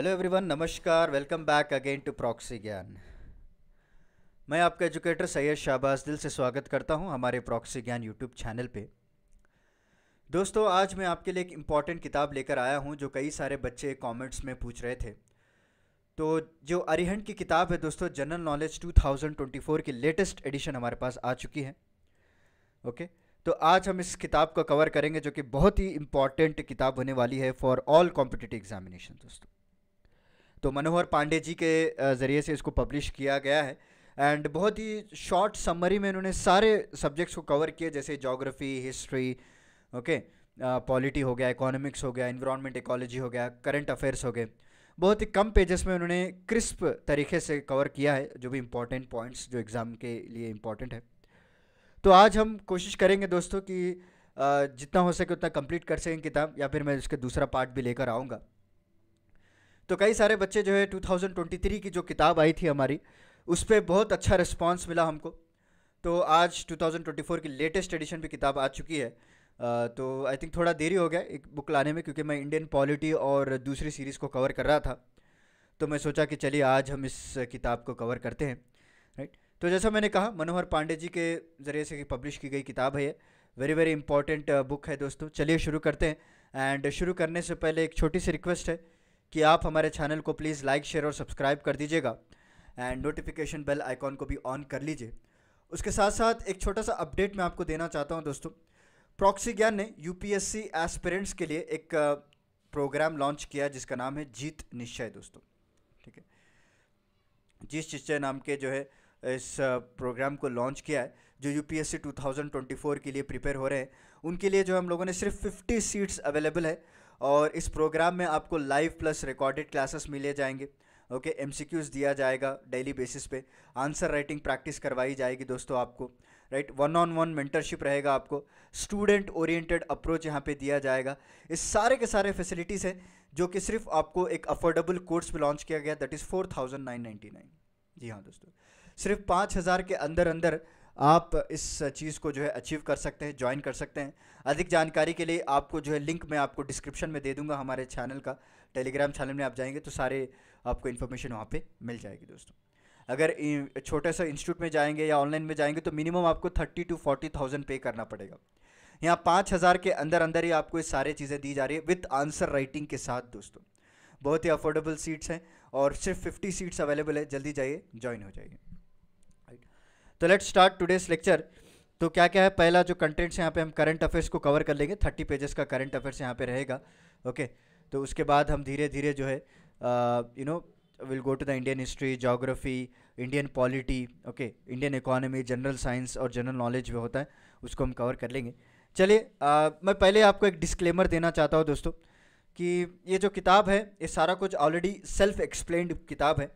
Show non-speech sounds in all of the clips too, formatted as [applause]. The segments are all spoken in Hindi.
हेलो एवरीवन नमस्कार welcome back again to Proxy Gyan मैं आपका एजुकेटर सैयद शाहबाज दिल से स्वागत करता हूं हमारे प्रॉक्सी ज्ञान यूट्यूब चैनल पे दोस्तों आज मैं आपके लिए एक इम्पॉर्टेंट किताब लेकर आया हूं जो कई सारे बच्चे कमेंट्स में पूछ रहे थे तो जो अरिहंट की किताब है दोस्तों जनरल नॉलेज टू की लेटेस्ट एडिशन हमारे पास आ चुकी है ओके तो आज हम इस किताब को कवर करेंगे जो कि बहुत ही इम्पॉर्टेंट किताब होने वाली है फॉर ऑल कॉम्पिटेटिव एग्जामिनेशन दोस्तों तो मनोहर पांडे जी के ज़रिए से इसको पब्लिश किया गया है एंड बहुत ही शॉर्ट समरी में इन्होंने सारे सब्जेक्ट्स को कवर किए जैसे जोग्राफ़ी हिस्ट्री ओके पॉलिटी हो गया इकोनॉमिक्स हो गया इन्वायरमेंट इकोलॉजी हो गया करंट अफेयर्स हो गए बहुत ही कम पेजेस में उन्होंने क्रिस्प तरीके से कवर किया है जो भी इम्पॉर्टेंट पॉइंट्स जो एग्ज़ाम के लिए इम्पॉर्टेंट है तो आज हम कोशिश करेंगे दोस्तों कि जितना हो सके उतना कंप्लीट कर सकें किताब या फिर मैं उसके दूसरा पार्ट भी लेकर आऊँगा तो कई सारे बच्चे जो है 2023 की जो किताब आई थी हमारी उस पर बहुत अच्छा रिस्पॉन्स मिला हमको तो आज 2024 की लेटेस्ट एडिशन भी किताब आ चुकी है आ, तो आई थिंक थोड़ा देरी हो गया एक बुक लाने में क्योंकि मैं इंडियन पॉलिटी और दूसरी सीरीज़ को कवर कर रहा था तो मैं सोचा कि चलिए आज हम इस किताब को कवर करते हैं राइट तो जैसा मैंने कहा मनोहर पांडे जी के ज़रिए से पब्लिश की गई किताब है ये वेरी वेरी इंपॉर्टेंट बुक है दोस्तों चलिए शुरू करते हैं एंड शुरू करने से पहले एक छोटी सी रिक्वेस्ट है कि आप हमारे चैनल को प्लीज़ लाइक शेयर और सब्सक्राइब कर दीजिएगा एंड नोटिफिकेशन बेल आइकॉन को भी ऑन कर लीजिए उसके साथ साथ एक छोटा सा अपडेट मैं आपको देना चाहता हूँ दोस्तों प्रॉक्सी ज्ञान ने यूपीएससी एस्पिरेंट्स के लिए एक प्रोग्राम लॉन्च किया जिसका नाम है जीत निश्चय दोस्तों ठीक है जीत निश्चय नाम के जो है इस प्रोग्राम को लॉन्च किया है जो यूपीएससी 2024 के लिए प्रिपेयर हो रहे हैं उनके लिए जो हम लोगों ने सिर्फ 50 सीट्स अवेलेबल है और इस प्रोग्राम में आपको लाइव प्लस रिकॉर्डेड क्लासेस मिले जाएंगे ओके एम दिया जाएगा डेली बेसिस पे आंसर राइटिंग प्रैक्टिस करवाई जाएगी दोस्तों आपको right one on one mentorship रहेगा आपको स्टूडेंट ओरिएंटेड अप्रोच यहाँ पे दिया जाएगा इस सारे के सारे फैसिलिटीज़ हैं जो कि सिर्फ आपको एक अफोर्डेबल कोर्स में लॉन्च किया गया that is four thousand nine ninety nine जी हाँ दोस्तों सिर्फ पाँच हज़ार के अंदर अंदर आप इस चीज़ को जो है अचीव कर सकते हैं ज्वाइन कर सकते हैं अधिक जानकारी के लिए आपको जो है लिंक मैं आपको डिस्क्रिप्शन में दे दूंगा हमारे चैनल का टेलीग्राम चैनल में आप जाएंगे तो सारे आपको इन्फॉर्मेशन वहाँ पे मिल जाएगी दोस्तों अगर छोटे सा इंस्टीट्यूट में जाएंगे या ऑनलाइन में जाएंगे तो मिनिमम आपको थर्टी टू फोर्टी थाउजेंड पे करना पड़ेगा यहाँ पाँच हज़ार के अंदर अंदर ही आपको ये सारे चीज़ें दी जा रही है विथ आंसर राइटिंग के साथ दोस्तों बहुत ही अफोर्डेबल सीट्स हैं और सिर्फ फिफ्टी सीट्स अवेलेबल है जल्दी जाइए ज्वाइन हो जाइए तो लेट्स स्टार्ट टुडेस लेक्चर तो क्या क्या है पहला जो कंटेंट्स यहाँ पे हम करंट अफेयर्स को कवर कर लेंगे थर्टी पेजेस का करंट अफेयर्स यहाँ पे रहेगा ओके तो उसके बाद हम धीरे धीरे जो है you know will go to the Indian history geography Indian polity okay Indian economy general science और जनरल नॉलेज जो होता है उसको हम कवर कर लेंगे चलिए मैं पहले आपको एक डिस्क्लेमर देना चाहता हूँ दोस्तों कि ये जो किताब है ये सारा कुछ ऑलरेडी सेल्फ एक्सप्लेन्ड किताब है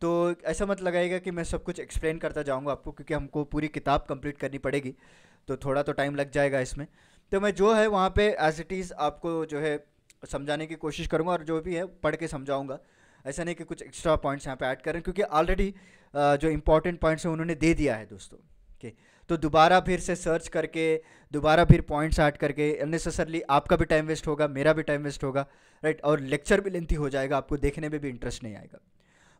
तो ऐसा मत लगाएगा कि मैं सब कुछ एक्सप्लेन करता जाऊँगा आपको क्योंकि हमको पूरी किताब कंप्लीट करनी पड़ेगी तो थोड़ा तो टाइम लग जाएगा इसमें तो मैं जो है वहाँ पे एज इट इज़ आपको जो है समझाने की कोशिश करूँगा और जो भी है पढ़ के समझाऊँगा ऐसा नहीं कि कुछ एक्स्ट्रा पॉइंट्स यहाँ पे ऐड करें क्योंकि ऑलरेडी जो इंपॉर्टेंट पॉइंट्स हैं उन्होंने दे दिया है दोस्तों ओके तो दोबारा फिर से सर्च करके दोबारा फिर पॉइंट्स ऐड करके अननेसेसरली आपका भी टाइम वेस्ट होगा मेरा भी टाइम वेस्ट होगा राइट और लेक्चर भी लेंथी हो जाएगा आपको देखने में भी इंटरेस्ट नहीं आएगा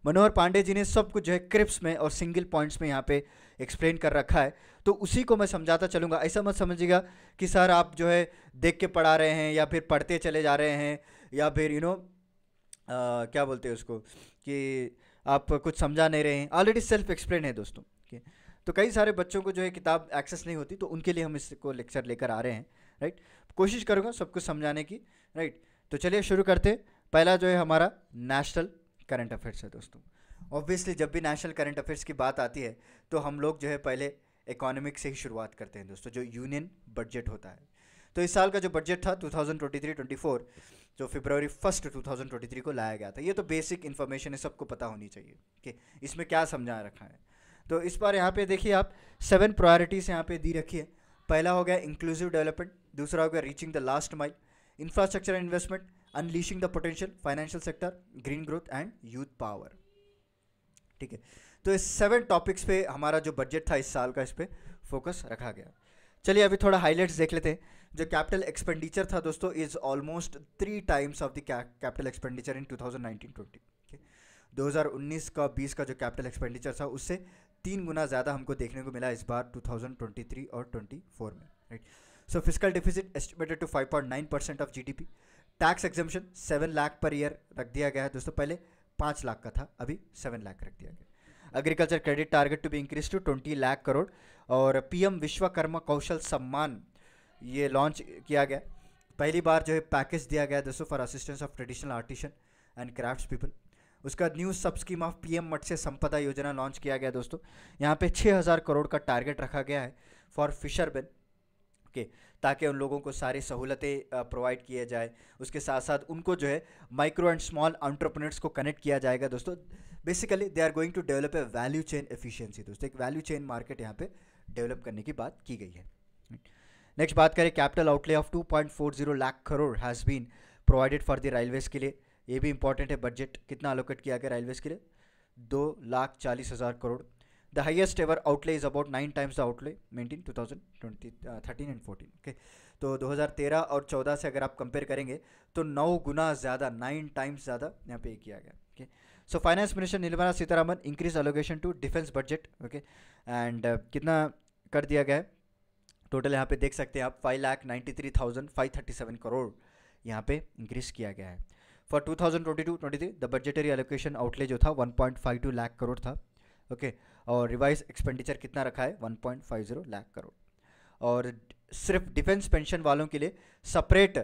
मनोहर पांडे जी ने सब कुछ जो है क्रिप्स में और सिंगल पॉइंट्स में यहाँ पे एक्सप्लेन कर रखा है तो उसी को मैं समझाता चलूँगा ऐसा मत समझिएगा कि सर आप जो है देख के पढ़ा रहे हैं या फिर पढ़ते चले जा रहे हैं या फिर यू नो क्या बोलते हैं उसको कि आप कुछ समझा नहीं रहे हैं ऑलरेडी सेल्फ एक्सप्लेन है दोस्तों के तो कई सारे बच्चों को जो है किताब एक्सेस नहीं होती तो उनके लिए हम इसको लेक्चर लेकर आ रहे हैं राइट कोशिश करूँगा सब कुछ समझाने की राइट तो चलिए शुरू करते पहला जो है हमारा नेशनल करंट अफेयर्स है दोस्तों ऑब्वियसली जब भी नेशनल करंट अफेयर्स की बात आती है तो हम लोग जो है पहले इकोनॉमिक से ही शुरुआत करते हैं दोस्तों जो यूनियन बजट होता है तो इस साल का जो बजट था 2023-24 जो फरवरी फर्स्ट 2023 को लाया गया था ये तो बेसिक इन्फॉर्मेशन है सबको पता होनी चाहिए कि इसमें क्या समझा रखा है तो इस बार यहाँ पे देखिए आप सेवन प्रायोरिटीज़ यहाँ पे दी रखी है पहला हो गया इंक्लूसिव डेवलपमेंट दूसरा हो गया reaching the last mile infrastructure investment unleashing the potential financial sector green growth and youth power ठीक है तो इस सेवन टॉपिक्स पे हमारा जो बजट था इस साल का इस पर फोकस रखा गया चलिए अभी थोड़ा हाईलाइट्स देख लेते हैं जो कैपिटल एक्सपेंडिचर था दोस्तों is almost three times of the capital expenditure in 2019-20 2019 का 20 का जो कैपिटल एक्सपेंडिचर था उससे तीन गुना ज़्यादा हमको देखने को मिला इस बार 2023 और 24 में right so physical deficit estimated to 5.9 percent of GDP tax exemption seven lakh per year रख दिया गया है दोस्तों पहले पाँच लाख का था अभी सेवन लाख रख दिया गया agriculture credit target to be increase to twenty lakh crore और पीएम विश्वकर्मा कौशल सम्मान ये लॉन्च किया गया पहली बार जो है पैकेज दिया गया दोस्तों for assistance of traditional artisan and craft people उसका new sub scheme of PM Matsya Sampada Yojana launch किया गया दोस्तों यहाँ पे छः करोड़ का टारगेट रखा गया है फॉर फिशरमैन के ताकि उन लोगों को सारी सहूलतें प्रोवाइड किया जाए उसके साथ साथ उनको जो है माइक्रो एंड स्मॉल एंटरप्रेनर्स को कनेक्ट किया जाएगा दोस्तों basically they are going to develop a value chain efficiency दोस्तों एक वैल्यू चेन मार्केट यहाँ पे डेवलप करने की बात की गई है नेक्स्ट बात करें capital outlay of zero lakh crore has been provided for the railways के लिए ये भी इंपॉर्टेंट है बजट कितना अलोकेट किया गया रेलवेज़ के लिए दो लाख चालीस हज़ार crore The highest ever outlay is about nine times the outlay maintain two thousand twenty thirteen and fourteen okay तो 2013 और 14 से अगर आप कंपेयर करेंगे तो नौ गुना ज़्यादा नाइन टाइम्स ज़्यादा यहाँ पे किया गया okay so finance minister Nirmala Sitharaman increase allocation to defence budget okay and कितना कर दिया गया है टोटल यहाँ पे देख सकते हैं आप five lakh ninety three thousand five thirty seven crore यहाँ पे इंक्रीज किया गया है for two thousand twenty two twenty three the budgetary allocation outlay जो था one point five two lakh crore था ओके और रिवाइज एक्सपेंडिचर कितना रखा है 1.50 लाख करोड़ और सिर्फ डिफेंस पेंशन वालों के लिए separate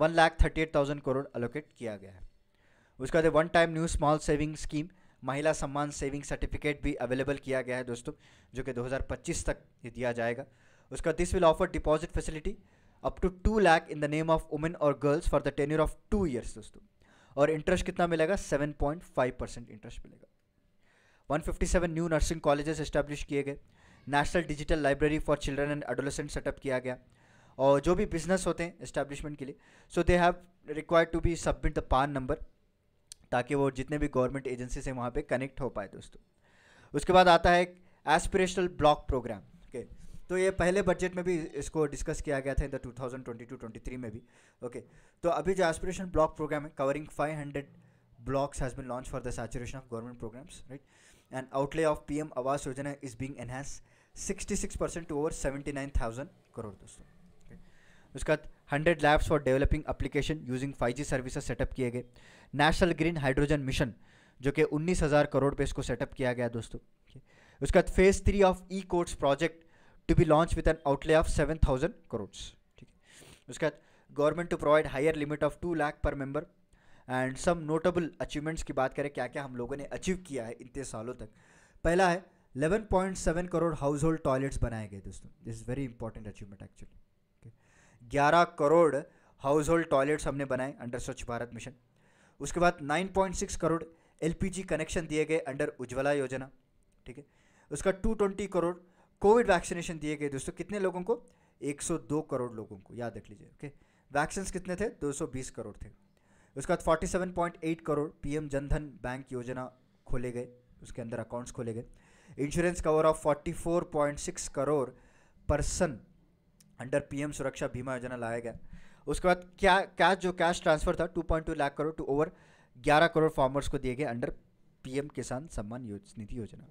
one lakh thirty eight thousand crore allocate किया गया है उसके बाद one time new small saving scheme Mahila Samman saving certificate भी अवेलेबल किया गया है दोस्तों जो कि 2025 तक दिया जाएगा उसका this will offer deposit facility up to two lakh in the name of women और girls for the tenure of two years दोस्तों और इंटरेस्ट कितना मिलेगा फाइव परसेंट इंटरेस्ट मिलेगा 157 न्यू नर्सिंग कॉलेजेस इस्टेब्लिश किए गए national digital library for children and adolescent set up किया गया और जो भी बिजनेस होते हैं इस्टेब्लिशमेंट के लिए so they have required to be submit the PAN number ताकि वो जितने भी गवर्नमेंट एजेंसीज हैं वहाँ पे कनेक्ट हो पाए दोस्तों उसके बाद आता है एस्पिरेशनल ब्लॉक प्रोग्राम ओके तो ये पहले बजट में भी इसको डिस्कस किया गया था इन द 2022-23 में भी ओके okay. तो अभी जो एस्पिरेशन ब्लॉक प्रोग्राम है covering 500 blocks has been launch for the saturation of government programmes right and outlay of PM Awas Yojana is being enhanced 66% to over 79,000 crore दोस्तों उसके बाद hundred labs for developing application using five G services set up किए गए नेशनल ग्रीन हाइड्रोजन मिशन जो कि उन्नीस हजार करोड़ पे इसको सेटअप किया गया दोस्तों उसके बाद phase three of e courts project to be launch with an outlay of seven thousand crore ठीक है उसके बाद government to provide higher limit of two lakh per member and some notable achievements की बात करें क्या क्या हम लोगों ने अचीव किया है इतने सालों तक पहला है 11.7 करोड़ हाउस होल्ड टॉयलेट्स बनाए गए दोस्तों this is very important achievement actually ग्यारह करोड़ हाउस होल्ड टॉयलेट्स हमने बनाए अंडर स्वच्छ भारत मिशन उसके बाद 9.6 करोड़ एल कनेक्शन दिए गए अंडर उज्ज्वला योजना ठीक है उसका 220 करोड़ कोविड वैक्सीनेशन दिए गए दोस्तों कितने लोगों को 102 करोड़ लोगों को याद रख लीजिए ओके वैक्सीन्स कितने थे 220 करोड़ थे उसके बाद forty seven point eight crore P M Jan Dhan bank Yojana खोले गए उसके अंदर अकाउंट्स खोले गए insurance cover of forty four point six crore person under P M Suraksha Bima योजना लाया गया उसके बाद क्या कैश जो कैश ट्रांसफर था two point two lakh crore to over ग्यारह करोड़ फार्मर्स को दिए गए अंडर पी एम किसान सम्मान निधि योजना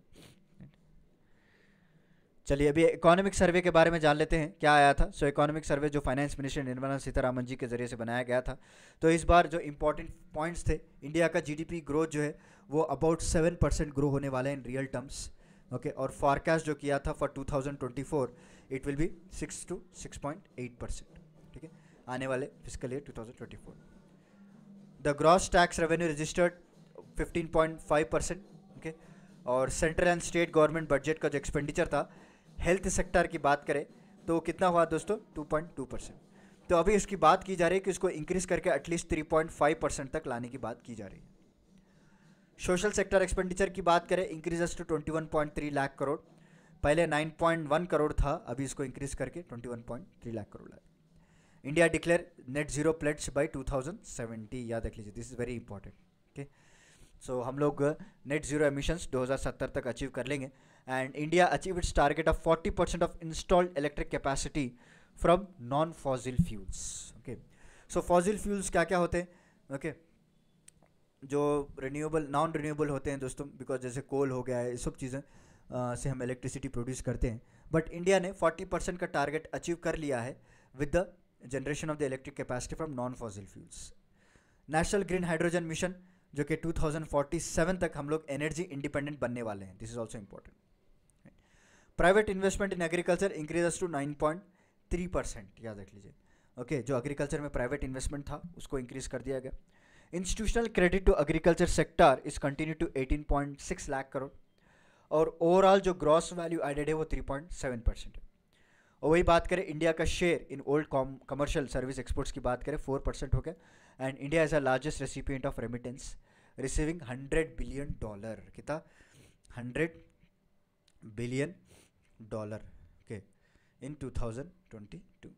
चलिए अभी इकोनॉमिक सर्वे के बारे में जान लेते हैं क्या आया था सो इकोनॉमिक सर्वे जो फाइनेंस मिनिस्टर निर्मला सीतारामन जी के जरिए से बनाया गया था तो इस बार जो इंपॉर्टेंट पॉइंट्स थे इंडिया का जीडीपी ग्रोथ जो है वो अबाउट सेवन परसेंट ग्रो होने वाला है इन रियल टर्म्स ओके और फॉरकास्ट जो किया था for two it will be six to six point eight percent ठीक है आने वाले physical year to the gross tax revenue registered 15.5 percent okay और central and state government budget का जो एक्सपेंडिचर था हेल्थ सेक्टर की बात करें तो कितना हुआ दोस्तों 2.2 परसेंट तो अभी उसकी बात की जा रही है कि उसको इंक्रीज करके एटलीस्ट 3.5 परसेंट तक लाने की बात की जा रही है सोशल सेक्टर एक्सपेंडिचर की बात करें increases to three lakh crore पहले 9.1 करोड़ था अभी इसको इंक्रीज करके 21.3 लाख करोड़ लाए India declare net zero plates by 2070 याद रख लीजिए this is very important okay so हम लोग नेट जीरो एमिशंस 2070 तक अचीव कर लेंगे and India achieved its target of 40% of installed electric capacity from non-fossil fuels. Okay, so fossil fuels क्या क्या होते हैं? Okay, जो रिन्यूएबल नॉन रिन्यूएबल होते हैं दोस्तों, बिकॉज जैसे कोल हो गया है, ये सब चीज़ें से हम इलेक्ट्रिसिटी प्रोड्यूस करते हैं बट इंडिया ने 40 परसेंट का टारगेट अचीव कर लिया है with the generation of the electric capacity from non fossil fuels national green hydrogen mission जो कि 2047 तक हम लोग एनर्जी इंडिपेंडेंट बनने वाले हैं this is also important private investment in agriculture increases to nine point three percent याद रख लीजिए ओके जो एग्रीकल्चर में प्राइवेट इन्वेस्टमेंट था उसको इंक्रीज कर दिया गया institutional credit to agriculture sector is continue to eighteen point six lakh crore और ओवरऑल जो ग्रॉस वैल्यू एडेड है वो थ्री पॉइंट सेवन परसेंट है और वही बात करें इंडिया का share in old commercial service exports की बात करें फोर परसेंट हो गया and India is a largest recipient of remittance receiving hundred billion dollar कितना हंड्रेड बिलियन डॉलर के in 2022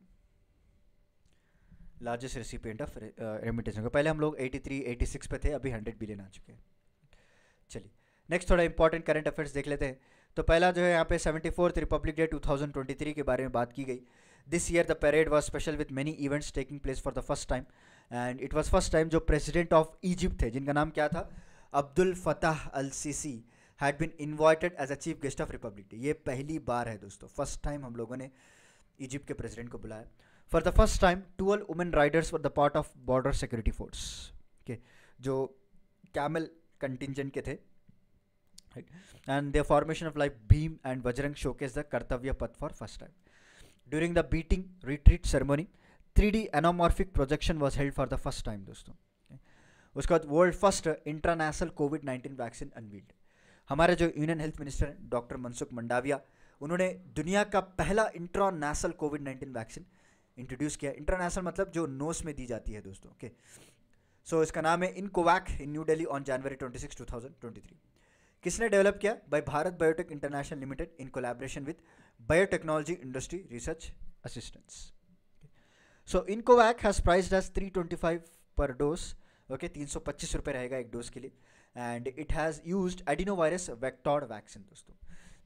largest recipient of remittance होगा पहले हम लोग 83 86 पे थे अभी 100 बिलियन आ चुके हैं चलिए नेक्स्ट थोड़ा इंपॉर्टेंट करंट अफेयर्स देख लेते हैं तो पहला जो है यहाँ पे seventy fourth Republic Day three के बारे में बात की गई this year the parade was special with many events taking place for the first time and it was first time जो प्रेसिडेंट ऑफ इजिप्ट थे जिनका नाम क्या था Abdel Fattah Al Sisi had been invited as a chief guest of Republic Day ये पहली बार है दोस्तों फर्स्ट टाइम हम लोगों ने इजिप्ट के प्रेसिडेंट को बुलाया for the first time twelve women riders for the part of border security force के जो कैमल कंटिजेंट के थे and the formation of life Bheem and Bajrang showcase the Kartavya Path for first time during the beating retreat ceremony three D anamorphic projection was held for the first time दोस्तों उसके बाद world first international covid nineteen vaccine unveiled हमारे जो यूनियन हेल्थ मिनिस्टर हैं डॉक्टर मनसुख मंडाविया उन्होंने दुनिया का पहला intranasal covid nineteen vaccine introduce किया इंटरनेशनल मतलब जो नोस में दी जाती है दोस्तों ओके सो so, इसका नाम है Covac in New Delhi on January twenty twenty three किसने डेवलप किया by Bharat Biotech International Limited in collaboration with biotechnology industry research assistance so iNCOVACC has price as three twenty five per dose okay तीन सौ पच्चीस रुपये रहेगा एक डोज के लिए and it has use adenovirus vectored vaccine दोस्तों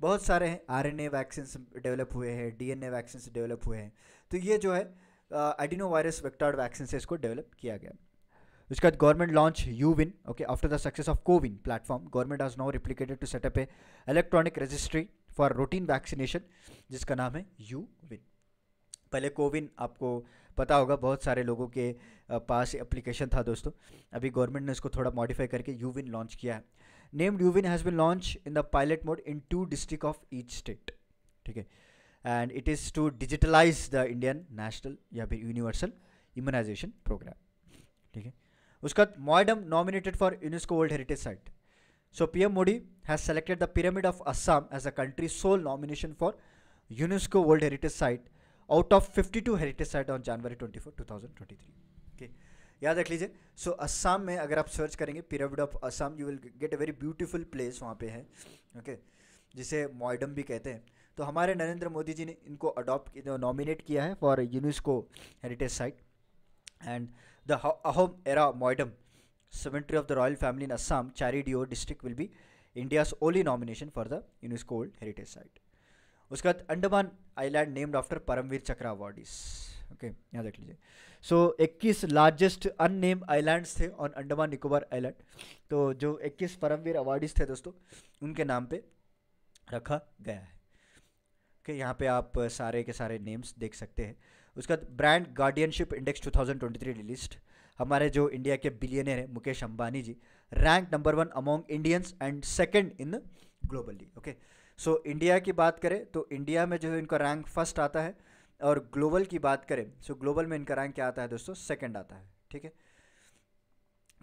बहुत सारे हैं R N A vaccine develop हुए हैं D N A vaccine develop हुए हैं तो ये जो है एडिनोवायरस वैक्टॉड वैक्सीन से इसको डेवलप किया गया उसके बाद गवर्नमेंट लॉन्च यू विन okay after the success of CoWIN platform government has now replicated to set up a electronic registry for routine vaccination जिसका नाम है यू विन पहले कोविन आपको पता होगा बहुत सारे लोगों के पास एप्लीकेशन था दोस्तों अभी गवर्नमेंट ने इसको थोड़ा मॉडिफाई करके यूविन लॉन्च किया है नेम्ड यूविन has been launch in the pilot mode in two district of each state ठीक है and it is to digitalise the Indian national या फिर यूनिवर्सल इम्यूनाइजेशन प्रोग्राम ठीक है उसके बाद Moidam nominated for UNESCO world heritage site so P M Modi has selected the pyramid of Assam as a country sole nomination for UNESCO world heritage site out of fifty two heritage site on January twenty four two thousand twenty three okay याद रख लीजिए सो असम में अगर आप सर्च करेंगे pyramid of Assam you will get a very beautiful place वहाँ पे है ओके जिसे मॉयडम भी कहते हैं तो हमारे नरेंद्र मोदी जी ने इनको अडॉप्ट नॉमिनेट किया है for UNESCO heritage site and the Ahom era Moidam cemetery of the royal family in Assam चारी district will be India's only nomination for the UNESCO old heritage site उसके बाद Andaman island named after Paramvir Chakra awardees okay यहाँ देख लीजिए so so, 21 largest unnamed islands थे ऑन अंडमान निकोबार आइलैंड तो जो 21 परमवीर अवार्डिस थे दोस्तों उनके नाम पे रखा गया है ओके okay, यहाँ पे आप सारे के सारे नेम्स देख सकते हैं उसके बाद ब्रांड गार्डियनशिप इंडेक्स 2023 रिलीज्ड हमारे जो इंडिया के बिलियनियर हैं Mukesh Ambani ji rank number one among Indians and second in globally okay so so, India की बात करें तो इंडिया में जो है इनका रैंक फर्स्ट आता है और ग्लोबल की बात करें सो so, ग्लोबल में इनका रैंक क्या आता है दोस्तों सेकंड आता है ठीक है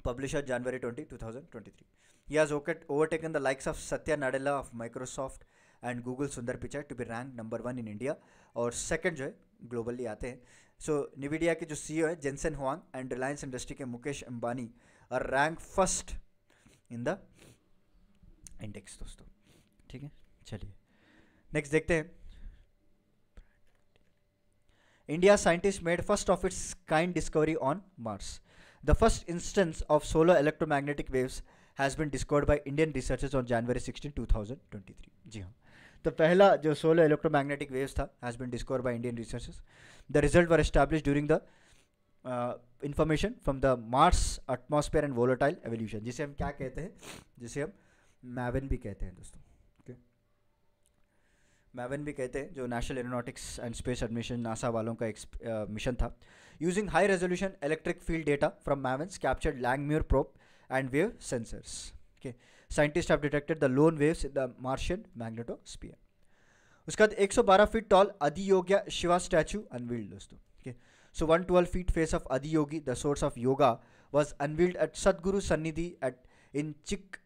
publisher January twenty two thousand twenty three he has overtaken the likes of Satya Nadella of Microsoft and Google Sundar Pichai to be rank number one in India और सेकंड जो है ग्लोबली आते हैं सो so, निविडिया के जो सी e है Jensen Huang and Reliance Industry के मुकेश अंबानी और rank first in the index दोस्तों ठीक है चलिए नेक्स्ट देखते हैं India scientist made first of its kind discovery on Mars the first instance of solar electromagnetic waves has been discovered by Indian researchers on January sixteen two thousand twenty three जी हाँ तो पहला जो सोलर इलेक्ट्रोमैग्नेटिक वेव्स था has been discovered by Indian researchers the result were establish during the information from the Mars atmosphere and volatile evolution जिसे हम क्या कहते हैं जिसे हम मैवन भी कहते हैं दोस्तों मैवन भी कहते हैं जो national aeronautics and space administration NASA वालों का एक मिशन था using high resolution electric field data from MAVEN's captured Langmuir probe and wave sensors okay scientist have detected the lone waves in the Martian magnetosphere उसके बाद 112 feet tall Adiyogi Shiva statue unveiled दोस्तों okay so 112 feet face of Adiyogi the source of yoga was unveiled at Sadhguru Sannidhi eight इन चिक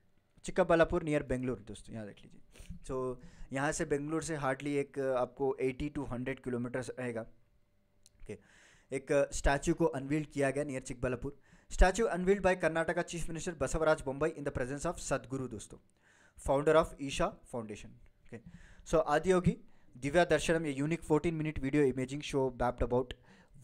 चिक्कबलापुर नियर बेंगलुरु दोस्तों यहाँ देख लीजिए सो so, यहाँ से बेंगलोर से हार्डली एक आपको 80 टू 100 किलोमीटर रहेगा ओके एक स्टैच्यू uh, को अनवील किया गया near Chikballapur statue unveiled by Karnataka chief minister Basavaraj Bommai in the presence of Sadhguru दोस्तों founder of Isha foundation okay so Adi Yogi Divya Darshanam ये unique 14 minute video imaging show based about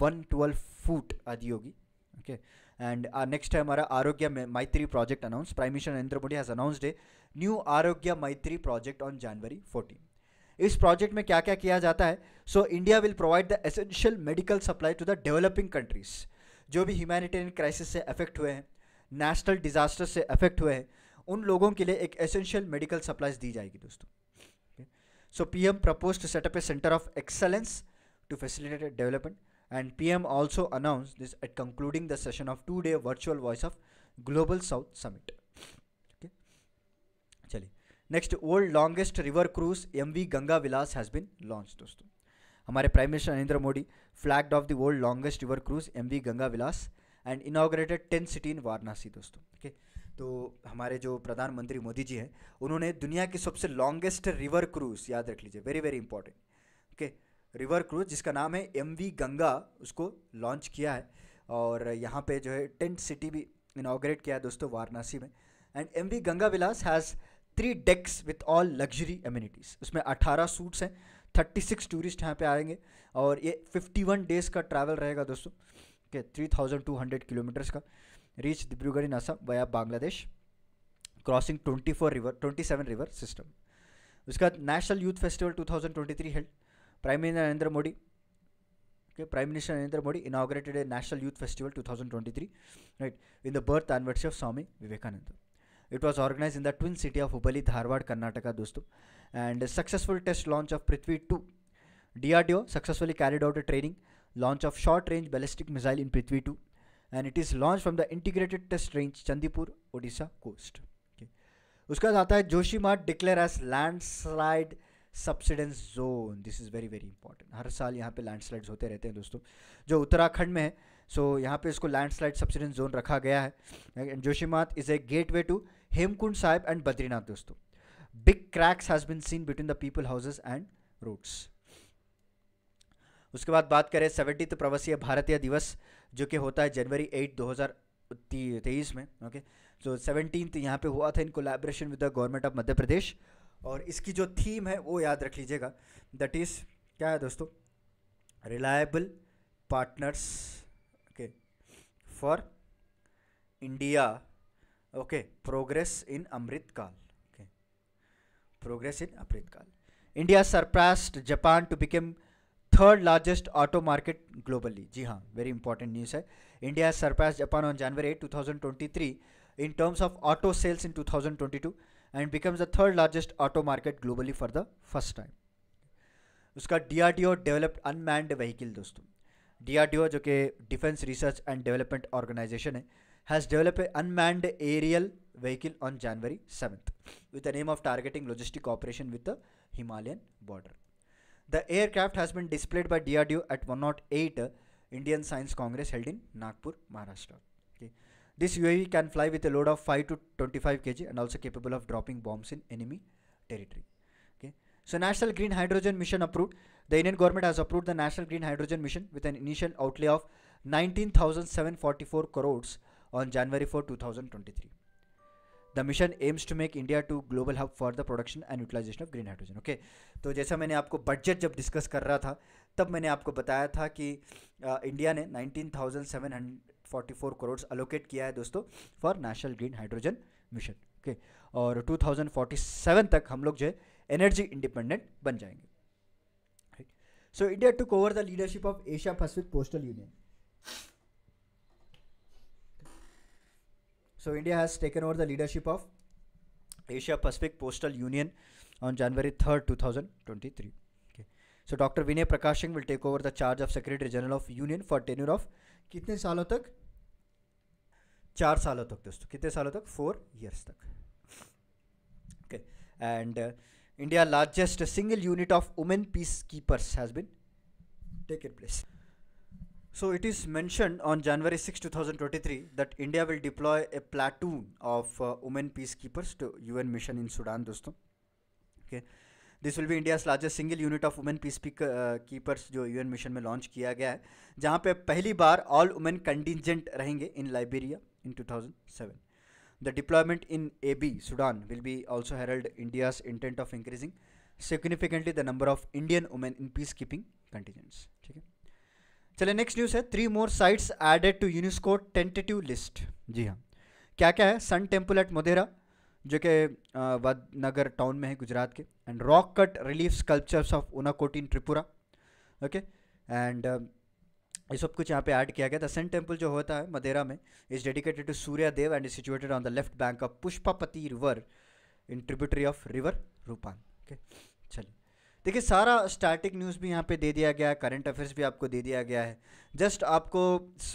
112 foot Adi Yogi okay okay. And next है हमारा Arogya Maitri project announce prime minister Narendra Modi has announced a new Arogya Maitri project on January fourteen इस प्रोजेक्ट में क्या क्या किया जाता है so India will provide the essential medical supply to the developing countries जो भी ह्यूमैनिटेरियन क्राइसिस से अफेक्ट हुए हैं नेशनल डिजास्टर से अफेक्ट हुए हैं उन लोगों के लिए एक एसेंशियल मेडिकल सप्लाईज दी जाएगी दोस्तों so P M propose to set up a centre of excellence to facilitate development and PM also announced this at concluding the session of two-day virtual voice of Global South Summit. Okay. चलिए next world longest river cruise M V Ganga Vilas has been launch दोस्तों हमारे prime minister Narendra Modi flagged off the world longest river cruise M V Ganga Vilas and inaugurated tent city in Varanasi दोस्तों ओके okay. तो हमारे जो प्रधानमंत्री मोदी जी हैं उन्होंने दुनिया की सबसे लॉन्गेस्ट रिवर क्रूज याद रख लीजिए very very important okay okay. River cruise जिसका नाम है एम वी गंगा उसको लॉन्च किया है और यहाँ पे जो है टेंट सिटी भी इनाग्रेट किया है दोस्तों वाराणसी में and M V Ganga Vilas has three decks with all luxury amenities उसमें अठारह सूट्स हैं थर्टी सिक्स टूरिस्ट यहाँ पे आएंगे और ये फिफ्टी वन डेज़ का ट्रैवल रहेगा दोस्तों के three thousand two hundred kilometres का reach Dibrugarh in Assam via Bangladesh crossing twenty four river twenty seven river system उसके बाद national youth festival two thousand twenty three held prime minister Narendra Modi okay prime minister Narendra Modi inaugurated a national youth festival two thousand twenty three right in the birth anniversary of Swami Vivekananda it was organise in the twin city of Hubli Dharwad Karnataka दोस्तों and successful test launch of Prithvi two D D O successfully carried out a training launch of short range ballistic missile in Prithvi two and it is launch from the integrated test range Chandipur Odisha coast उसके बाद आता है Joshimath declare as landslide subsidence zone this is very very important हर साल यहाँ पे लैंडस्लाइड्स होते रहते हैं दोस्तों जो उत्तराखंड में है सो so यहाँ पे इसको लैंडस्लाइड सब्सिडेंस जोन रखा गया है Joshimath is a gateway to Hemkund Sahib and Badrinath दोस्तों big cracks has been seen between the people houses and roads उसके बाद बात करें सेवेंटी प्रवासीय भारतीय दिवस जो कि होता है जनवरी एट दो हज़ार तेईस में ओके सो सेवनटीन्थ यहाँ पे हुआ था in collaboration with the government of Madhya Pradesh और इसकी जो थीम है वो याद रख लीजिएगा दैट इज़ क्या है दोस्तों reliable partners okay for India okay progress in Amritkaal okay progress in Amritkaal India surpassed Japan to become third largest auto market globally जी हाँ वेरी इंपॉर्टेंट न्यूज़ है India surpass Japan on January eight two thousand twenty three in terms of auto sales in two thousand twenty two and becomes the third largest auto market globally for the first time. उसका DRDO developed unmanned vehicle, developed unmanned vehicle दोस्तों डी आर डी ओ जो कि डिफेंस रिसर्च एंड है vehicle on January 7th with the name of targeting logistic operation with the Himalayan border. The aircraft has been displayed by DRDO at 108 Indian Science Congress held in Nagpur, Maharashtra. This UAV can fly with a load of 5 to 25 kg and also capable of dropping bombs in enemy territory. Okay. So National Green Hydrogen Mission approved. The Indian government has approved the National Green Hydrogen Mission with an initial outlay of 19,744 crores on January 4, 2023. The mission aims to make India to global hub for the production and utilisation of green hydrogen okay तो जैसा मैंने आपको budget जब discuss कर रहा था तब मैंने आपको बताया था कि आ, इंडिया ने nineteen thousand seven forty four crore allocate किया है दोस्तों for national green hydrogen mission okay और टू थाउजेंड फोर्टी सेवन तक हम लोग जो है एनर्जी इंडिपेंडेंट बन जाएंगे so India to cover the leadership of Asia Pacific postal union so India has taken over the leadership of Asia Pacific postal union on January third two thousand twenty three doctor Vinay Prakash Singh will take over the charge of secretary general of union for tenure of कितने सालों तक चार सालों तक दोस्तों कितने सालों तक फोर ईयर्स तक okay and India largest single unit of women peacekeepers has been take it place so is mention on January six two thousand twenty three that India will deploy a platoon of women peacekeepers to U N mission in Sudan दोस्तों. Okay this will be India's largest single unit of women peacekeepers जो यू एन मिशन में लॉन्च किया गया है जहाँ पे पहली बार ऑल वुमेन कंटिजेंट रहेंगे in Liberia in 2007. The deployment in AB, Sudan, will be also herald India's intent of increasing significantly the number of Indian women in peacekeeping contingents. ठीक है चले नेक्स्ट न्यूज़ है three more sites added to UNESCO tentative list जी हाँ क्या क्या है सन टेम्पल एट मोधेरा जो कि नगर टाउन में है गुजरात के and rock cut relief sculptures of Unakoti in Tripura okay and ये सब कुछ यहाँ पे ऐड किया गया था सेंट टेम्पल जो होता है मदेरा में is dedicated to Surya Dev and is situated on the left bank of Pushpavati river in tributary of river Rupen okay चलिए देखिए सारा स्टैटिक न्यूज़ भी यहाँ पे दे दिया गया है करंट अफेयर्स भी आपको दे दिया गया है जस्ट आपको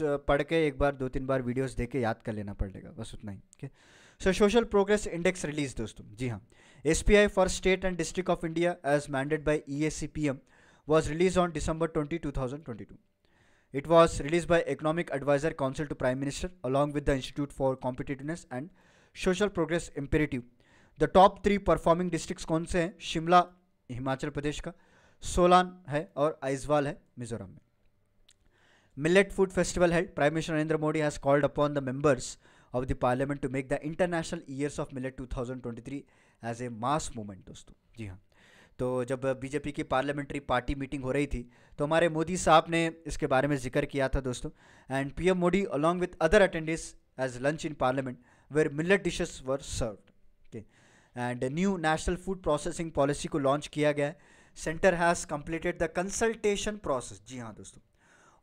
पढ़ के एक बार दो तीन बार वीडियोस देख के याद कर लेना पड़ेगा बस उतना ही okay so social progress index release दोस्तों जी हाँ as for state and district of India as mandated by E S C P M was release on December twenty two thousand twenty two It was released by Economic Advisor Council to Prime Minister along with the Institute for Competitiveness and Social Progress Imperative. The top three performing districts कौन से हैं शिमला हिमाचल प्रदेश का सोलान है और आइजवाल है मिजोरम में millet food festival held prime minister Narendra Modi has called upon the members of the parliament to make the international years of millet 2023 as a mass movement दोस्तों जी हाँ तो जब बीजेपी की पार्लियामेंट्री पार्टी मीटिंग हो रही थी तो हमारे मोदी साहब ने इसके बारे में जिक्र किया था दोस्तों and PM Modi along with other attendees as lunch in parliament where millet dishes were serve okay and new national food processing policy को लॉन्च किया गया है centre has completed the consultation process जी हाँ दोस्तों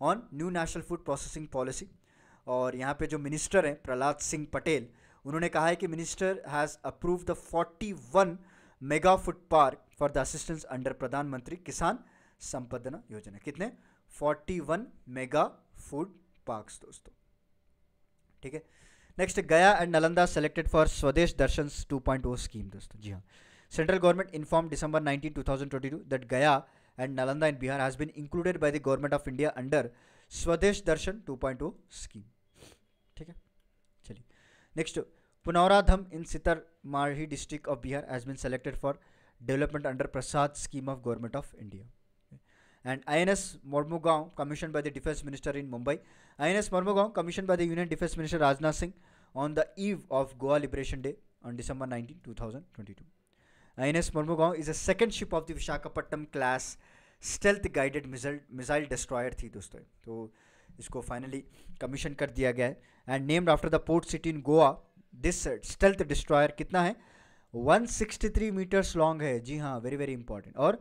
on new national food processing policy और यहाँ पे जो मिनिस्टर हैं प्रहलाद सिंह पटेल उन्होंने कहा है कि minister has approve the 41 mega food park for the assistance under Pradhanmantri Kisan संपदना योजना कितने 41 मेगा फूड पार्क्स दोस्तों ठीक है नेक्स्ट गया एंड नालंदा सेलेक्टेड फॉर स्वदेश दर्शन 2.0 स्कीम दोस्तों जी हाँ central government inform December 19 2022 that Gaya and Nalanda in Bihar has been included by the government of India under Swadesh Darshan 2.0 scheme ठीक है चलिए next Punauradham in Sitamarhi district of Bihar has been selected for development under Prasad scheme of Government of India. Okay. And INS Mormugaon, commissioned by the defense Minister in Mumbai. INS Mormugaon, commissioned by the Union Defense Minister Rajnath Singh on the eve of Goa Liberation Day on December 19, 2022. INS Mormugaon is a second ship of the Vishakhapatnam class stealth guided missile missile destroyer thi dosto. तो इसको फाइनली कमीशन कर दिया गया है and named after the port city in Goa this stealth destroyer कितना है 163 मीटर्स लॉन्ग है जी हाँ वेरी वेरी इंपॉर्टेंट और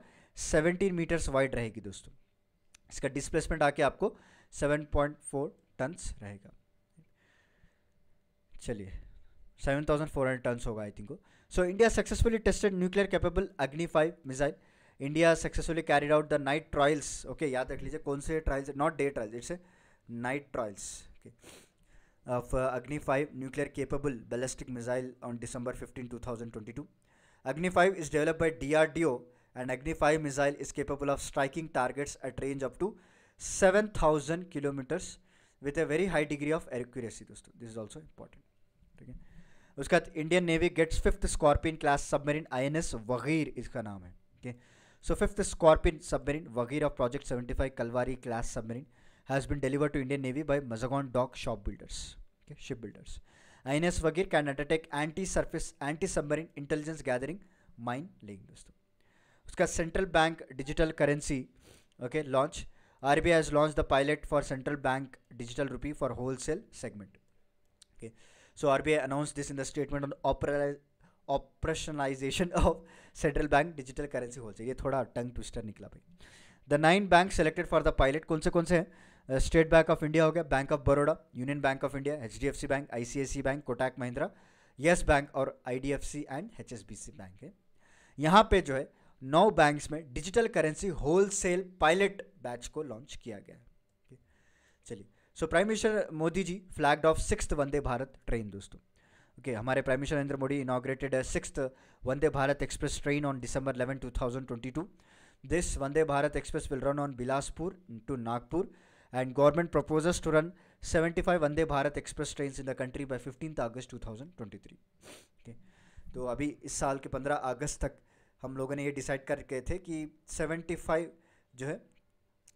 17 मीटर्स वाइड रहेगी दोस्तों इसका डिस्प्लेसमेंट आके आपको 7.4 टन्स रहेगा चलिए 7,400 टन्स होगा I think so India successfully tested nuclear capable Agni five missile India successfully carried out the night trials okay याद रख लीजिए कौन से trials not day trials it's a night trials okay of uh, Agni 5 nuclear capable ballistic missile on December 15, 2022. Agni 5 is developed by DRDO and Agni 5 missile is capable of striking targets at range up to 7000 kilometers with a very high degree of accuracy dosto this is also important ठीक है उसके बाद Indian navy gets fifth scorpion class submarine INS Vagir इसका नाम है okay so fifth scorpion submarine Vagir of project 75 Kalvari class submarine has been delivered to Indian Navy by Mazagon Dock shipbuilders. Okay, shipbuilders. INS Vagir can undertake anti-surface, anti-submarine intelligence gathering, mine लेंगे दोस्तों उसका central bank digital currency okay launch R B has launch the pilot for central bank digital rupee for wholesale segment okay so R B I announce this in the statement on operationalisation of central bank digital currency wholesale ये थोड़ा टंग ट्विस्टर निकला भाई the nine bank selected for the pilot कौन से कौन से हैं स्टेट बैंक ऑफ इंडिया हो गया bank of Baroda union bank of India H D F C bank I bank Kotak Mahindra yes bank और I D F C and H S B C bank है यहाँ पे जो है नौ बैंक्स में digital currency wholesale pilot batch को लॉन्च किया गया है चलिए so prime minister Modi ji flagged off six Vande Bharat train दोस्तों ओके okay, हमारे prime minister Narendra Modi inaugurated six Vande Bharat express train on thousand 11 2022 this Vande Bharat express will run on Bilaspur to Nagpur and government proposes to run 75 Vande Bharat Express trains in the country by 15th August 2023. Okay. तो अभी इस साल के 15 अगस्त तक हम लोगों ने ये डिसाइड करके थे कि 75 जो है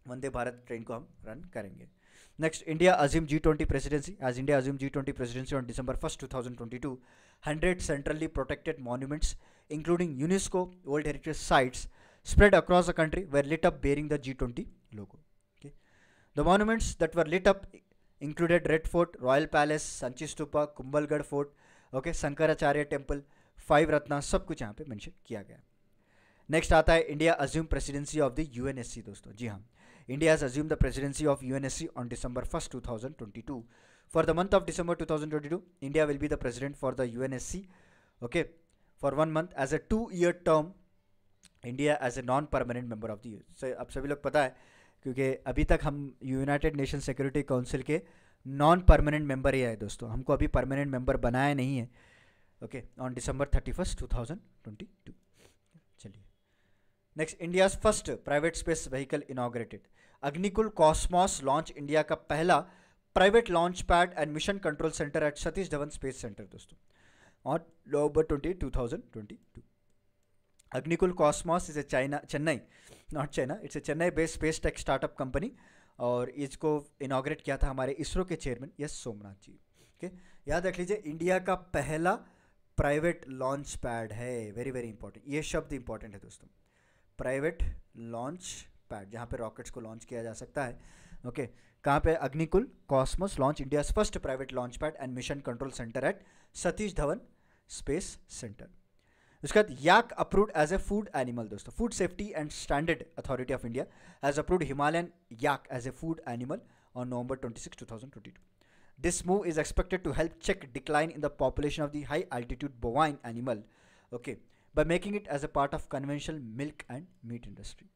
वंदे भारत ट्रेन को हम रन करेंगे Next, India assumed G20 presidency. As India assumed G20 presidency on December 1st, 2022, 100 centrally protected monuments, including UNESCO World Heritage Sites, spread across the country were lit up bearing the G20 logo. The monuments that were lit up included Red Fort, Royal Palace, Sanchi Stupa, Kumbalgarh Fort, okay Shankaracharya temple five Ratna सब कुछ यहाँ पे मेंशन किया गया नेक्स्ट आता है India assume presidency of the UNSC दोस्तों जी हाँ India has assume the presidency of UNSC on December first 2022 for the month of December 2022 India will be the president for the UNSC okay for one month as a two year term India as a non permanent member of the U अब सभी लोग पता है क्योंकि अभी तक हम यूनाइटेड नेशन सिक्योरिटी काउंसिल के नॉन परमानेंट मेंबर ही आए दोस्तों हमको अभी परमानेंट मेंबर बनाया नहीं है okay on December thirty first two thousand twenty two चलिए next India's first private space vehicle inaugurated Agnikul Cosmos launch India का पहला private launch pad and mission control centre at Satish Dhawan space centre दोस्तों two thousand twenty two Agnikul Cosmos is a China Chennai not China it's a Chennai based space tech startup company और इसको इनाग्रेट किया था हमारे इसरो के chairman S Somanath ji okay okay? याद रख लीजिए इंडिया का पहला प्राइवेट लॉन्च पैड है वेरी वेरी इंपॉर्टेंट ये शब्द इंपॉर्टेंट है दोस्तों प्राइवेट लॉन्च पैड जहाँ पे रॉकेट्स को लॉन्च किया जा सकता है ओके okay. कहाँ पे Agnikul Cosmos launch India first private launch pad and mission control centre at Satish Dhawan space centre उसके बाद yak approved as a food animal दोस्तों food safety and standard authority of India has approved Himalayan yak as a food animal on November 26, 2022. This move is expected to help check decline in the population of the high altitude bovine animal okay by making it as a part of conventional milk and meat industry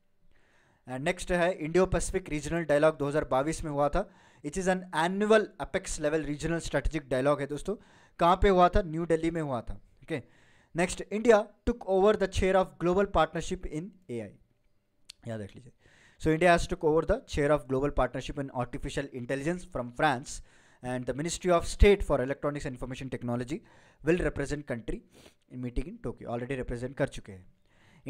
and next है इंडियो पैसिफिक रीजनल डायलॉग 2022 में हुआ था it is an annual apex level regional strategic dialogue है दोस्तों कहाँ पे हुआ था न्यू दिल्ली में हुआ था ठीक है next India took over the chair of global partnership in I याद रख लीजिए so India has took over the chair of global partnership in artificial intelligence from France and the ministry of state for electronics and Information Technology will represent country in meeting in Tokyo. Already कर चुके हैं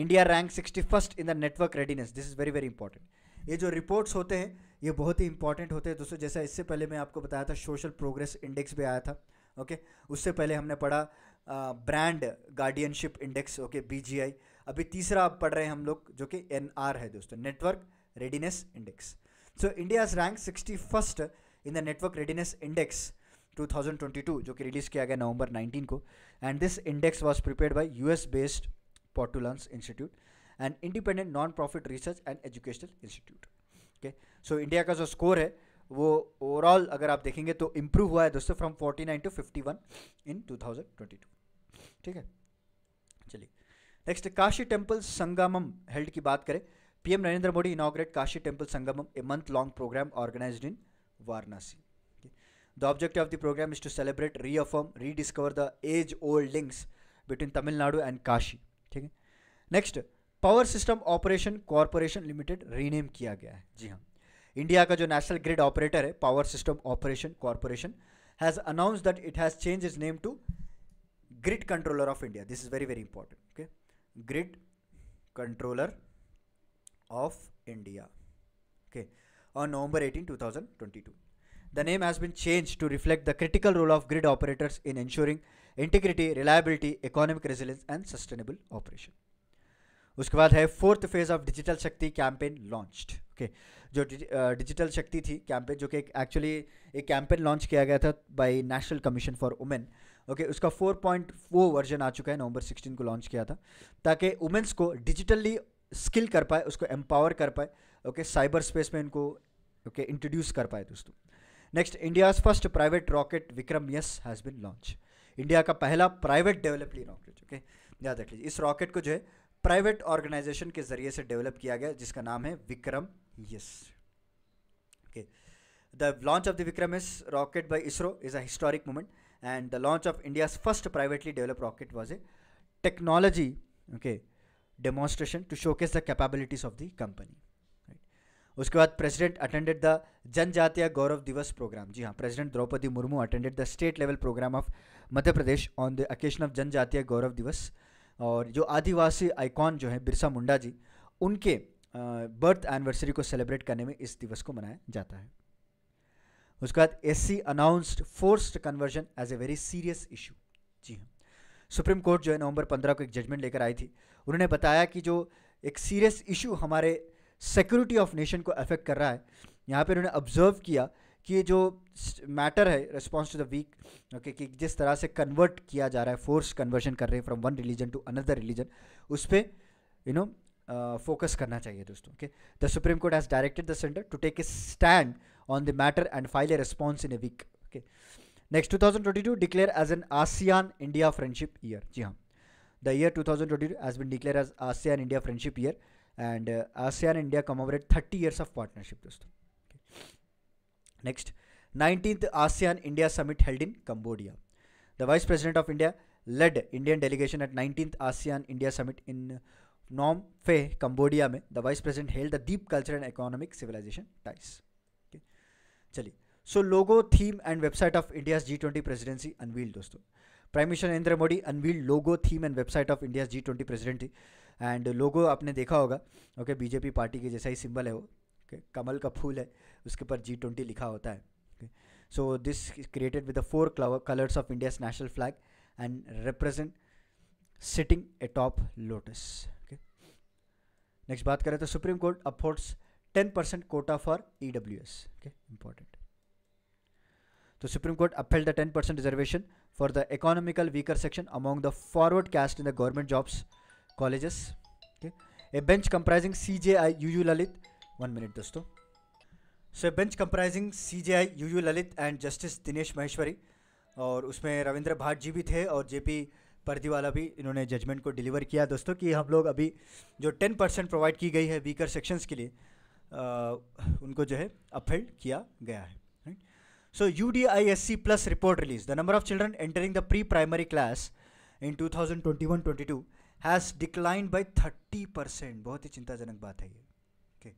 India rank sixty first in the network readiness this is very very important ये जो रिपोर्ट्स होते हैं ये बहुत ही इंपॉर्टेंट होते हैं दोस्तों जैसा इससे पहले मैं आपको बताया था सोशल प्रोग्रेस इंडेक्स भी आया था ओके okay? उससे पहले हमने पढ़ा brand guardianship index okay BGI अभी तीसरा पढ़ रहे हैं हम लोग जो कि एनआर है दोस्तों network readiness index so India rank sixty first in the network readiness index 2022 जो कि रिलीज़ किया गया नवंबर 19 को and this index prepare by U US based Portulans institute and independent non profit research and educational institute okay so India का जो स्कोर है वो ओवरऑल अगर आप देखेंगे तो इम्प्रूव हुआ है दोस्तों फ्रॉम 49 टू 51 इन 2022 ठीक है चलिए next Kashi temple Sangamam held की बात करें PM Narendra Modi inaugurate Kashi temple Sangamam a month long programme organise in Varanasi The objective of the program is to celebrate, reaffirm, rediscover the the age old links between Tamil Nadu and Kashi ठीक है next power system operation corporation limited rename किया गया है जी हाँ इंडिया का जो नेशनल ग्रिड ऑपरेटर है power system operation corporation has announce that it has change is name to grid controller of India. This is very, very important. Okay. Grid controller of India. Okay. On November 18, 2022. The name has been changed to reflect the critical role of grid operators in ensuring integrity, reliability, economic resilience and sustainable operation. उसके बाद है fourth phase of digital Shakti campaign launched okay जो डि, आ, डिजिटल शक्ति थी कैंपेन जो कि एक्चुअली एक कैंपेन लॉन्च किया गया था by national commission for women okay उसका 4.4 वर्जन आ चुका है नवंबर 16 को लॉन्च किया था ताकि वुमेंस को डिजिटली स्किल कर पाए उसको एम्पावर कर पाए ओके साइबर स्पेस में इनको ओके इंट्रोड्यूस कर पाए दोस्तों next India's first private rocket Vikram S has been launch India का पहला प्राइवेट डेवलपली रॉकेट ओके याद रख लीजिए इस रॉकेट को जो है प्राइवेट ऑर्गेनाइजेशन के जरिए से डेवलप किया गया जिसका नाम है Vikram S okay the launch of the Vikram S rocket by ISRO is a historic moment and the launch of India's first privately developed rocket was a technology okay, demonstration to showcase the capabilities of the company. उसके बाद प्रेसिडेंट अटेंडेड द जनजातीय गौरव दिवस प्रोग्राम जी हाँ president Draupadi Murmu attended the state level programme of Madhya Pradesh on the occasion of Janjatiya Gaurav दिवस और जो आदिवासी आइकॉन जो है बिरसा मुंडा जी उनके बर्थ एनिवर्सरी को सेलिब्रेट करने में इस दिवस को मनाया जाता है उसके बाद S announced forced conversion as a very serious issue जी हाँ सुप्रीम कोर्ट जो है नवंबर पंद्रह को एक जजमेंट लेकर आई थी उन्होंने बताया कि जो एक सीरियस इशू हमारे सिक्योरिटी ऑफ नेशन को अफेक्ट कर रहा है यहाँ पर उन्होंने ऑब्जर्व किया कि जो मैटर है response to the week okay कि जिस तरह से कन्वर्ट किया जा रहा है फोर्स कन्वर्जन कर रहे हैं from one religion to another religion उस पर यू नो फोकस करना चाहिए दोस्तों okay the supreme court has directed the centre to take a stand on the matter and file a response in a week. Okay. Next 2022 declare as an ASEAN India friendship year. जी the year 2022 has been declared as ASEAN India friendship year and uh, ASEAN India commemorate 30 years of partnership Okay. Next 19th ASEAN India summit held in Cambodia. The Vice President of India led Indian delegation at 19th ASEAN India Summit in Phnom Penh, Cambodia. the Vice President hailed the deep cultural and economic civilization ties. चलिए so logo theme and website of India G twenty presidency unveil दोस्तों prime minister Narendra Modi unveil logo theme and website of India G twenty president थी एंड लोगो आपने देखा होगा ओके बीजेपी पार्टी के जैसा ही सिंबल है वो कमल का फूल है उसके ऊपर जी ट्वेंटी लिखा होता है so this created with the four colours of India's national flag and represent sitting atop lotus okay next बात करें तो supreme court upholds ten percent quota for E okay important तो supreme court upheld the ten percent reservation for the economical weaker section among the forward caste in the government jobs colleges a bench comprising C J I U U Lalit one minute दोस्तों सो a bench comprising C J I U U Lalit and justice Dinesh Maheshwari और उसमें रविंद्र भाट जी भी थे और जे पी परदीवाला भी इन्होंने जजमेंट को डिलीवर किया दोस्तों कि हम लोग अभी जो टेन परसेंट प्रोवाइड की गई है वीकर सेक्शंस के लिए उनको जो है अपहेल्ड किया गया है so U D I S C plus report release the number of children entering the pre primary class in two thousand twenty one twenty two has decline by thirty percent बहुत ही चिंताजनक बात है ये okay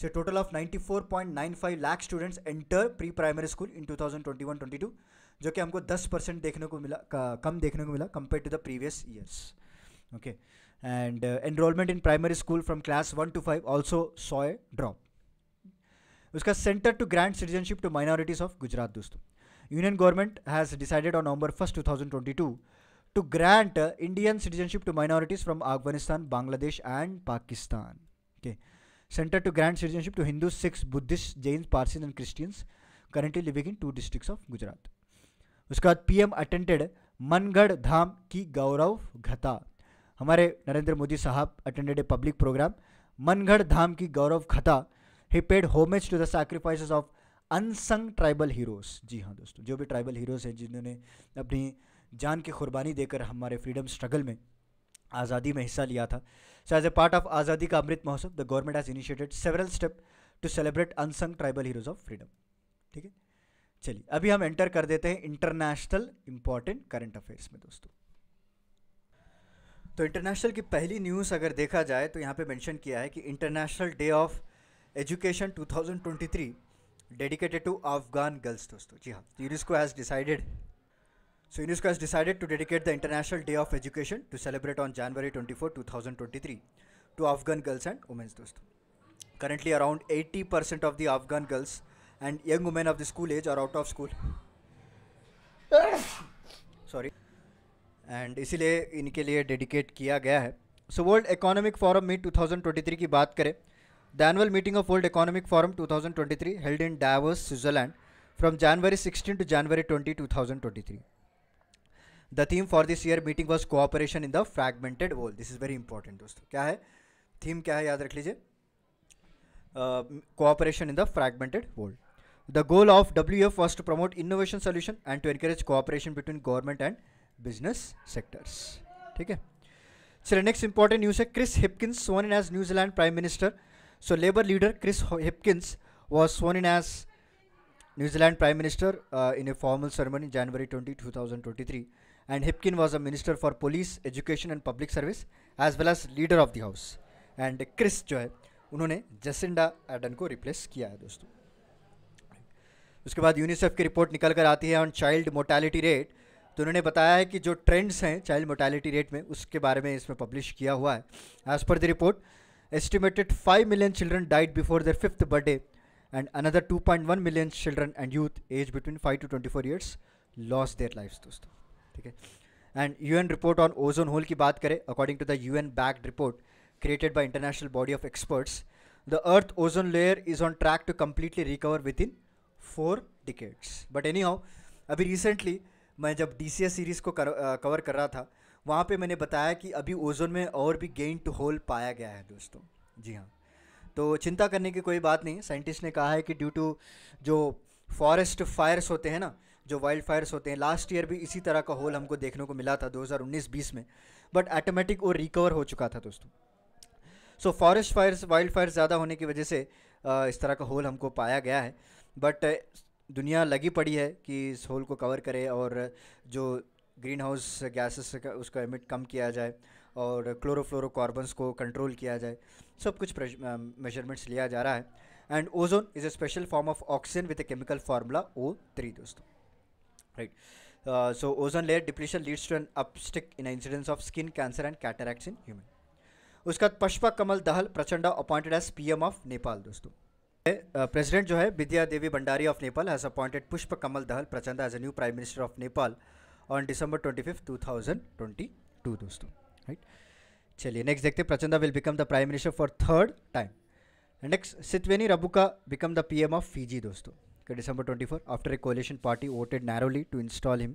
so total of ninety four point nine five lakh students enter pre primary school in two thousand twenty one twenty two जो कि हमको दस परसेंट देखने को मिला कम देखने को मिला compare to the previous years okay and uh, enrollment in primary school from class 1 to 5 also saw a drop उसका centre to grant citizenship to minorities of Gujarat दोस्तों union government has decided on November first 2022 to grant Indian citizenship to minorities from Afghanistan Bangladesh and Pakistan okay centre to grant citizenship to Hindu Sikhs Buddhist Jain Parsis and Christians currently living in two districts of Gujarat. उसके बाद पीएम अटेंडेड मनगढ़ धाम की गौरव घता हमारे नरेंद्र मोदी साहब attended a public programme Mangarh Dham की गौरव खता he paid homage to the sacrifices of unsung tribal heroes जी हाँ दोस्तों जो भी ट्राइबल हीरोज़ हैं जिन्होंने अपनी जान की कुर्बानी देकर हमारे फ्रीडम स्ट्रगल में आज़ादी में हिस्सा लिया था so as a part of Azadi ka Amrit Mahotsav the government has initiated several step to celebrate unsung tribal heroes of freedom ठीक है चलिए अभी हम एंटर कर देते हैं इंटरनेशनल इंपॉर्टेंट करंट अफेयर्स में दोस्तों तो इंटरनेशनल की पहली न्यूज़ अगर देखा जाए तो यहाँ पे मेंशन किया है कि international day of education 2023 dedicated to Afghan girls दोस्तों जी हाँ UNESCO has decided so UNESCO has decided to dedicate the international day of education to celebrate on January twenty four to to Afghan girls and womens दोस्तों currently around eighty percent of the Afghan girls and young women of the school age are out of school sorry and इसीलिए इनके लिए डेडिकेट किया गया है so world economic forum meet 2023 की बात करें the annual meeting of world economic forum 2023 held in Davos Switzerland from January 16 to January 20 2023 the theme for this year meeting was cooperation in the fragmented world this is very important दोस्तों क्या है थीम क्या है याद रख लीजिए cooperation in the fragmented world the goal of W F was to promote innovation solution and to encourage cooperation between government and business sectors ठीक है चलिए नेक्स्ट इंपॉर्टेंट न्यूज़ है Chris Hipkins sworn in as New Zealand prime minister so labour leader Chris Hipkins was sworn in as New Zealand prime minister in a formal ceremony January twenty two thousand twenty three and Hipkin was a minister for police education and public service as well as leader of the house and Chris जो है उन्होंने जसिंडा एडन को रिप्लेस किया है दोस्तों उसके बाद यूनिसेफ की रिपोर्ट निकल कर आती है ऑन चाइल्ड मोर्टैलिटी रेट तो उन्होंने बताया है कि जो ट्रेंड्स हैं चाइल्ड मोर्टैलिटी रेट में उसके बारे में इसमें पब्लिश किया हुआ है as per the report estimated five million children died before their fifth birthday and another two point one million children and youth age between five to twenty four years lost their life दोस्तों ठीक है and U N report on ozone hole की बात करें according to the U N backed report created by international body of experts the earth ozone layer is on track to completely recover with within four decades but anyhow अभी रिसेंटली मैं जब डी सीरीज़ को कर, आ, कवर कर रहा था वहाँ पे मैंने बताया कि अभी ओजोन में और भी गेन टू होल पाया गया है दोस्तों जी हाँ तो चिंता करने की कोई बात नहीं साइंटिस्ट ने कहा है कि ड्यू टू जो फॉरेस्ट फायर्स होते हैं ना जो वाइल्ड फायर्स होते हैं लास्ट ईयर भी इसी तरह का होल हमको देखने को मिला था 2019-20 में बट ऑटोमेटिक वो रिकवर हो चुका था दोस्तों so forest fires wild fire ज़्यादा होने की वजह से इस तरह का होल हमको पाया गया है बट दुनिया लगी पड़ी है कि इस होल को कवर करे और जो ग्रीन हाउस गैसेस का उसका एमिट कम किया जाए और क्लोरोफ्लोरोकार्बन्स को कंट्रोल किया जाए सब कुछ मेजरमेंट्स लिया जा रहा है and ozone is a special form of oxygen with a chemical formula O three दोस्तों right so ozone layer depletion leads to an uptick in incidence of skin cancer and cataracts in human उसके बाद Pushpa Kamal Dahal Prachanda appointed as M of Nepal दोस्तों प्रेसिडेंट जो है Vidya Devi Bhandari of Nepal has appointed Pushpa Kamal Dahal Prachanda as a new prime minister of Nepal on December twenty fifth दोस्तों राइट चलिए नेक्स्ट देखते हैं Prachanda will become the prime minister for third time next Sitiveni Rabuka become the PM of Fiji दोस्तों के December 24 after a coalition party voted narrowly to install him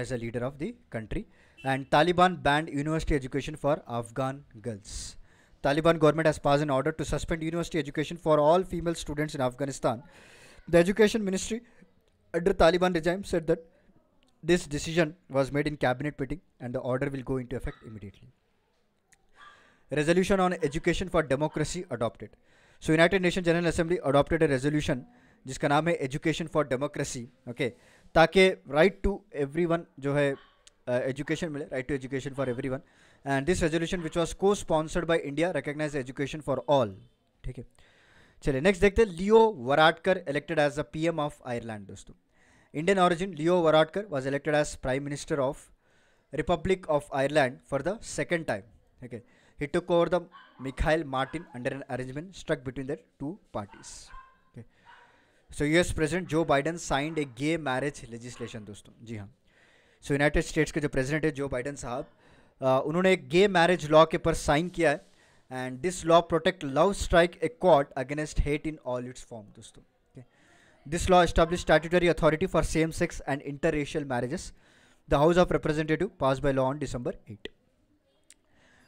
as a leader of the country and Taliban banned university education for Afghan girls Taliban government has passed an order to suspend university education for all female students in Afghanistan. The education ministry under Taliban regime said that this decision was made in cabinet meeting and the order will go into effect immediately. Resolution on education for democracy adopted. So United Nations General Assembly adopted a resolution जिसका नाम है एजुकेशन फॉर डेमोक्रेसी ओके ताकि राइट टू एवरीवन जो है एजुकेशन uh, मिले right to education for everyone and this resolution which was को sponsored by India recognize education for all ठीक है चलिए नेक्स्ट देखते हैं Leo Varadkar elected as the M of Ireland दोस्तों Indian origin Leo Varadkar was elected as prime minister of republic of Ireland for the second time ठीक है he took over the Micheal Martin under an arrangement struck between the two parties so U S president Joe Biden signed a gay marriage legislation दोस्तों जी हाँ सो यूनाइटेड स्टेट्स के जो प्रेजिडेंट है जो बाइडन साहब Uh, उन्होंने एक गे मैरिज लॉ के पर साइन किया है and this law protect love strike a caught against hate in all its form दोस्तों this law establish statutory authority for same sex and interracial marriages the house of representative pass by law on December eight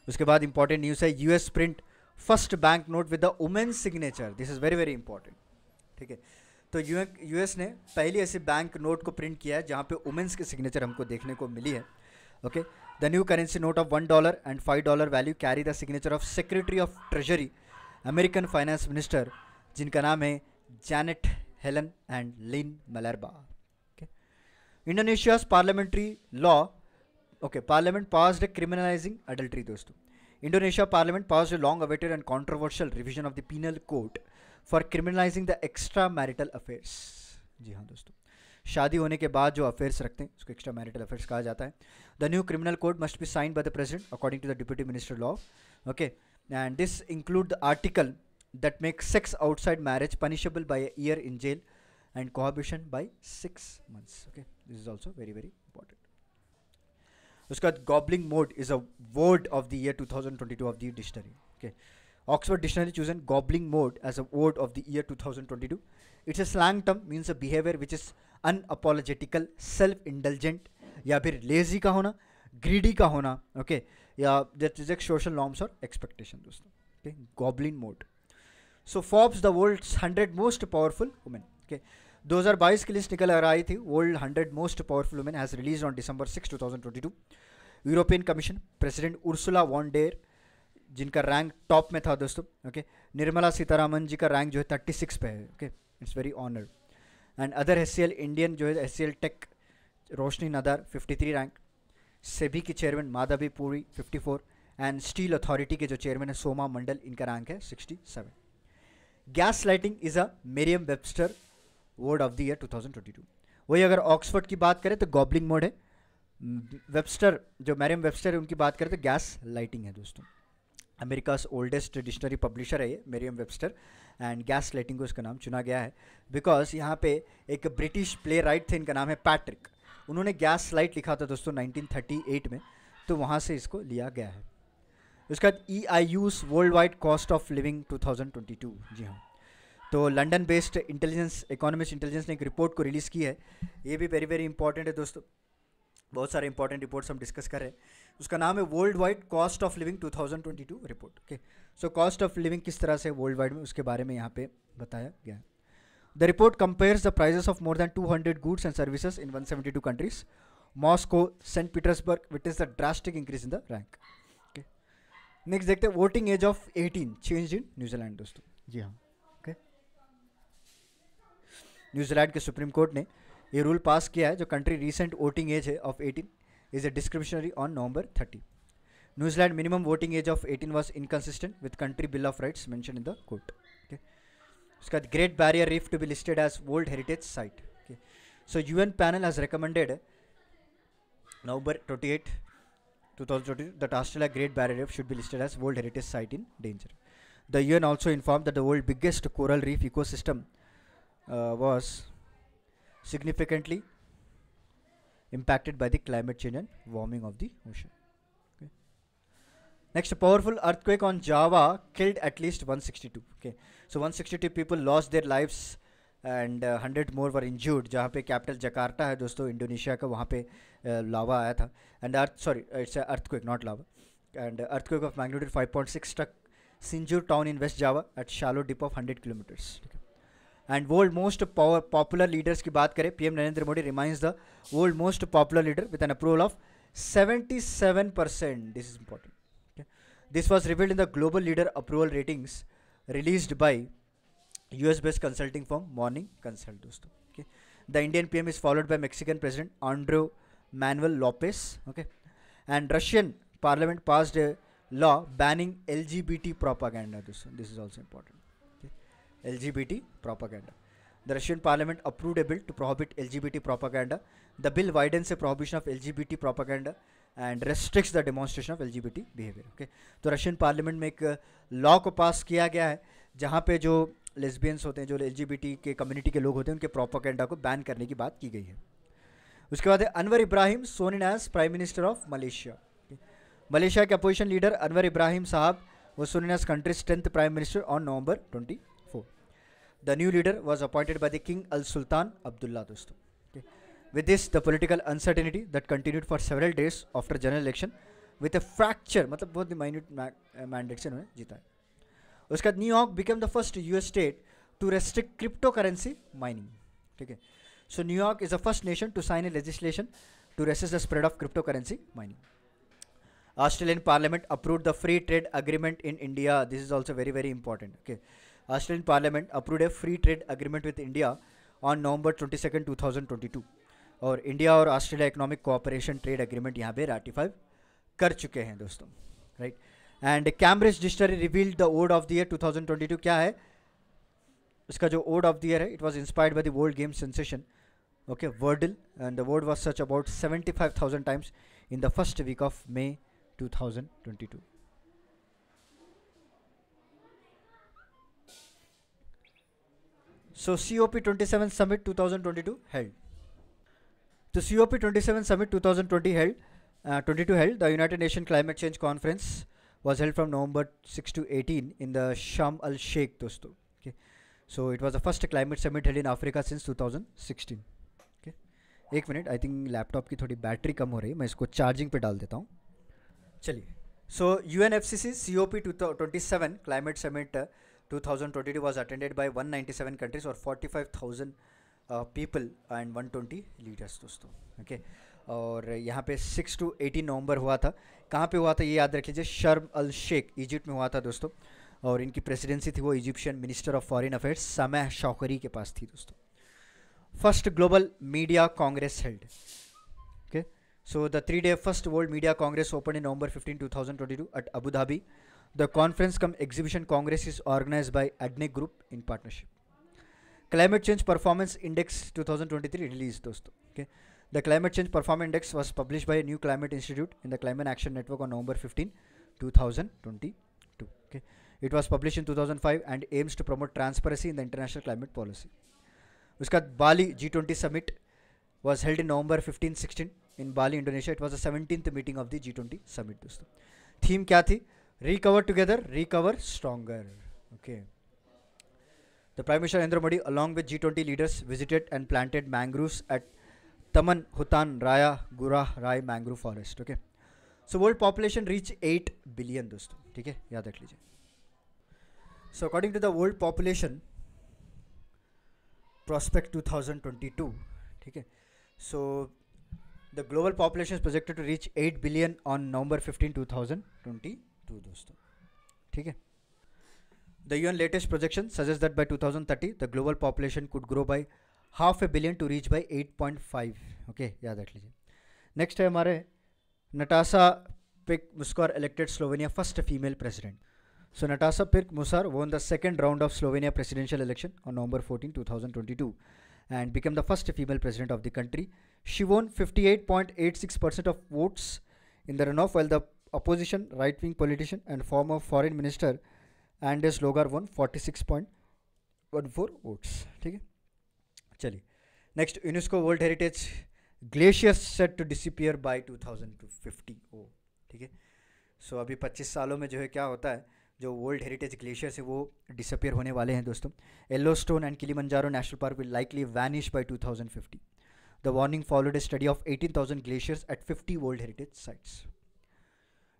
उसके बाद इंपॉर्टेंट न्यूज़ है US print first bank note with the womens signature this is very very important ठीक है तो यूएस ने पहली ऐसी बैंक नोट को प्रिंट किया है जहाँ पे वुमेन्स की सिग्नेचर हमको देखने को मिली है okay okay? The new currency note of $1 and $5 value carry the signature of Secretary of Treasury, American Finance Minister, जिनका नाम है Janet Helen and Lynn Malerba. Okay. Indonesia's parliamentary law, okay, parliament passed criminalizing adultery दोस्तों. Indonesia parliament passed a long-awaited and controversial revision of the penal code for criminalizing the extramarital affairs. जी हाँ दोस्तों शादी होने के बाद जो अफेयर्स रखते हैं उसको एक्स्ट्रा मैरिटल अफेयर्स कहा जाता है the new criminal code must be sign by the president according to the deputy minister law okay and this include the article that make sex outside marriage punishable by year in jail and cohabitation by six months okay this is also very very important उसके बाद goblin mode is a word of the year 2022 of the dictionary okay Oxford dictionary choose an goblin mode as a word of the year two thousand twenty two it's a slang term means a behaviour which is unapologetical self intelligent या फिर लेजी का होना ग्रीडी का होना ओके okay? या दैट इज एक सोशल नॉर्म्स और एक्सपेक्टेशन दोस्तों okay goblin mode so Forbes the world hundred most powerful women okay 2022 की लिस्ट निकल आ रही थी world hundred most powerful women has release on December six two thousand twenty two European commission president Ursula von der जिनका रैंक टॉप में था दोस्तों ओके okay? निर्मला सीतारामन जी का रैंक जो है थर्टी सिक्स पे है okay okay? It's very honoured and others Indian जो है S tech Roshni Nadar 53 rank SEBI के चेयरमैन माधवी पूरी 54 एंड स्टील अथॉरिटी के जो चेयरमैन है सोमा मंडल इनका रैंक है 67 gaslighting is a Merriam Webster word of the year 2022 वही अगर ऑक्सफोर्ड की बात करें तो गॉबलिंग मोड है वेबस्टर जो मैरियम वेबस्टर है उनकी बात करें तो गैस लाइटिंग है दोस्तों अमेरिकाज ओल्डेस्ट डिक्शनरी पब्लिशर है ये Merriam Webster and gaslighting को इसका नाम चुना गया है बिकॉज यहाँ पे एक ब्रिटिश प्ले राइट थे इनका नाम है पैट्रिक उन्होंने गैस लाइट लिखा था दोस्तों 1938 में तो वहाँ से इसको लिया गया है उसके बाद E I U's worldwide cost of living 2022 जी हाँ तो London based intelligence economics intelligence ने एक रिपोर्ट को रिलीज़ की है ये भी वेरी वेरी इंपॉर्टेंट है दोस्तों बहुत सारे इंपॉर्टेंट रिपोर्ट्स हम डिस्कस कर रहे हैं उसका नाम है worldwide cost of living 2022 report okay so cost of living किस तरह से वर्ल्ड वाइड में उसके बारे में यहाँ पे बताया गया है the report compares the prices of more than 200 goods and services in 172 countries Moscow Saint Petersburg with is the drastic increase in the rank okay next देखते हैं voting age of 18 change in New Zealand दोस्तों जी हाँ ओके न्यूजीलैंड के सुप्रीम कोर्ट ने ये रूल पास किया है जो कंट्री रिसेंट वोटिंग एज है of 18 is a discretionary on November 30. New Zealand minimum voting age of 18 was inconsistent with country bill of rights mentioned in the court. Okay. So the Great Barrier Reef to be listed as World Heritage Site. Okay. So UN panel has recommended November 28, 2022, that Australia Great Barrier Reef should be listed as World Heritage Site in danger. The UN also informed that the world's biggest coral reef ecosystem uh, was significantly impacted by the climate change and warming of the ocean. Okay. Next, a powerful earthquake on Java killed at least 162. Okay, so 162 people lost their lives and hundred more were injured जहाँ पे कैपिटल जकार्ता है दोस्तों इंडोनेशिया का वहाँ पे लावा आया था and earth sorry it's earthquake not lava and earthquake of magnitude 5.6 struck Cianjur town in West Java at shallow depth of 100 kilometres and world most popular leaders की बात करें PM Narendra Modi remind the world most popular leader with an approval of 77 percent this is important this was revealed in the global leader approval ratings release by U S based consulting form morning Consult दोस्तों the Indian P M is followed by Mexican president Andres Manuel Lopez okay and Russian parliament pass law banning L G B T propaganda this is also important LGBT propaganda. The Russian parliament approved a bill to prohibit LGBT propaganda. The bill widens the prohibition of LGBT propaganda and restricts the demonstration of L behaviour okay तो रशियन पार्लियामेंट में एक लॉ uh, को पास किया गया है जहाँ पे जो लेस्बियंस होते हैं जो एल के कम्युनिटी के लोग होते हैं उनके प्रोपागेंडा को बैन करने की बात की गई है उसके बाद है Anwar Ibrahim sworn in as prime minister of Malaysia Malaysia के अपोजिशन लीडर अनवर इब्राहिम साहब वो sworn in as country tenth prime minister on November twenty the new leader was appointed by the King Al Sultan Abdullah Dosto. Okay. With this, the political uncertainty that continued for several days after general election with a fracture, मतलब बहुत ही minute eh, mandate से इन्होंने जीता है. उसके बाद New York become the first US state to restrict cryptocurrency mining ठीक है so New York is the first nation to sign a legislation to रेसिस the Australian Parliament approved the free trade agreement in India. This is also very, very important. Okay. Australian Parliament approved a free trade agreement with India on November twenty 2022 और इंडिया और Australia economic cooperation trade agreement यहाँ पे रेटिफाई कर चुके हैं दोस्तों right and Cambridge dictionary revealed the word of the year 2022 क्या है इसका जो ओड ऑफ द ईयर है it was inspired by the world game sensation okay Wordle and the word was such about 75000 times in the first week of May two So COP27 Summit 2022 held. The COP27 Summit 2020 held, uh, 22 held, the United Nations Climate Change Conference was held from November 6 to 18 in the Sham Al Sheikh, dosto. Okay. So it was the first climate summit held in Africa since 2016. Okay. एक मिनट आई थिंक लैपटॉप की थोड़ी बैटरी कम हो रही है मैं इसको चार्जिंग पे डाल देता हूँ चलिए so U N F C C C O P two twenty seven climate summit 2022 was attended by 197 countries or 45,000 people and 120 leaders दोस्तों ओके okay? और यहाँ पे 6 टू 18 नवंबर हुआ था कहाँ पे हुआ था ये याद रख लीजिए शर्म अल शेख इजिप्ट में हुआ था दोस्तों और इनकी प्रेसिडेंसी थी वो Egyptian minister of foreign affairs Sameh Shoukry के पास थी दोस्तों first global media congress held okay so the three day first world media congress open in November 15 2022 at Abu Dhabi The conference exhibition congress is organized by Adnec Group in partnership. Climate Change Performance Index 2023 released, dosto. Okay. The Climate Change Performance Index was published by New Climate Institute in the Climate Action Network on November 15, 2022. Okay. It was published in 2005 and aims to promote transparency in the international climate policy. उसका Bali G20 summit was held in November 15, 16 in Bali, Indonesia. It was the 17th meeting of the G20 summit. दोस्तों थीम क्या थी recover together recover stronger okay the Prime Minister Narendra Modi, along with G20 leaders, visited and planted mangroves at Taman Hutan Raya Gura Rai Mangrove Forest. Okay, so world population reached 8 billion दोस्तों, Okay. So according to the world population prospect 2022, okay. so the global population is projected to reach 8 billion on November 15, 2022. Two दोस्तों ठीक है the U N latest projection suggest that by two thousand thirty the global population could grow by half a billion to reach by eight point five okay याद रख लीजिए नेक्स्ट है हमारे Natasa Pirc Musar elected Slovenia first female president so Natasa Pirc Musar वो in the second round of Slovenia presidential election on November fourteen two thousand twenty two and become the first female president of the country she won fifty eight point eight six percent of votes in the run off well the opposition right wing politician and former foreign minister Andes Logar won 46.14 votes. ठीक है चलिए next unesco world heritage glaciers set to disappear by 2050 oh ठीक है सो अभी 25 सालों में जो है क्या होता है जो वर्ल्ड हेरिटेज ग्लेशियर्स है वो डिसअपियर होने वाले हैं दोस्तों Yellowstone and Kilimanjaro national park will likely vanish by 2050 the warning followed a study of 18,000 glaciers at 50 world heritage sites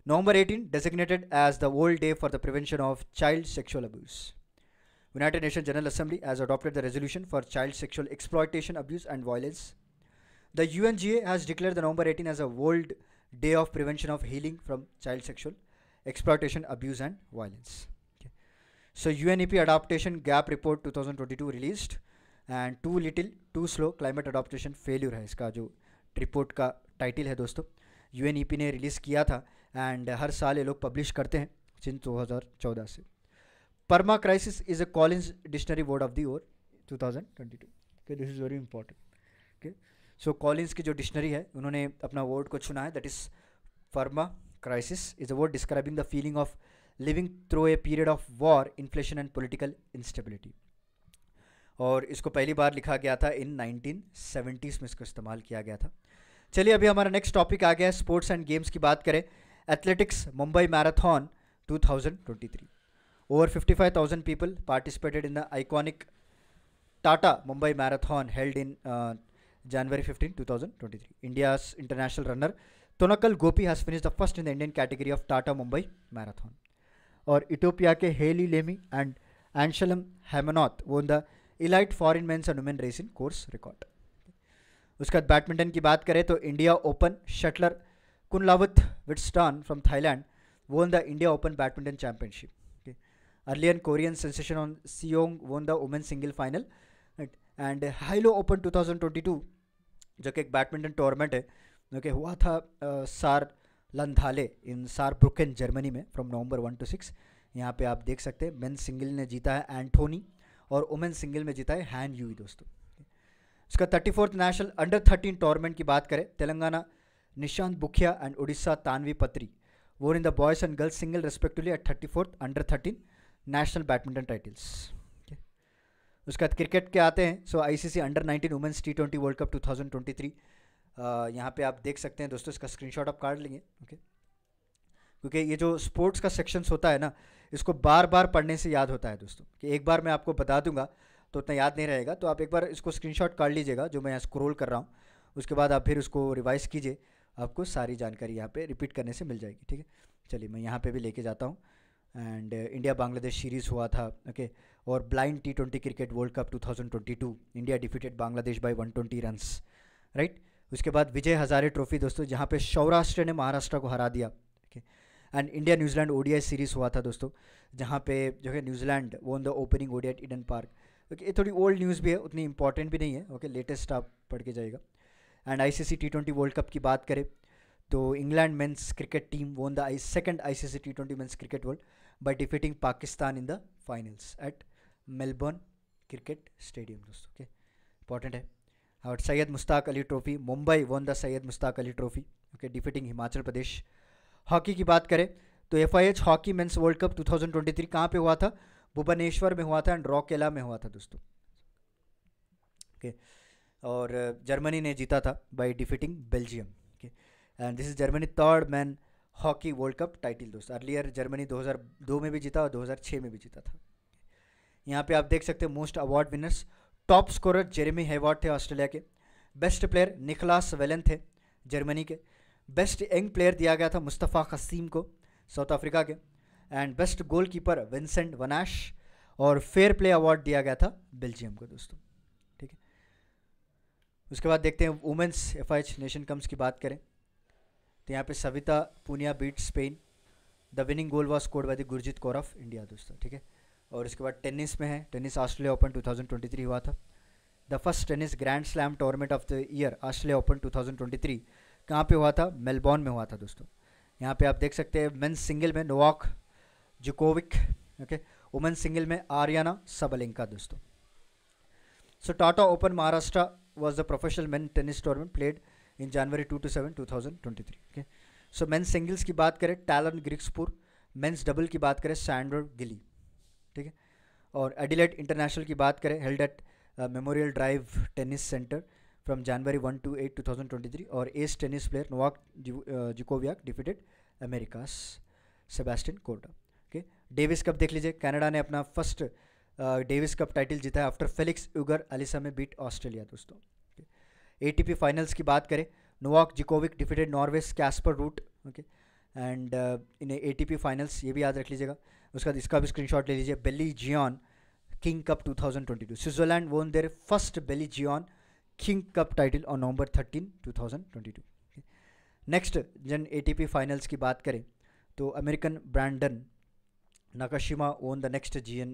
November 18 designated as the World Day for the Prevention of Child Sexual Abuse. United Nations General Assembly has adopted the resolution for child sexual exploitation, abuse and violence. The UNGA has declared the November 18 as a World Day of Prevention of Healing from Child Sexual Exploitation, Abuse and Violence. Okay. So UNEP Adaptation Gap Report 2022 released and too little, too slow climate adaptation failure है इसका जो रिपोर्ट का टाइटल है दोस्तों यूएनईपी ने एंड uh, हर साल ये लोग पब्लिश करते हैं सिंस 2014 से permacrisis is a Collins dictionary word of the year 2022 के this is very important okay so Collins की जो डिक्शनरी है उन्होंने अपना वर्ड को चुना है that is permacrisis is a word describing the feeling of living through a period of war inflation and political instability और इसको पहली बार लिखा गया था इन 1970s में इसको इस्तेमाल किया गया था चलिए अभी हमारा नेक्स्ट टॉपिक आ गया है स्पोर्ट्स एंड गेम्स की बात करें athletics Mumbai marathon 2023 over 55,000 people participated in the iconic Tata Mumbai marathon held in January 15 2023 India's international runner Tonakal Gopi has finish the first in the Indian category of Tata Mumbai marathon और इटोपिया के Hayle Lemi and Anchalem Haymanot वो the elite foreign men's and women racing course record उसके बाद बैडमिंटन की बात करें तो India open shuttler Kunlavut Wittstan from Thailand won the India Open Badminton Championship. Okay. Earlier, Korean sensation on Seong won the women's single final. Right. And uh, Hilo Open 2022 जो कि एक बैडमिंटन टूर्नामेंट है जो कि हुआ था सार लंधाले इन सार ब्रुकेन जर्मनी में from November one two six यहाँ पे आप देख सकते हैं मेन सिंगल ने जीता है एंटोनी और वुमेन सिंगल में जीता है हैन यूई दोस्तों इसका thirty fourth national under thirteen tournament की बात करें तेलंगाना Nishant एंड and Odisha Tanvi Patri won in the boys and girls single respectively at 34th under 13 national badminton titles उसके बाद क्रिकेट के आते हैं so I C C under nineteen women's T twenty world cup two thousand twenty three यहाँ पर आप देख सकते हैं दोस्तों इसका स्क्रीन शॉट आप काट लेंगे ओके क्योंकि ये जो स्पोर्ट्स का सेक्शंस होता है ना इसको बार बार पढ़ने से याद होता है दोस्तों कि एक बार मैं आपको बता दूंगा तो उतना याद नहीं रहेगा तो आप एक बार इसको स्क्रीनशॉट काट लीजिएगा जो मैं यहाँ स्क्रोल कर रहा हूँ उसके बाद आप फिर उसको रिवाइज़ कीजिए आपको सारी जानकारी यहाँ पे रिपीट करने से मिल जाएगी ठीक है चलिए मैं यहाँ पे भी लेके जाता हूँ एंड इंडिया बांग्लादेश सीरीज़ हुआ था ओके और blind T twenty cricket world cup 2022 India defeated Bangladesh by 120 twenty runs right उसके बाद विजय हज़ारे ट्रॉफी दोस्तों जहाँ पे सौराष्ट्र ने महाराष्ट्र को हरा दिया okay and India New Zealand ODI series हुआ था दोस्तों जहाँ पे जो है न्यूजीलैंड वो the opening ODI Eden park okay ये थोड़ी ओल्ड न्यूज़ भी है उतनी इंपॉर्टेंट भी नहीं है ओके लेटेस्ट आप पढ़ के जाएगा and ICC T twenty world cup की बात करें तो England men's cricket team won the I second C T twenty men's cricket world by defeating Pakistan in the finals at Melbourne cricket stadium दोस्तों ओके इंपॉर्टेंट है और Syed Mushtaq Ali trophy Mumbai won the Syed Mushtaq Ali trophy okay defeating Himachal Pradesh hockey की बात करें तो F I H hockey men's world cup three कहाँ पे हुआ था भुवनेश्वर में हुआ था एंड रॉकेला में हुआ था दोस्तों ओके okay. और जर्मनी ने जीता था by defeating Belgium okay and this is Germany third man hockey world cup title दोस्त अर्लियर जर्मनी 2002 में भी जीता और 2006 में भी जीता था यहाँ पे आप देख सकते हैं most award winners top scorer Jeremy Hayward थे ऑस्ट्रेलिया के बेस्ट प्लेयर निकलास वेलन थे जर्मनी के बेस्ट यंग प्लेयर दिया गया था मुस्तफ़ा कसीम को साउथ अफ्रीका के and best keeper Vincent Vanasch और फेयर प्ले अवार्ड दिया गया था बेल्जियम को दोस्तों उसके बाद देखते हैं women's F I H nation cups की बात करें तो यहाँ पे Savita Punia beat Spain the winning goal was scored by the Gurjit Kaur of India दोस्तों ठीक है और इसके बाद टेनिस में है टेनिस ऑस्ट्रेलिया ओपन 2023 हुआ था the first tennis grand slam tournament of the year Australia open 2023 कहाँ पे हुआ था मेलबॉर्न में हुआ था दोस्तों यहाँ पे आप देख सकते हैं मेन्स सिंगल में Novak Djokovic okay women single में आर्याना सबलिंका दोस्तों so Tata open Maharashtra was the professional men tennis tournament played in January 2 to 7 2023 okay so men's singles की बात करें टैलन ग्रिक्सपुर men's double की बात करें सैंडर गिली ठीक है और एडिलेट इंटरनेशनल की बात करें held at memorial drive tennis centre from January one two eight two thousand twenty three और as tennis player Novak Djokovic defeated America's Sebastian Korda okay Davis cup देख लीजिए कनाडा ने अपना फर्स्ट डेविस कप टाइटल जीता है आफ्टर फेलिक्स उगर अलिसा में बीट ऑस्ट्रेलिया दोस्तों पी फाइनल्स की बात करें Novak Djokovic defeated Norway Casper Ruud okay and in P finals ये भी याद रख लीजिएगा उसके बाद इसका भी स्क्रीनशॉट ले लीजिए Billie Jean King cup 2022 Switzerland won their first Billie Jean King cup title on November twenty two next gen P finals की बात करें तो American Brandon the next G N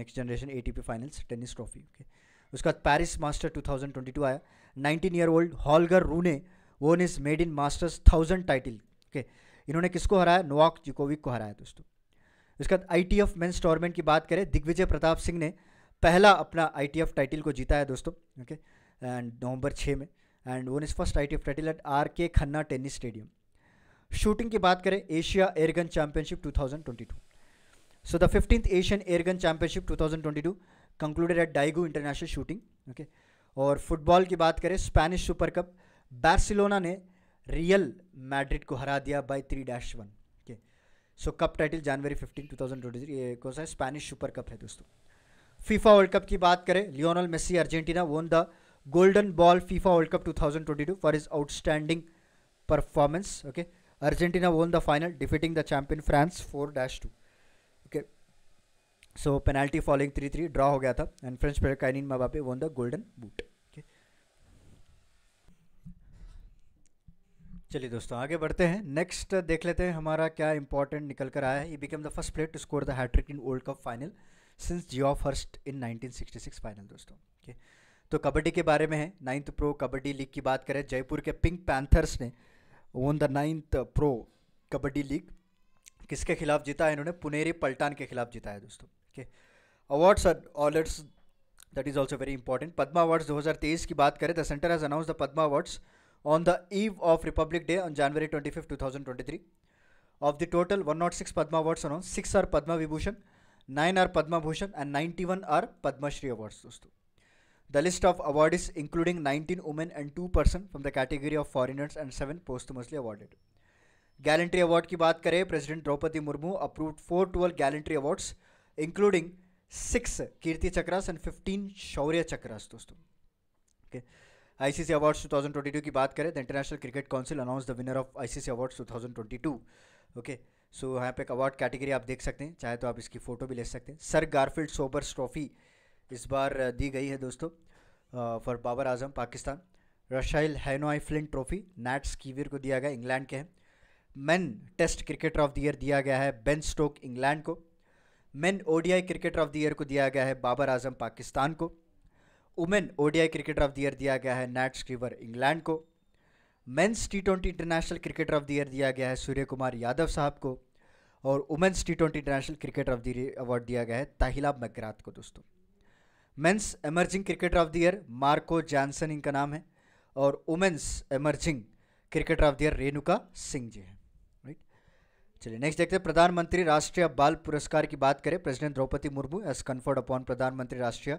next generation A T P finals tennis trophy okay उसके बाद पैरिस मास्टर 2022 आया 19 ईयर ओल्ड हॉलगर रू ने won his maiden masters thousand title okay इन्होंने किसको हराया नोवाक जिकोविक को हराया दोस्तों उसके बाद I T F men's tournament की बात करें दिग्विजय प्रताप सिंह ने पहला अपना आई टी एफ टाइटल को जीता है दोस्तों ओके एंड नवंबर छः में and won his first I T F title at R K Khanna tennis stadium shooting की बात करें Asia airgun championship two thousand twenty two So the 15th Asian Airgun Championship 2022 concluded at Daegu International Shooting. Okay. और फुटबॉल की बात करें स्पेनिश सुपर कप बार्सिलोना ने रियल मैड्रिड को हरा दिया by three dash one okay so cup title January fifteen two thousand twenty three कौन सा है स्पेनिश सुपर कप है दोस्तों फीफा वर्ल्ड कप की बात करें Lionel Messi Argentina won the golden ball FIFA world cup two thousand twenty two for his outstanding performance okay Argentina won the final defeating the champion France four dash two so penalty following three three draw हो गया था and French player Kylian Mbappe won the golden boot चलिए दोस्तों आगे बढ़ते हैं नेक्स्ट देख लेते हैं हमारा क्या इंपॉर्टेंट निकल कर आया है he become the first player to score the hat trick in world cup final since Geoff Hurst in 1966 final दोस्तों ओके तो कबड्डी के बारे में है नाइन्थ प्रो कबड्डी लीग की बात करें जयपुर के पिंक पैंथर्स ने won the ninth pro kabaddi league किसके खिलाफ जीता है इन्होंने पुनेरी पलटान के खिलाफ जीता है दोस्तों okay. Awards are awards that is also very important. Padma Awards 2023 की बात करें the center has announced the Padma Awards on the eve of Republic Day on January 25, 2023. Of the total 106 Padma Awards announced, 6 are Padma Vibhushan, 9 are Padma Bhushan and 91 are Padma Shri Awards दोस्तों. The list of awardees including 19 women and 2 person from the category of foreigners and 7 posthumously awarded. Gallantry award की बात करें president Draupadi Murmu approved four twelve gallantry awards 2023 including six Kirti Chakras and fifteen Shaurya Chakras दोस्तों ओके आईसीसी अवार्ड्स 2022 की बात करें तो international cricket council announce the winner of ICC awards 2022 okay so यहाँ पे एक अवार्ड कैटेगरी आप देख सकते हैं चाहे तो आप इसकी फ़ोटो भी ले सकते हैं सर गारफील्ड सोबर्स ट्रॉफी इस बार दी गई है दोस्तों for Babar Azam Pakistan Rachael Heyhoe Flint trophy Nat's Sciver को दिया गया इंग्लैंड के हैं men test cricketer of the year दिया गया है बेन स्टोक इंग्लैंड को men ODI cricketer of the year को दिया गया है बाबर आजम पाकिस्तान को women ODI cricketer of the year दिया गया है नैट स्क्रीवर इंग्लैंड को men's T twenty international cricketer of the year दिया गया है सूर्य कुमार यादव साहब को और women's T twenty international cricketer of the award दिया गया है ताहिला मकरात को दोस्तों men's emerging cricketer of the year Marco Jansen इनका नाम है और women's emerging cricketer of the year Renuka Singh ji हैं चलिए नेक्स्ट देखते हैं प्रधानमंत्री राष्ट्रीय बाल पुरस्कार की बात करें president Draupadi Murmu as conferred upon Pradhanmantri Rashtriya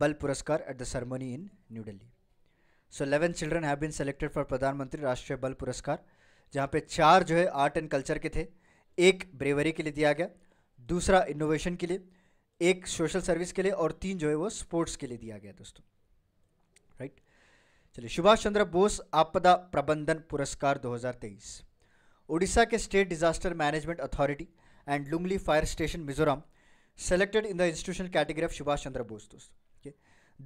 Bal Puraskar at the ceremony in New Delhi so eleven children have been selected for Pradhanmantri Rashtriya Bal पुरस्कार जहाँ पे चार जो है आर्ट एंड कल्चर के थे एक ब्रेवरी के लिए दिया गया दूसरा इनोवेशन के लिए एक सोशल सर्विस के लिए और तीन जो है वो स्पोर्ट्स के लिए दिया गया दोस्तों राइट right? चलिए सुभाष चंद्र बोस आपदा प्रबंधन पुरस्कार दो Odisha State Disaster Management Authority and and Fire Station, Mizoram, selected in the institutional category of Shiva Chandra Bose.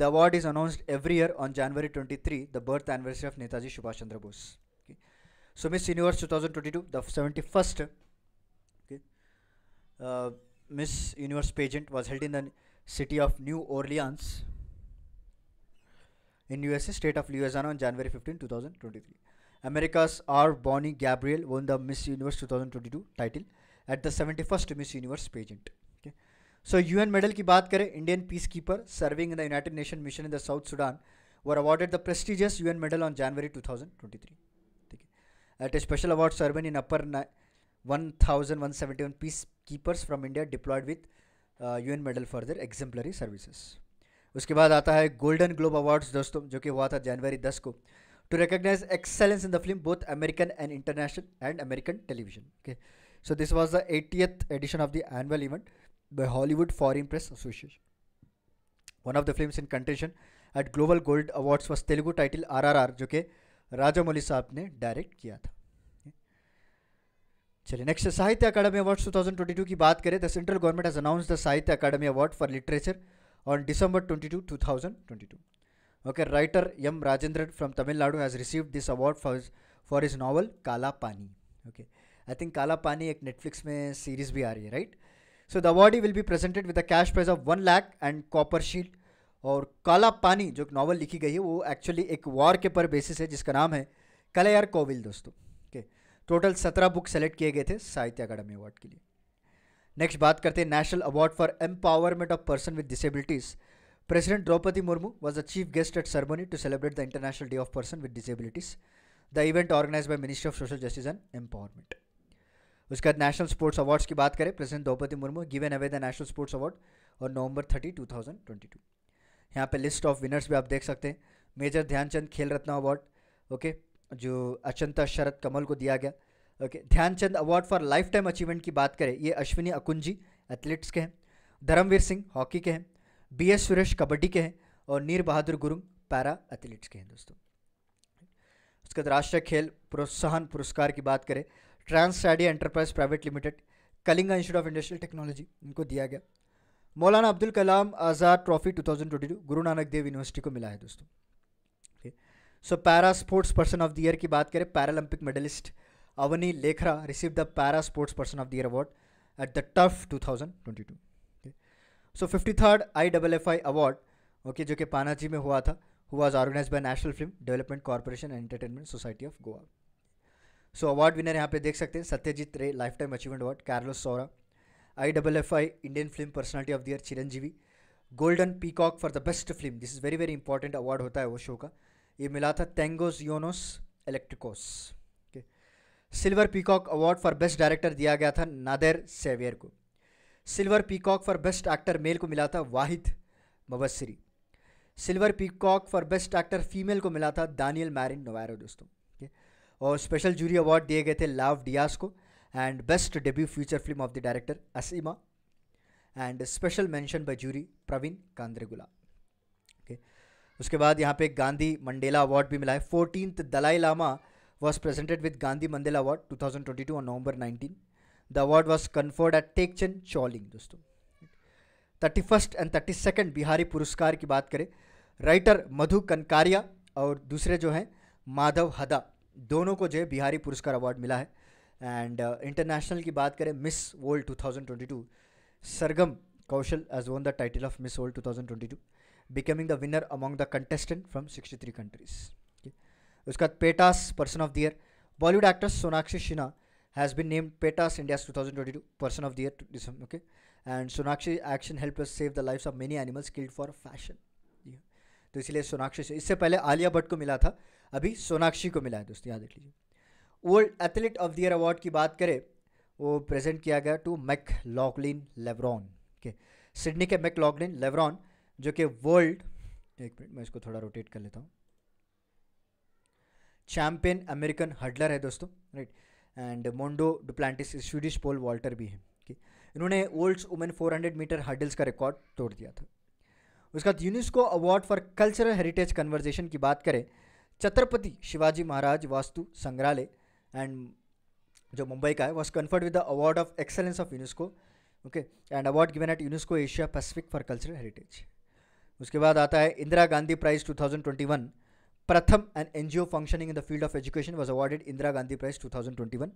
The award is announced every year on January 23, the birth anniversary of Netaji Subhash Chandra Bose. Okay. So Miss Universe 2022, the 71st uh, Miss Universe pageant was held in the city of New Orleans in USA, state of Louisiana on January 15, 2023. America's R. Bonnie Gabriel won the Miss Universe 2022 title at the 71st Miss Universe pageant. Okay. So UN medal की बात करें Indian peacekeeper serving in the United Nations mission in the South Sudan were awarded the prestigious UN medal on January 2023. At a special award ceremony in upper 1171 peacekeepers from India deployed with U N medal for their exemplary services उसके बाद आता है गोल्डन ग्लोब अवार्ड्स दोस्तों जो कि हुआ था जनवरी 10 को to recognize excellence in the film, both American and international and American television. Okay, so this was the 80th edition of the annual event by Hollywood Foreign Press Association. One of the films in contention at Global Gold Awards was Telugu title RRR, jo ke rajamouli saab ne direct kiya tha चलिए नेक्स्ट साहित्य अकादमी अवार्ड 2022 की बात करें the central government has announce the Sahitya Akademi award for literature on December 22 2022 Okay, writer M. Rajendran from Tamil Nadu has received this award for his, for his novel Kala Pani. Okay, I think Kala Pani एक Netflix में series भी आ रही है right? So the awardee will be presented with a cash prize of one lakh and copper shield. और काला पानी जो नावल लिखी गई है वो एक्चुअली एक वॉर के पर बेसिस है जिसका नाम है कलयार कोविल दोस्तों ओके टोटल सत्रह बुक सेलेक्ट किए गए थे साहित्य अकाडमी अवार्ड के लिए नेक्स्ट बात करते हैं national award for empowerment of person with disabilities President Draupadi Murmu was the chief guest at ceremony to celebrate the International Day of Person with Disabilities, the event organized by Ministry of Social Justice and Empowerment. उसके बाद नेशनल स्पोर्ट्स अवार्ड्स की बात करें president Draupadi Murmu given away the national sports award और नवंबर ट्वेंटी टू यहाँ पर लिस्ट ऑफ विनर्स भी आप देख सकते हैं मेजर ध्यानचंद खेल रत्न अवार्ड ओके जो अचंता शरद कमल को दिया गया okay Dhyanchand award for lifetime achievement की बात करें ये अश्विनी अकुंजी एथलीट्स के हैं धर्मवीर सिंह हॉकी के हैं बी एस सुरेश कबड्डी के हैं और नीर बहादुर गुरुंग पैरा एथलीट्स के हैं दोस्तों उसके बाद राष्ट्रीय खेल प्रोत्साहन पुरस्कार की बात करें TransStadia enterprise private limited Kalinga institute of industrial technology इनको दिया गया मौलाना अब्दुल कलाम आज़ाद ट्रॉफी 2022 गुरु नानक देव यूनिवर्सिटी को मिला है दोस्तों so para sports person of the year की बात करें paralympic medalist Avani Lekhara receive the para sports person of the year award at the tough to so fifty third I double F I award okay जो कि पानाजी में हुआ था who was organize by national film development corporation and entertainment society of Goa so award winner यहाँ पे देख सकते हैं Satyajit Ray life lifetime achievement award Carlos Saura I double F I Indian film personality of the year Chiranjeevi golden peacock for the best film this is very very important award होता है वो शो का ये मिला था Tengo Suenos Electricos okay silver peacock award for best director दिया गया था नादेर सेवियर को silver peacock for best actor male को मिला था Vahid Mobasseri silver peacock for best actor female को मिला था दानियल मैरिन नोवारो दोस्तों और स्पेशल जूरी अवार्ड दिए गए थे लाव डियास को and best debut feature film of the director असीमा and special mention by jury Praveen Kandregula okay उसके बाद यहाँ पे गांधी मंडेला अवार्ड भी मिला है fourteen Dalai Lama was presented with Gandhi Mandela award 2022 thousand twenty two और November nineteen the award was conferred at Thekchen Choeling दोस्तों thirty first and thirty second Bihari Puraskar की बात करें राइटर मधु कनकारिया और दूसरे जो हैं माधव हदा दोनों को जो है बिहारी पुरस्कार अवार्ड मिला है एंड इंटरनेशनल uh, की बात करें Miss World 2022 Sargam Kaushal as won the title of Miss World 2022 becoming the winner among the contestant from 63 countries उसके बाद PETA's person of the year Bollywood actress Sonakshi Sinha has been named PETA's India's 2022 Person of the Year. okay, and Sonakshi action help save the lifes of many animals killed for fashion तो इसीलिए सोनाक्षी से इससे पहले आलिया भट्ट को मिला था अभी सोनाक्षी को मिला है दोस्तों याद रख लीजिए world athlete of the year award की बात करें वो प्रेजेंट किया गया टू मैक लॉकलिन लेब्रॉन के सिडनी के मैक लॉकलिन लेब्रॉन जो कि वर्ल्ड एक मिनट मैं इसको थोड़ा रोटेट कर लेता हूँ चैंपियन अमेरिकन हडलर है दोस्तों right right? And Mondo Duplantis Swedish pole vaulter भी हैं okay. इन्होंने ओल्ड वुमेन 400 मीटर हर्डल्स का रिकॉर्ड तोड़ दिया था उसके बाद UNESCO award for cultural heritage conservation की बात करें छत्रपति शिवाजी महाराज वास्तु संग्रहालय एंड जो मुंबई का है was conferred with the award of excellence of UNESCO okay and award given at UNESCO Asia Pacific for cultural heritage उसके बाद आता है Indira Gandhi prize 2021 Pratham, an NGO functioning in the field of education, was awarded Indira Gandhi Prize 2021.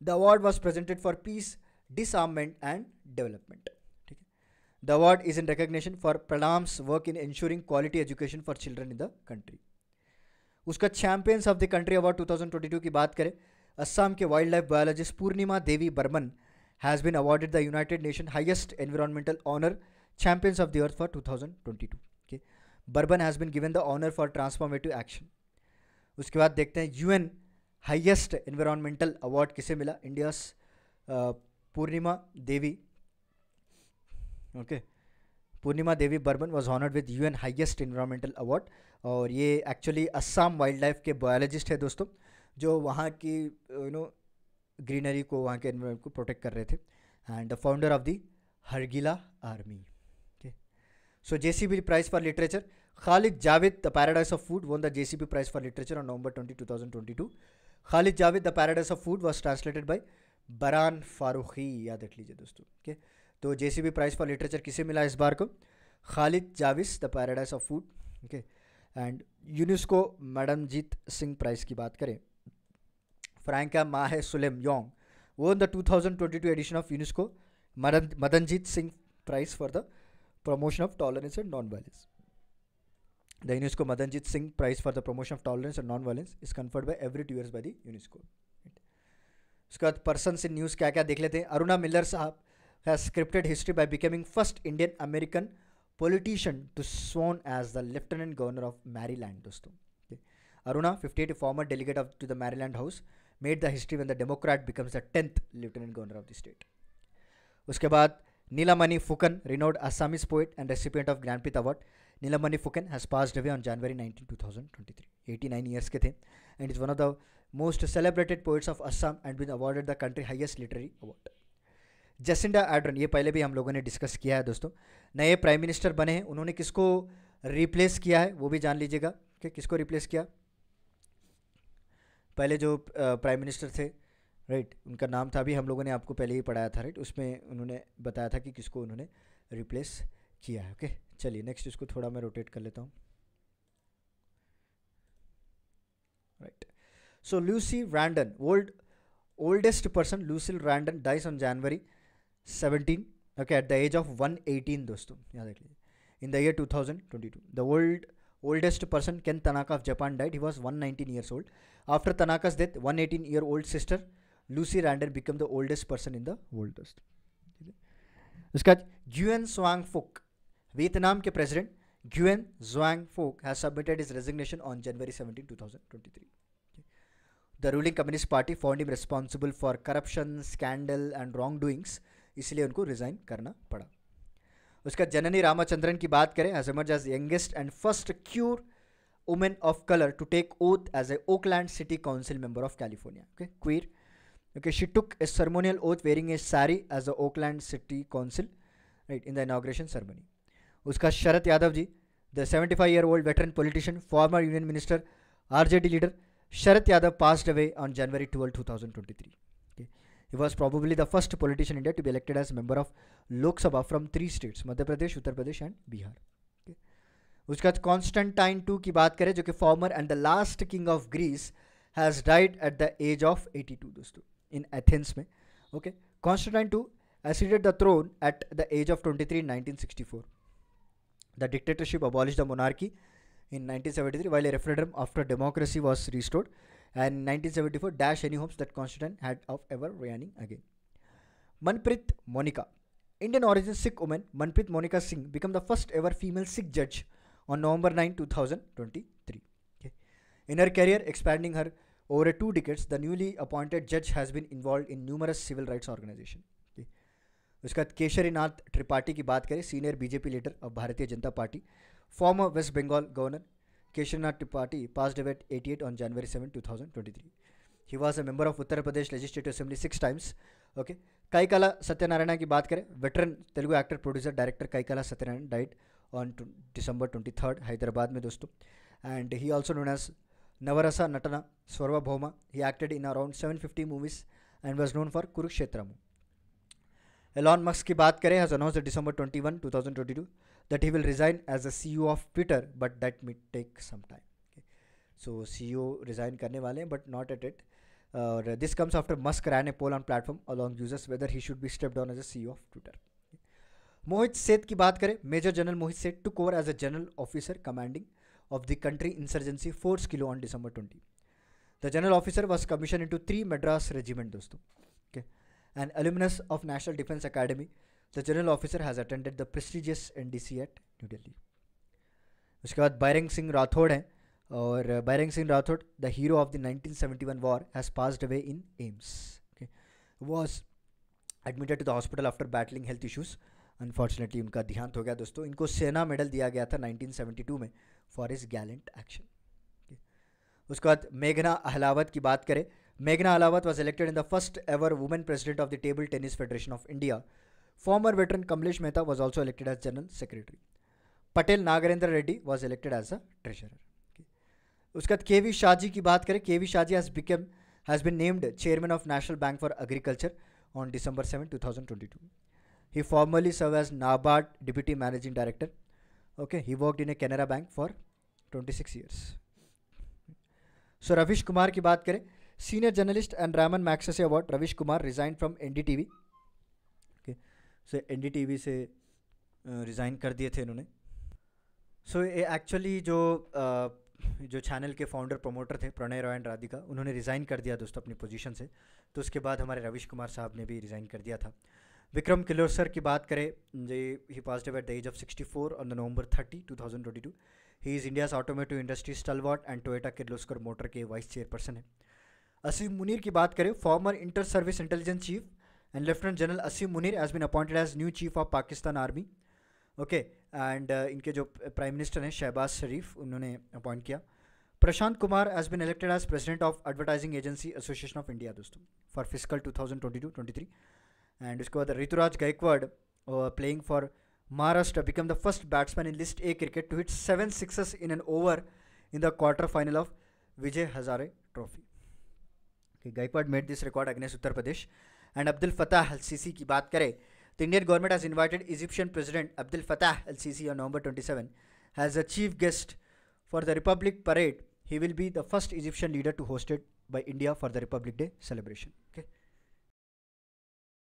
The award was presented for peace, disarmament, and development. The award is in recognition for Pranam's work in ensuring quality education for children in the country. उसका champions of the country award 2022 की बात करें असम के wildlife biologist Purnima Devi Barman has been awarded the United Nation highest environmental honour champions of the earth for 2022. Barman has been given the honour for transformative action उसके बाद देखते हैं यूएन हाईएस्ट इन्वायरमेंटल अवार्ड किसे मिला India's Purnima Devi okay Purnima Devi Barman was honoured with UN highest environmental award और ये एक्चुअली असम वाइल्ड लाइफ के बायोलॉजिस्ट है दोस्तों जो वहाँ की यू नो ग्रीनरी को वहाँ के एनवायरमेंट को प्रोटेक्ट कर रहे थे and the founder of the Hargila army okay so J C B prize for literature Khalid Khalid Javed, The Paradise of Food, won the JCP Prize for Literature on November 20, 2022. Khalid Javed the paradise of food was translated by Baran Farooqui याद रख लीजिए दोस्तों ओके तो J C B prize for literature किसे मिला इस बार को खालिद जाविस the paradise of food okay and UNESCO Madanjeet Singh prize की बात करें फ्रैंका माह सुलेम योंग वो the two thousand twenty two edition of UNESCO Madan Madanjeet Singh prize for the promotion of tolerance and non violence The UNESCO Madanjit Singh Prize for the Promotion of Tolerance and Non-Violence is conferred by every two years by the UNESCO. उसके बाद पर्सन इन न्यूज़ क्या क्या देख लेते हैं अरुणा मिलर साहब has scripted history by becoming first Indian American politician to sworn as the lieutenant governor of Maryland दोस्तों Aruna fifty eight former delegate of to the Maryland house made the history one the Democrat becomes the tenth lieutenant governor of the state उसके बाद Nilamani Phookan renowned Assamese poet and recipient of grand award away on January passed two thousand twenty 19, 2023. 89 years के थे and is one of the most celebrated poets of Assam and been awarded the country highest literary award Jacinda Ardern ये पहले भी हम लोगों ने डिस्कस किया है दोस्तों नए प्राइम मिनिस्टर बने हैं उन्होंने किसको रिप्लेस किया है वो भी जान लीजिएगा कि किसको रिप्लेस किया पहले जो प्राइम मिनिस्टर थे राइट उनका नाम था भी हम लोगों ने आपको पहले ही पढ़ाया था राइट उसमें उन्होंने बताया था कि किसको उन्होंने रिप्लेस किया है ओके okay? चलिए नेक्स्ट इसको थोड़ा मैं रोटेट कर लेता हूँ right so Lucy Randon old oldest person Lucile Randon dies on January seventeen okay at the age of one eighteen दोस्तों याद रख लीजिए in the year two thousand twenty two the old Kane Tanaka of Japan died he was one nineteen years old after Tanaka's death one eighteen year old sister Lucy Randon become the oldest person in the world ठीक है उसके बाद जूएन स्वांग फुक Vietnam ke president Nguyen Xuan Phuc has submitted his resignation on January 17, 2023. The ruling Communist Party found him responsible for corruption, scandal and wrongdoings, इसलिए उनको रिजाइन करना पड़ा उसका जननी रामाचंद्रन की बात करें as emerge as youngest and first queer women of colour to take oath as a Oakland city council member of California okay queer okay she took a ceremonial oath wearing a sari as the oakland city council right in the inauguration ceremony उसका Sharad Yadav ji the seventy five year old veteran politician former union minister R J D leader Sharad Yadav passed away on January twelve two thousand twenty three okay he was probably the first politician India to be elected as member of Lok Sabha from three states Madhya Pradesh Uttar Pradesh and Bihar okay उसके बाद कॉन्स्टेंटाइन टू की बात करें जो कि former and the last king of Greece has died at the age of eighty two दोस्तों इन एथेंस में okay Constantine two acceded the throne at the age of twenty three nineteen sixty four The dictatorship abolished the monarchy in 1973 while a referendum after democracy was restored and 1974 dash any hopes that Constantine had of ever reigning again. Manpreet Monica Indian origin Sikh woman Manpreet Monica Singh became the first ever female Sikh judge on November 9, 2023. Okay. In her career, expanding her over two decades, the newly appointed judge has been involved in numerous civil rights organizations. उसके बाद केशरीनाथ त्रिपाठी की बात करें senior BJP leader of Bharatiya Janata party former West Bengal governor Kesharinath Tripathi pass डिवेट eighty eight on January seven two thousand twenty three he was a member of Uttar Pradesh legislative assembly six times okay Kaikala Satyanarayana की बात करें veteran Telugu actor producer director Kaikala Satyanarayana died on December twenty third Hyderabad में दोस्तों and he also known as Navarasa Natana Sarvabhouma he acted in around seven fifty movies and was known for Kurukshetra movie Elon मक्स की बात करें has announce December twenty one two thousand twenty two that he will resign as a C O of Twitter but that me take some time so C O resign करने वाले हैं बट नॉट एट इट और this comes after Musk ran a poll on platform along users whether he should be step down as a C O of Twitter मोहित सेठ की बात करें major general Mohit Seth took over as a general officer commanding of the country insurgency force kilo on December twenty the general officer was commission in two three Madras regiment दोस्तों an alumnus of National Defence Academy, the general officer has attended the prestigious NDC at New Delhi. उसके बाद बैरंग सिंह राठौड़ हैं और Bhairon Singh Rathore the hero of the 1971 war has passed away in AIIMS was admitted to the hospital after battling health issues unfortunately उनका देहांत हो गया दोस्तों इनको सेना मेडल दिया गया था 1972 में फॉर इज गैलेंट एक्शन उसके बाद मेघना अहलावत की बात करें Meghna Alawat was elected in the first ever woman president of the Table Tennis Federation of India. Former veteran Kamlesh Mehta was also elected as general secretary. Patel Nagarendra Reddy was elected as a treasurer. Okay. उसके बाद के वी शाहजी की बात करें K V Shaji has become has been named chairman of national bank for agriculture on December seven two thousand twenty two he formally serve as NABARD deputy managing director okay he worked in a canara bank for 26 years so ravish kumar ki baat kare senior journalist and Ravish Kumar resign Raman N D T V okay so N D T V से रिज़ाइन uh, कर दिए थे इन्होंने सो ये एक्चुअली जो uh, जो चैनल के फाउंडर प्रमोटर थे प्रणय रॉय एंड राधिका उन्होंने रिज़ाइन कर दिया दोस्तों अपनी पोजीशन से तो उसके बाद हमारे रविश कुमार साहब ने भी रिज़ाइन कर दिया था विक्रम किलोर सर की बात करें जी he positive at the age of sixty four on the November twenty two he is India's automotive industry stalwart and Toyota Kirloskar motor के वाइस चेयरपर्सन है असीम मुनीर की बात करें former inter service intelligence chief and lieutenant general Asim Munir has been appointed as new chief of Pakistan army okay and इनके जो प्राइम मिनिस्टर हैं शहबाज शरीफ उन्होंने अपॉइंट किया Prashant Kumar has been elected as president of advertising agency association of India दोस्तों for physical two thousand twenty two twenty three and उसके बाद Ruturaj Gaikwad playing for Maharashtra become the first batsman in list A cricket to hit seven sixes in an over in the quarter final of Vijay Hazare trophy कि Gaikwad made this record against Uttar Pradesh and Abdel Fattah Al CC की बात करें तो Indian government has invited Egyptian president Abdel Fattah Al Sisi on November 27 has a chief guest for the republic parade he will be the first Egyptian leader to hosted by India for the Republic Day celebration. Okay.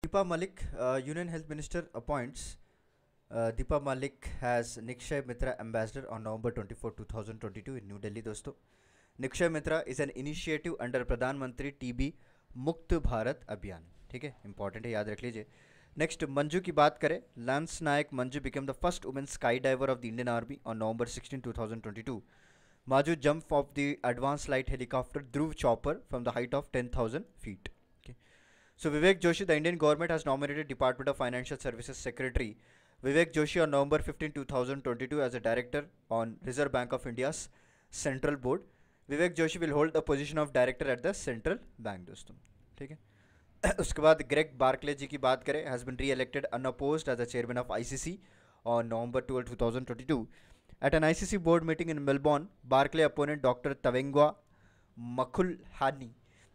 Deepa Malik, uh, Union Health Minister, appoints uh, Deepa Malik as Nikshay Mitra Ambassador on November 24, 2022 in New Delhi. दोस्तों Nikshay Mitra is an initiative under Pradhan Mantri TB Mukt Bharat अभियान ठीक है इंपॉर्टेंट है याद रख लीजिए नेक्स्ट मंजू की बात करें lance Naik Manju become the first women sky diver of the Indian army on November 16 2022 Manju jump off the advance light helicopter Dhruv chopper from the height of ten feet so Vivek Joshi the Indian government has nominated department of financial services secretary Vivek Joshi on November 15, 2022 thousand twenty two as a director on reserve bank of India central board Vivek Joshi will hold the position of director at the central bank दोस्तों ठीक है [clears throat] उसके बाद ग्रेग बार्कले जी की बात करें has been re elected unopposed as a chairman of ICC on November 12, 2022. See an board meeting in in Barclay opponent doctor Tavengwa Mukuhlani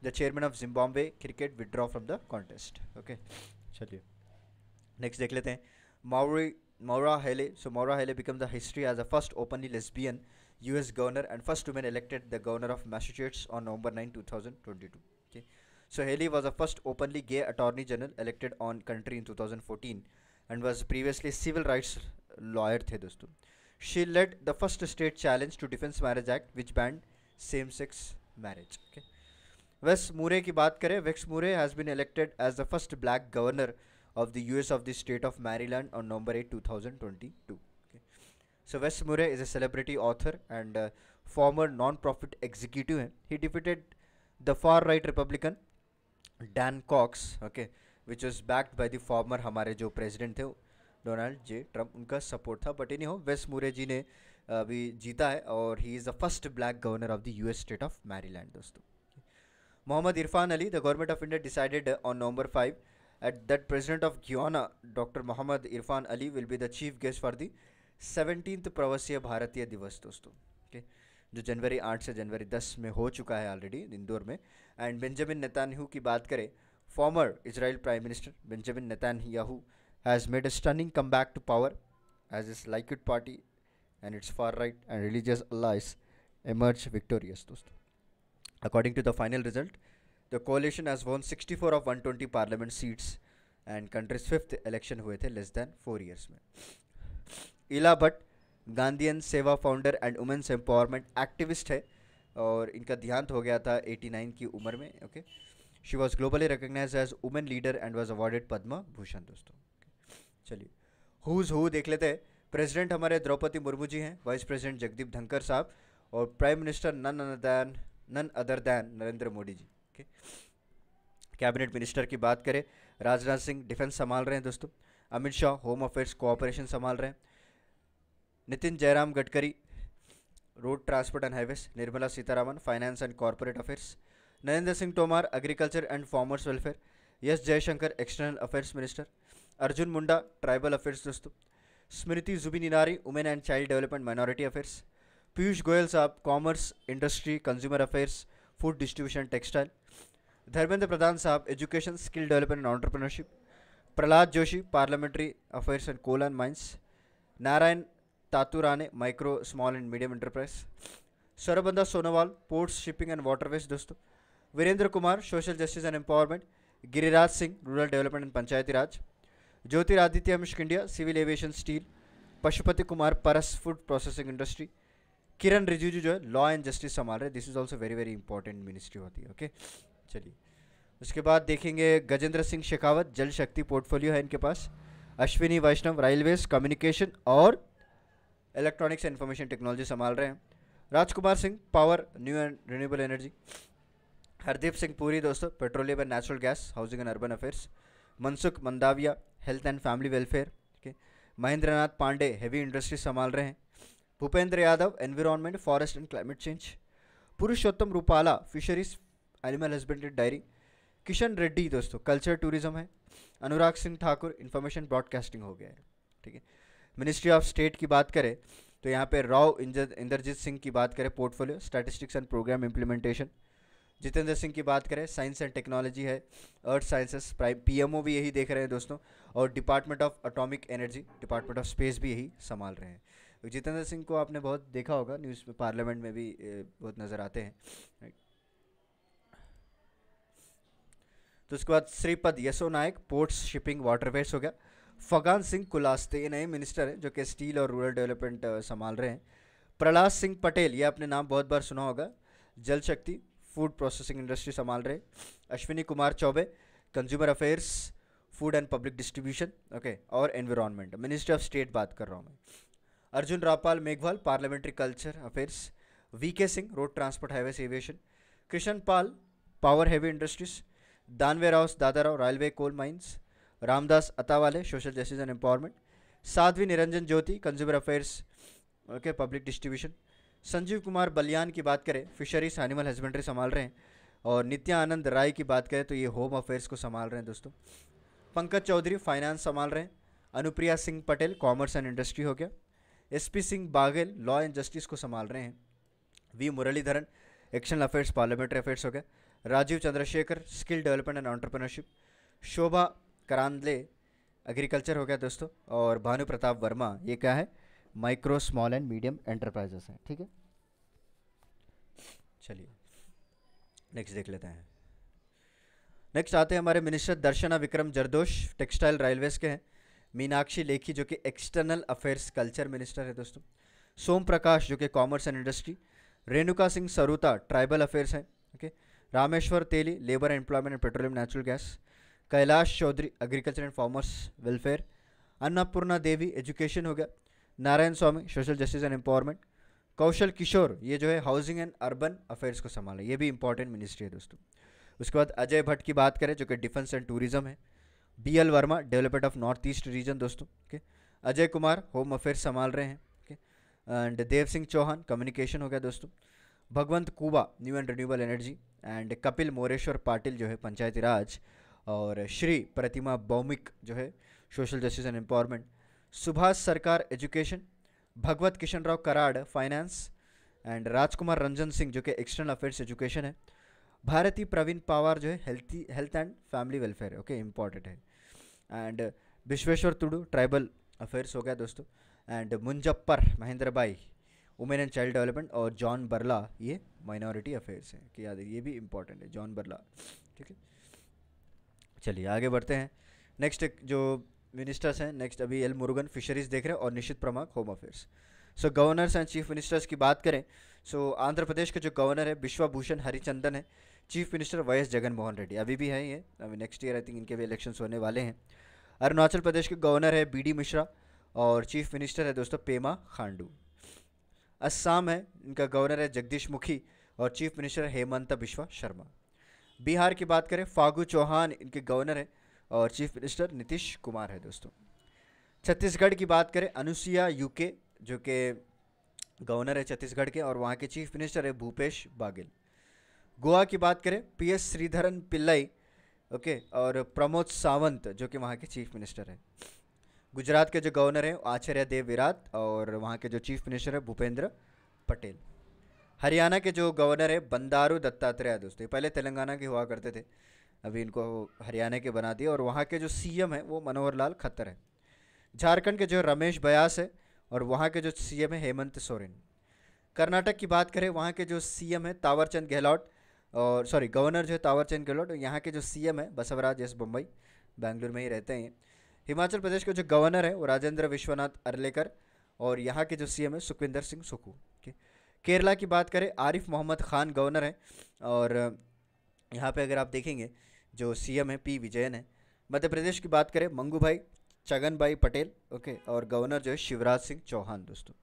the chairman of Zimbabwe cricket withdraw from the contest okay चलिए नेक्स्ट देख लेते हैं Maura Maura Healey so Maura Healey become the history as a first openly lesbian US governor and first woman elected the governor of Massachusetts on November 9, 2022. Okay. So Haley was the first openly gay attorney general elected on country in 2014 and was previously civil rights lawyer the She led the first state challenge to Defense Marriage Act which banned same-sex marriage. Okay. Wes Moore ki baat kare, Wes Moore has been elected as the first Black Governor of the U.S. of the state of Maryland on November 8, 2022. So Wes Murray is a celebrity author and uh, former non-profit executive. He defeated the far-right Republican Dan Cox, okay, which was backed by the former हमारे जो president थे डोनाल्ड जे ट्रम्प उनका सपोर्ट था but anyhow Wes Moore ji ने uh, अभी जीता है और he is the first black governor of the U S state of Maryland दोस्तों Mohamed Irfaan Ali the government of India decided on November five at that president of Guyana doctor Mohamed Irfaan Ali will be the chief guest for the seventeen तो प्रवासीय भारतीय दिवस दोस्तों ओके जो जनवरी आठ से जनवरी दस में हो चुका है ऑलरेडी इंदौर में एंड बेंजामिन नेतान्याहू की बात करें former Israel prime minister Benjamin Netanyahu has made a stunning come back to power as is Likud party and its far right and religious allies emerge victorious दोस्तों according to the final result the coalition has won sixty four of one twenty parliament seats and countries fifth election हुए थे लेस दैन फोर ईयर्स में इला भट्ट गांधीयन सेवा founder and women's empowerment activist है और इनका देहांत हो गया था 89 की उम्र में okay she was globally recognise as women leader and was awarded Padma Bhushan दोस्तों चलिए हुज हु देख लेते हैं प्रेसिडेंट हमारे द्रौपदी मुर्मू जी हैं वाइस प्रेसिडेंट जगदीप धनकर साहब और prime minister none other none other than Narendra Modi ji okay cabinet minister की बात करें राजनाथ सिंह डिफेंस संभाल रहे हैं दोस्तों Amit Shah home affairs cooperation संभाल रहे हैं Nitin Jairam Gadkari road transport and highways Nirmala Sitharaman finance and corporate affairs Narendra Singh Tomar agriculture and farmers welfare S Jaishankar external affairs minister Arjun Munda tribal affairs दोस्तों स्मृति जुबिन इनारी women and child development minority affairs Piyush Goyal साहब commerce industry consumer affairs food distribution textile Dharmendra Pradhan साहब education skill development and entrepreneurship Prahlad Joshi parliamentary affairs and coal and mines Narayan Tatu Rane micro small and medium enterprise Sarbananda Sonowal ports shipping and waterways दोस्तों Virendra Kumar social justice and empowerment Giriraj Singh rural development and Panchayati Raj Jyotiraditya Scindia civil aviation steel Pashupati Kumar Paras food processing industry Kiren Rijiju जो है लॉ एंड जस्टिस संभाल रहे this is also very very important ministry होती है ओके चलिए उसके बाद देखेंगे गजेंद्र सिंह शेखावत जल शक्ति पोर्टफोलियो है इनके पास अश्विनी वैष्णव रेलवेज कम्युनिकेशन और इलेक्ट्रॉनिक्स एंड इन्फॉर्मेशन टेक्नोलॉजी संभाल रहे हैं Rajkumar Singh power new and renewable energy Hardeep Singh Puri दोस्तों petroleum and natural gas housing and urban affairs Mansukh Mandaviya health and family welfare के महेंद्र नाथ पांडे हैवी इंडस्ट्री संभाल रहे हैं Bhupender Yadav environment forest and climate change Purushottam Rupala fisheries animal husbandry dairy Kishan Reddy दोस्तों कल्चर टूरिज्म है अनुराग सिंह ठाकुर इन्फॉर्मेशन ब्रॉडकास्टिंग हो गया है ठीक है मिनिस्ट्री ऑफ स्टेट की बात करें तो यहाँ पे राव इंद्रजीत सिंह की बात करें portfolio statistics and programme implementation Jitendra Singh की बात करें साइंस एंड टेक्नोलॉजी है अर्थ साइंसेस प्राइम पीएमओ भी यही देख रहे हैं दोस्तों और department of atomic energy department of space भी यही संभाल रहे हैं जितेंद्र सिंह को आपने बहुत देखा होगा न्यूज़ में पार्लियामेंट में भी बहुत नज़र आते हैं तो उसके बाद Shripad Yesso Naik ports shipping waterways हो गया फगान सिंह कुलास्ते ये नए मिनिस्टर हैं जो कि स्टील और रूरल डेवलपमेंट संभाल रहे हैं प्रहलाद सिंह पटेल ये आपने नाम बहुत बार सुना होगा जल शक्ति फूड प्रोसेसिंग इंडस्ट्री संभाल रहे Ashwini Kumar Choubey consumer affairs food and public distribution okay और एनवायरनमेंट मिनिस्ट्री ऑफ स्टेट बात कर रहा हूँ मैं अर्जुन रावपाल Meghwal parliamentary culture affairs V K Singh road transport highway aviation Krishan Pal power heavy industries Danve Rao Dada Rao railway coal mines Ramdas Athawale social justice and empowerment Sadhvi Niranjan Jyoti consumer affairs okay public distribution Sanjeev Kumar Balyan की बात करें फिशरीज एनिमल हस्बेंड्री संभाल रहे हैं और नित्या आनंद राय की बात करें तो ये होम अफेयर्स को संभाल रहे हैं दोस्तों पंकज चौधरी फाइनेंस संभाल रहे हैं Anupriya Singh Patel commerce and industry हो गया P Singh Baghel law and justice को संभाल रहे हैं V Muraleedharan external affairs parliamentary affairs हो गया Rajeev Chandrasekhar skill development and entrepreneurship Shobha Karandlaje agriculture हो गया दोस्तों और भानु प्रताप वर्मा ये क्या है micro small and medium enterprises हैं ठीक है चलिए नेक्स्ट देख लेते हैं नेक्स्ट आते हैं हमारे minister Darshana Vikram Jardosh textile railways के हैं मीनाक्षी लेखी जो कि एक्सटर्नल अफेयर्स कल्चर मिनिस्टर है दोस्तों सोम प्रकाश जो कि commerce and industry Renuka Singh Saruta tribal affairs हैं okay Rameswar Teli labour employment and petroleum natural gas Kailash Choudhary agriculture and farmers welfare Annapurna Devi education हो गया Narayana Swamy social justice and empowerment Kaushal Kishore ये जो है हाउसिंग एंड अर्बन अफेयर्स को संभाले ये भी इंपॉर्टेंट मिनिस्ट्री है दोस्तों उसके बाद अजय भट्ट की बात करें जो कि डिफेंस एंड टूरिज्म है B L Verma development of north east region दोस्तों okay Ajay Kumar home affairs संभाल रहे हैं okay and Dev Singh Chauhan communication हो गया दोस्तों Bhagwanth Khuba new and renewable energy and Kapil Moreshwar Patil जो है पंचायती राज और श्री प्रतिमा बौमिक जो है social justice and empowerment Subhas Sarkar education Bhagwat Kishan Rao Karad finance and Rajkumar Ranjan Singh जो कि एक्सटर्नल अफेयर्स एजुकेशन है भारती प्रवीण पावार जो है healthy health and family welfare okay important है and Bishweswar Tudu tribal affairs हो गया दोस्तों and Munjapara Mahendra Bhai women and child development और जॉन बरला ये माइनॉरिटी अफेयर्स हैं कि याद है ये भी इम्पॉर्टेंट है जॉन बरला ठीक है चलिए आगे बढ़ते हैं नेक्स्ट जो मिनिस्टर्स हैं नेक्स्ट अभी एल मुरुगन फिशरीज़ देख रहे हैं और Nisith Pramanik home affairs so governors and chief ministers की बात करें सो आंध्र प्रदेश के जो गवर्नर है विश्वाभूषण हरिचंदन है chief minister Y S Jagan Mohan Reddy अभी भी हैं ये अभी नेक्स्ट ईयर आई थिंक इनके भी इलेक्शन होने वाले हैं अरुणाचल प्रदेश के गवर्नर है बी डी मिश्रा और चीफ मिनिस्टर है दोस्तों पेमा खांडू असम है इनका गवर्नर है जगदीश मुखी और चीफ मिनिस्टर हेमंत बिश्वा शर्मा बिहार की बात करें फागू चौहान इनके गवर्नर हैं और चीफ मिनिस्टर नीतीश कुमार है दोस्तों छत्तीसगढ़ की बात करें अनुसुईया यूके जो कि गवर्नर है छत्तीसगढ़ के और वहाँ के चीफ मिनिस्टर है भूपेश बाघेल गोवा की बात करें P S Sreedharan Pillai okay और प्रमोद सावंत जो कि वहाँ के चीफ मिनिस्टर है गुजरात के जो गवर्नर हैं आचार्य देव विराट और वहाँ के जो चीफ मिनिस्टर है भूपेंद्र पटेल हरियाणा के जो गवर्नर है बंदारू दत्तात्रेय दोस्तों पहले तेलंगाना के हुआ करते थे अभी इनको हरियाणा के बना दिए और वहाँ के जो सीएम है वो मनोहर लाल खत्तर है झारखंड के जो रमेश बयास है और वहाँ के जो सीएम है हेमंत सोरेन कर्नाटक की बात करें वहाँ के जो सीएम है तावरचंद गहलोत और सॉरी गवर्नर जो है तावरचंद गहलोत और यहाँ के जो सीएम है बसवराज एस बम्बई बेंगलुरु में ही रहते हैं हिमाचल प्रदेश के जो गवर्नर है वो राजेंद्र विश्वनाथ अरलेकर और यहाँ के जो सीएम है सुखविंदर सिंह सुखू केरला की बात करें आरिफ मोहम्मद ख़ान गवर्नर हैं और यहाँ पे अगर आप देखेंगे जो सीएम है पी विजयन है मध्य प्रदेश की बात करें मंगू भाई छगन भाई पटेल ओके और गवर्नर जो है शिवराज सिंह चौहान दोस्तों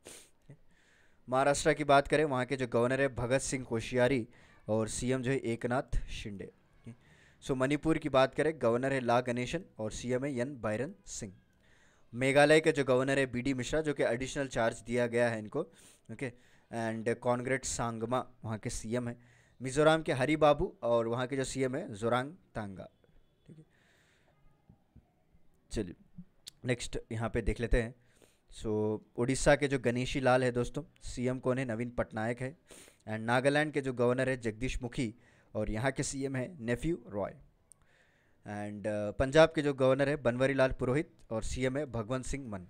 महाराष्ट्र की बात करें वहाँ के जो गवर्नर है भगत सिंह कोशियारी और सीएम जो है एकनाथ शिंदे सो मणिपुर की बात करें गवर्नर है ला गणेशन और सीएम है एन बायरन सिंह मेघालय के जो गवर्नर है बीडी मिश्रा जो कि एडिशनल चार्ज दिया गया है इनको okay okay? And Conrad Sangma वहाँ के सी हैं मिजोराम के हरी बाबू और वहाँ के जो सी है जोरांग तांगा ठीक है चलिए नेक्स्ट यहाँ पे देख लेते हैं सो so, उड़ीसा के जो गणेशी लाल है दोस्तों सीएम कौन है नवीन पटनायक है एंड नागालैंड के जो गवर्नर है जगदीश मुखी और यहाँ के सीएम है नेफ्यू रॉय एंड पंजाब के जो गवर्नर है बनवरी लाल पुरोहित और सीएम है भगवंत सिंह मन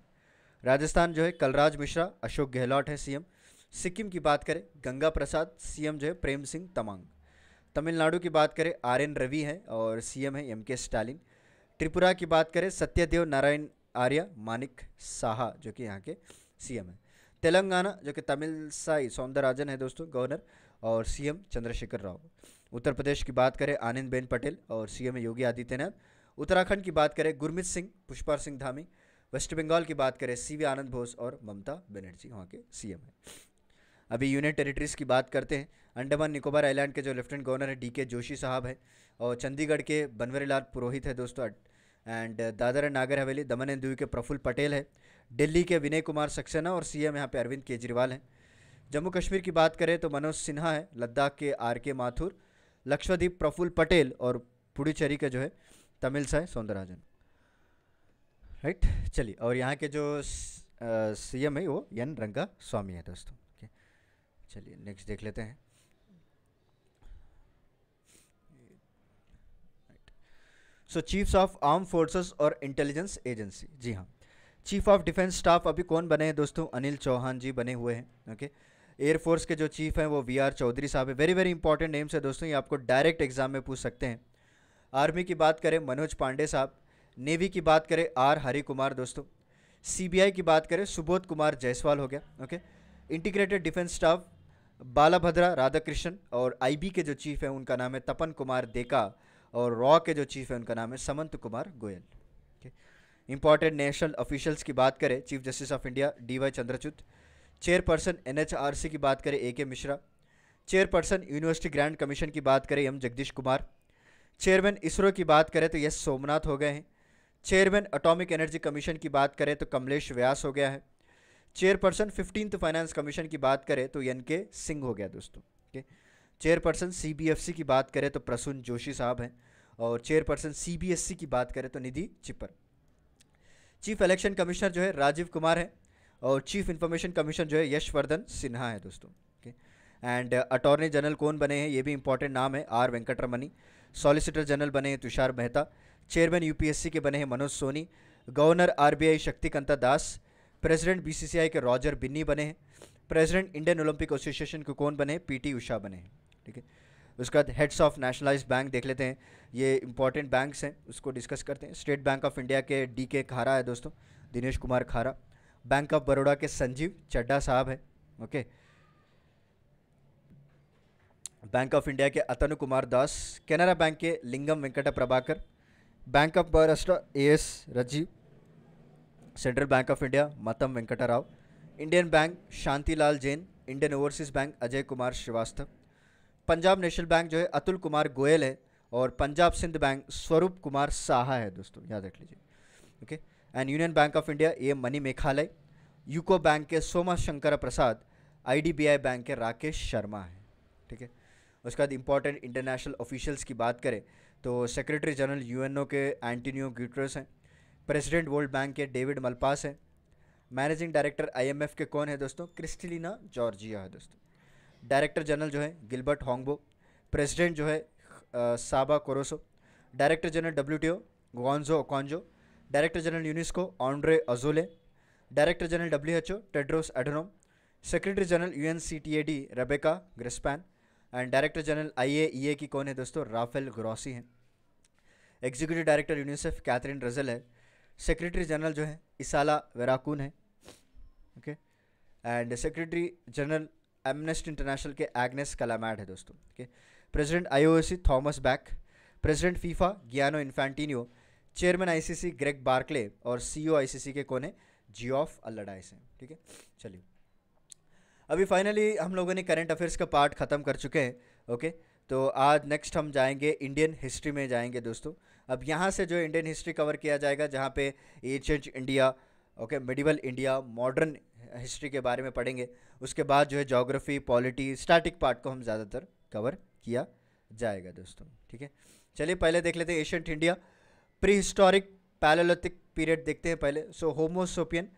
राजस्थान जो है कलराज मिश्रा अशोक गहलोत है सीएम सिक्किम की बात करें गंगा प्रसाद सीएम जो है प्रेम सिंह तमांग तमिलनाडु की बात करें आर एन रवि हैं और सीएम है एम के स्टालिन त्रिपुरा की बात करें सत्यदेव नारायण आर्य मानिक साहा जो कि यहाँ के सीएम है तेलंगाना जो कि तमिल साई सौंदरराजन है दोस्तों गवर्नर और सीएम चंद्रशेखर राव उत्तर प्रदेश की बात करें आनंद बेन पटेल और सीएम योगी आदित्यनाथ उत्तराखंड की बात करें गुरमित सिंह पुष्पा सिंह धामी वेस्ट बंगाल की बात करें सीवी आनंद बोस और ममता बनर्जी वहाँ के सीएम हैं अभी यूनियन टेरिटरीज़ की बात करते हैं अंडमान निकोबार आइलैंड के जो लेफ्टिनेंट गवर्नर हैं डी के जोशी साहब हैं और चंडीगढ़ के बनवरीलाल पुरोहित है दोस्तों एंड दादर एंड नागर हवेली दमन एंड के प्रफुल्ल पटेल है दिल्ली के विनय कुमार सक्सेना और सीएम यहाँ पे अरविंद केजरीवाल हैं जम्मू कश्मीर की बात करें तो मनोज सिन्हा है लद्दाख के आर के माथुर लक्ष्मीप प्रफुल्ल पटेल और पुडुचेरी का जो है तमिल साय सौंदराजन राइट चलिए और यहाँ के जो सीएम है वो एन रंगा स्वामी है दोस्तों चलिए नेक्स्ट देख लेते हैं so chiefs of arm forces और इंटेलिजेंस एजेंसी जी हाँ चीफ ऑफ डिफेंस स्टाफ अभी कौन बने हैं दोस्तों अनिल चौहान जी बने हुए हैं ओके एयरफोर्स के जो चीफ हैं वो वी आर चौधरी साहब है वेरी वेरी इंपॉर्टेंट नेम्स है दोस्तों ये आपको डायरेक्ट एग्जाम में पूछ सकते हैं आर्मी की बात करें मनोज पांडे साहब नेवी की बात करें आर हरि कुमार दोस्तों सीबीआई की बात करें सुबोध कुमार जायसवाल हो गया okay integrated defence staff Balabhadra Radhakrishnan और आईबी के जो चीफ हैं उनका नाम है तपन कुमार देका और रॉ के जो चीफ हैं उनका नाम है Samant Kumar Goel important national officials की बात करें chief justice of India D Y Chandrachud chairperson NHRC की बात करें A K Mishra chairperson University Grand Commission की बात करें एम जगदीश कुमार चेयरमैन इसरो की बात करें तो यस सोमनाथ हो गए हैं चेयरमैन अटोमिक एनर्जी कमीशन की बात करें तो कमलेश व्यास हो गया है चेयरपर्सन फिफ्टींथ फाइनेंस कमीशन की बात करें तो एन के सिंह हो गया दोस्तों ओके चेयरपर्सन सी की बात करें तो प्रसून जोशी साहब हैं और चेयरपर्सन सी की बात करें तो Nidhi Chhibber chief election commissioner जो है राजीव कुमार है और चीफ इंफॉर्मेशन कमीशन जो है यशवर्धन सिन्हा है दोस्तों ओके एंड अटॉर्नी जनरल कौन बने हैं ये भी इंपॉर्टेंट नाम है आर वेंकटरमणि सॉलिसिटर जनरल बने हैं तुषार मेहता चेयरमैन यूपीएससी के बने हैं Manoj Soni governor RBI Shaktikanta Das president BCCI के रॉजर बिन्नी बने हैं प्रेसिडेंट इंडियन ओलंपिक एसोसिएशन के कौन बने पीटी उषा बने हैं ठीक है उसके बाद हेड्स ऑफ नेशनलाइज बैंक देख लेते हैं ये इंपॉर्टेंट बैंक्स हैं उसको डिस्कस करते हैं स्टेट बैंक ऑफ इंडिया के डी के खारा है दोस्तों दिनेश कुमार खारा बैंक ऑफ बड़ोड़ा के संजीव चड्डा साहब है ओके बैंक ऑफ इंडिया के अतनु कुमार दास केनरा बैंक के Lingam Venkat Prabhakar Bank of Maharashtra A S Rajeev Central Bank of India Matam Venkatarao Indian Bank Shantilal Jain Indian Overseas Bank Ajay Kumar Srivastava Punjab National Bank जो है अतुल कुमार गोयल है और पंजाब सिंध बैंक स्वरूप कुमार साहा है दोस्तों याद रख लीजिए okay and Union bank of India A Mani Meghalaya UCO Bank के सोमा शंकर प्रसाद आईडीबीआई बैंक के राकेश शर्मा है ठीक है उसके बाद इंपॉर्टेंट इंटरनेशनल ऑफिशियल्स की बात करें तो सेक्रेटरी जनरल यूएनओ के एंटोनियो ग्यूटर्स हैं प्रेसिडेंट वर्ल्ड बैंक के डेविड मलपास हैं मैनेजिंग डायरेक्टर आईएमएफ के कौन है दोस्तों क्रिस्टलिना जॉर्जिया है दोस्तों डायरेक्टर जनरल जो है गिलबर्ट होंगबो प्रेसिडेंट जो है आ, Csaba Korosi director general W T O director general UNESCO Audrey Azoulay director general W H O Tedros Adhanom secretary general U N C T A D Rebeca Grynspan and director general I A E A की कौन है दोस्तों राफेल ग्रॉसी हैं executive director UNICEF Catherine Russell है सेक्रेटरी जनरल जो है इसाला वेराकून है okay and secretary general Amnesty International के एग्नेस कलामैड है दोस्तों okay president IOC Thomas Bach president FIFA Gianni Infantino chairman ICC Greg Barclay और सीईओ आईसीसी e के कौन है जियोफ अल्लाडाइस हैं ठीक है चलिए अभी फाइनली हम लोगों ने करेंट अफेयर्स का पार्ट ख़त्म कर चुके हैं ओके तो आज नेक्स्ट हम जाएंगे इंडियन हिस्ट्री में जाएंगे दोस्तों अब यहाँ से जो इंडियन हिस्ट्री कवर किया जाएगा जहाँ पे ancient India okay medieval India modern history के बारे में पढ़ेंगे उसके बाद जो है जोग्राफ़ी पॉलिटी स्टैटिक पार्ट को हम ज़्यादातर कवर किया जाएगा दोस्तों ठीक है चलिए पहले देख लेते हैं ancient India prehistoric palaeolithic period देखते हैं पहले so homo sapien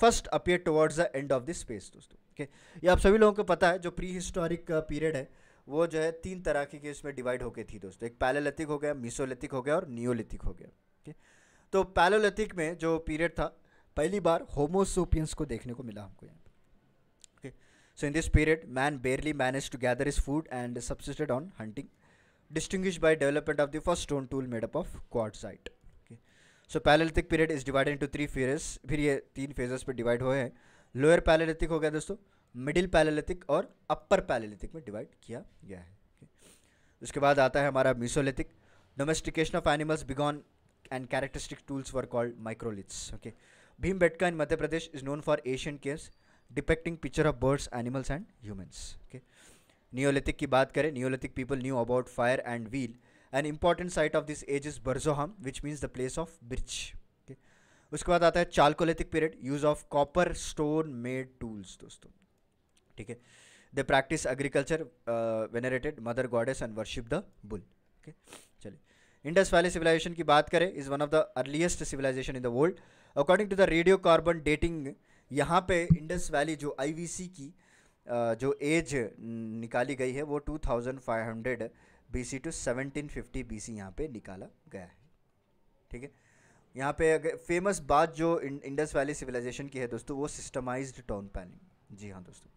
first appear towards the end of this space दोस्तों ओके ये आप सभी लोगों को पता है जो प्री हिस्टोरिक पीरियड है वो जो है तीन तरह की केस में डिवाइड होके थी दोस्तों एक पैलोलिथिक हो गया मिसोलिथिक हो गया और नियोलिथिक हो गया ठीक तो पैलोलिथिक में जो पीरियड था पहली बार होमोसोपियंस को देखने को मिला हमको यहाँ okay so in this period man barely manage to gather is food and subsisted on hunting distinguish by development of the first stone tool made up of of okay so palaeolithic period is divided into three three फिर ये तीन फेजेस पर डिवाइड हुए हैं लोअर पैलोलिथिक हो गया दोस्तों मिडिल पैलेलिथिक और अपर पैलेलिथिक में डिवाइड किया गया है उसके बाद आता है हमारा mesolithic domestication of animals began and characteristic tools were called microliths okay Bhimbetka in Madhya Pradesh is known for Asian caves depicting picture of birds animals and humans okay neolithic की बात करें neolithic people knew about fire and wheel an important site of this age is Burzahom which means the place of bridge उसके बाद आता है chalcolithic period use of copper stone made tools दोस्तों ठीक है they practise agriculture venerated mother goddess and worship the bull okay चलिए इंडस वैली सिविलाइजेशन की बात करें is one of the earliest civilisation in the world according to the radio carbon dating यहाँ पे इंडस वैली जो आईवीसी की uh, जो एज निकाली गई है वो 2500 बीसी टू 1750 बीसी यहाँ पे निकाला गया है ठीक है यहाँ पे अगर फेमस बात जो इंडस वैली सिविलाइजेशन की है दोस्तों वो सिस्टमाइज्ड टाउन प्लानिंग जी हाँ दोस्तों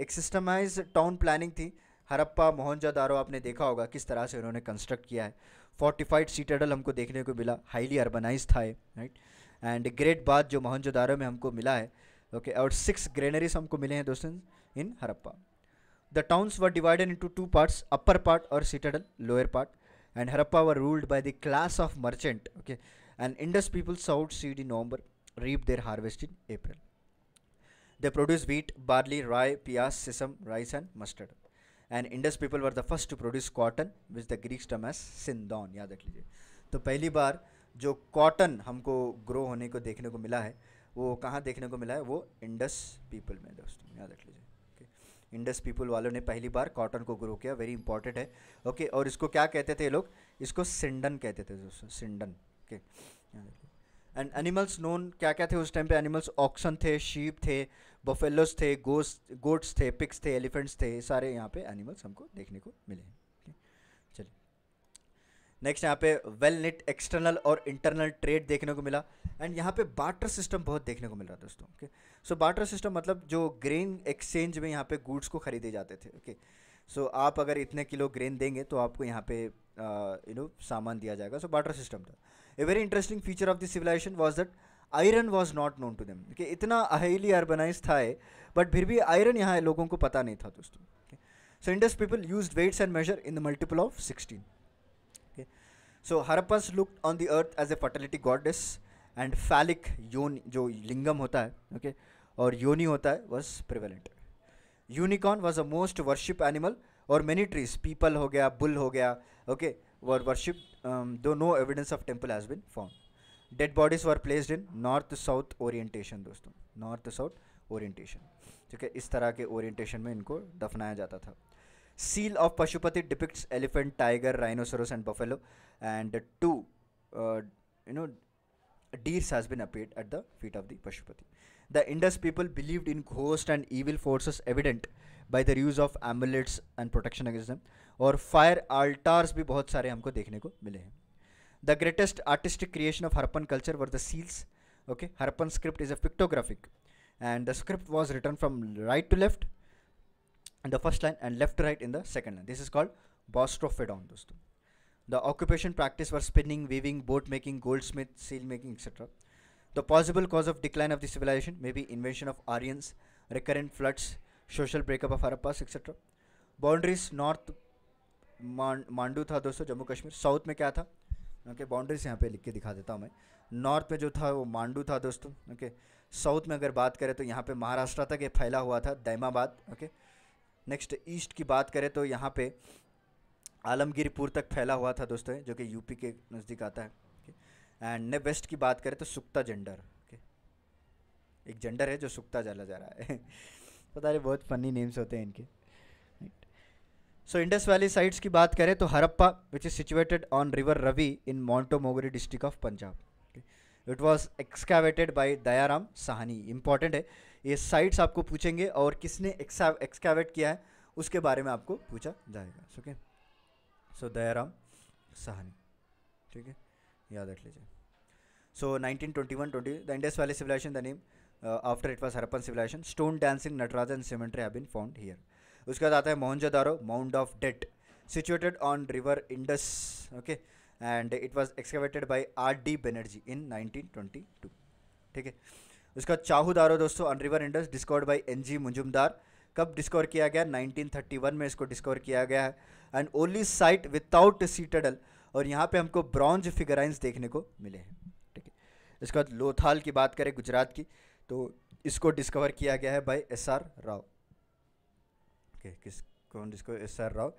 एक सिस्टमाइज टाउन प्लानिंग थी हरप्पा दारो आपने देखा होगा किस तरह से उन्होंने कंस्ट्रक्ट किया है फोर्टिफाइड सीटाडल हमको देखने को मिला हाईली अर्बनाइज था राइट एंड ग्रेट बात जो मोहनजोदारो में हमको मिला है ओके okay, और सिक्स ग्रेनरीज हमको मिले हैं दोस्तों in Harappa the towns were divided into two parts upper part और citadel lower part and Harappa were ruled by the class of merchant okay and Indus people sowed seed in November reap their harvest in April They produced wheat, barley, rye, peas, sesame, rice, and mustard. And Indus people were the first to produce cotton which the Greeks term as sindon याद रख लीजिए तो पहली बार जो कॉटन हमको ग्रो होने को देखने को मिला है वो कहाँ देखने को मिला है वो इंडस पीपल में दोस्तों याद रख लीजिए ओके इंडस पीपल वालों ने पहली बार कॉटन को ग्रो किया वेरी इंपॉर्टेंट है ओके okay, और इसको क्या कहते थे ये लोग इसको सिंडन कहते थे दोस्तों sindon okay and animals known क्या क्या थे उस टाइम पे एनिमल्स ऑक्सन थे शीप थे बफेलोस थे गोस गोट्स थे पिक्स थे एलिफेंट्स थे सारे यहाँ पे एनिमल्स हमको देखने को मिले हैं चलिए नेक्स्ट यहाँ पे वेल निट एक्सटर्नल और इंटरनल ट्रेड देखने को मिला एंड यहाँ पे बाटर सिस्टम बहुत देखने को मिल रहा है दोस्तों ओके सो बाटर सिस्टम मतलब जो ग्रेन एक्सचेंज में यहाँ पे गुड्स को खरीदे जाते थे ओके सो so, आप अगर इतने किलो ग्रेन देंगे तो आपको यहाँ पे यू uh, नो सामान दिया जाएगा सो बाटर सिस्टम था a very interesting feature of this civilisation was that iron was not known to them कि इतना हाईली अर्बनाइज था है बट फिर भी आयरन यहाँ लोगों को पता नहीं था दोस्तों so Indus people use weights and measure in the multiple of sixteen okay so Harappas look on the earth as a fertility goddess and phallic yoni जो लिंगम होता है ओके okay, और योनी होता है was prevalent unicorn was a most worship animal और मेनी ट्रीज पीपल हो गया बुल हो गया okay were worship though no evidence of temple has been found dead bodies were placed in north south orientation दोस्तों नॉर्थ साउथ ओरिएंटेशन ठीक है इस तरह के ओरिएंटेशन में इनको दफनाया जाता था seal of Pashupati depicts elephant tiger rhinoceros and buffalo and two you know deers has been appeared at the feet of the Pashupati the Indus people believed in ghost and evil forces evident by the use of amulets and protection against them और फायर आल्टार्स भी बहुत सारे हमको देखने को मिले हैं The greatest artistic creation of Harappan culture were the seals. Okay, Harappan script is a pictographic, and the script was written from right to left in the first line and left to right in the second line. This is called Bostrofedon. The occupation practice were spinning, weaving, boat making, goldsmith, seal making, etc. The possible cause of decline of the civilization may be invasion of Aryans, recurrent floods, social breakup of Harappas, etc. north north Mandu था दोस्तों Jammu Kashmir. South में kya tha? ओके बाउंड्रीज यहाँ पे लिख के दिखा देता हूँ मैं नॉर्थ में जो था वो मांडू था दोस्तों ओके साउथ में अगर बात करें तो यहाँ पे महाराष्ट्र तक ये फैला हुआ था दैमाबाद ओके नेक्स्ट ईस्ट की बात करें तो यहाँ पे आलमगीरपुर तक फैला हुआ था दोस्तों जो कि यूपी के नज़दीक आता है एंड वेस्ट की बात करें तो सुक्ता जेंडर ओके एक जेंडर है जो सुक्ता जाला जा रहा है [laughs] पता नहीं बहुत फ़नी नेम्स होते हैं इनके सो इंडस वैली साइट्स की बात करें तो Harappa which is situated on river Ravi in Montgomery district of Punjab it was excavated by Dayaram Sahni important है ये साइट्स आपको पूछेंगे और किसने एक्सकावेट किया है उसके बारे में आपको पूछा जाएगा ओके सो दयाराम साहनी ठीक है याद रख लीजिए so nineteen twenty one twenty the Indus Valley civilisation the name after it was Harappan civilisation stone dancing Natarajan cemetery have been found here उसके बाद आता है Mohenjodaro mound of dead situated Indus okay and it was excavated by R D Banerjee in nineteen twenty 1922 ठीक है उसका चाहूदारो दोस्तों on river Indus by by G Majumdar कब डिस्कवर किया गया 1931 में इसको डिस्कवर किया गया है and only site without citadel और यहाँ पे हमको ब्रॉन्ज फिगराइंस देखने को मिले हैं ठीक है इसके बाद लोथाल की बात करें गुजरात की तो इसको डिस्कवर किया गया है by S R Rao okay किस कौन जिसको S R Rao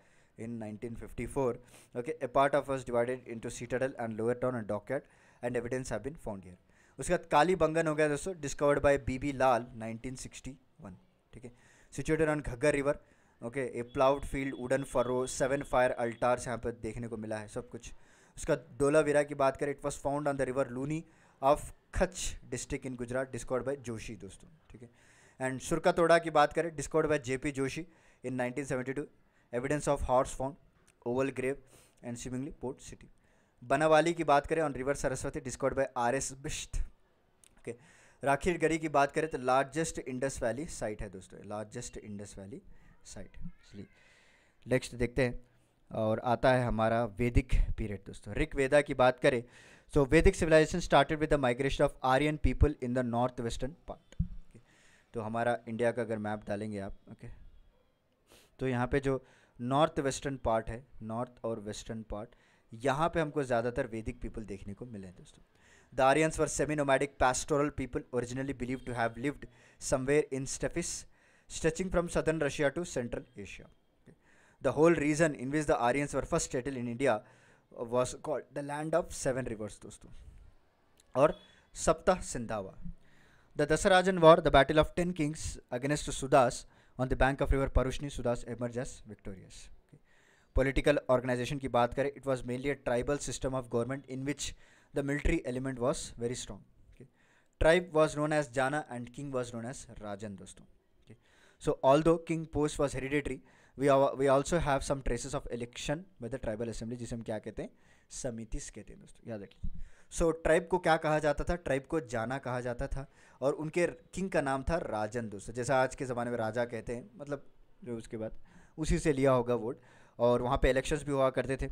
in 1954 okay a part of was divided into citadel and lower town and dockyard and evidence have been found here उसके बाद काली बंगन हो गया दोस्तों डिस्कवर्ड बाय बीबी लाल 1961 ठीक है situated on Ghaggar river okay a ploughed field wooden furrow seven fire altars यहाँ पर देखने को मिला है सब कुछ उसका डोलावीरा की बात करें it was found on the river Luni of Kutch district in Gujarat discovered by Joshi दोस्तों ठीक है एंड तोड़ा की बात करें discovered by J P Joshi in 1972 evidence of horse found oval grave and seemingly port city Banawali की बात करें on river Saraswati discovered by R S Bisht okay Rakhigarhi की बात करें तो लार्जेस्ट इंडस वैली साइट है दोस्तों लार्जेस्ट इंडस वैली साइट चलिए नेक्स्ट देखते हैं और आता है हमारा वैदिक पीरियड दोस्तों रिक वेदा की बात करें so Vedic civilisation started with the migration of Aryan people in the north western part तो हमारा इंडिया का अगर मैप डालेंगे आप ओके okay. तो यहाँ पे जो नॉर्थ वेस्टर्न पार्ट है नॉर्थ और वेस्टर्न पार्ट यहाँ पे हमको ज़्यादातर वैदिक पीपल देखने को मिले हैं दोस्तों the Aryans were semi nomadic pastoral people originally believe to have lived somewhere in steppes stretching from southern Russia to central Asia the whole region in which the Aryans were first settle in India was called the land of seven rivers दोस्तों और Sapta Sindhava the Dasarajna war the battle of ten kings against Sudas on the bank of river Parushni Sudas emerge as victorious political organisation की बात करें it was mainly a tribal system of government in which the military element was very strong tribe was known as jana and king was known as rajan दोस्तों so although king post was hereditary we we also have some traces of election with the tribal assembly जिसे हम क्या कहते हैं समितिस कहते हैं दोस्तों याद रखिए सो so, ट्राइब को क्या कहा जाता था ट्राइब को जाना कहा जाता था और उनके किंग का नाम था राजन दूसरा जैसा आज के ज़माने में राजा कहते हैं मतलब जो उसके बाद उसी से लिया होगा वोट और वहाँ पे इलेक्शंस भी हुआ करते थे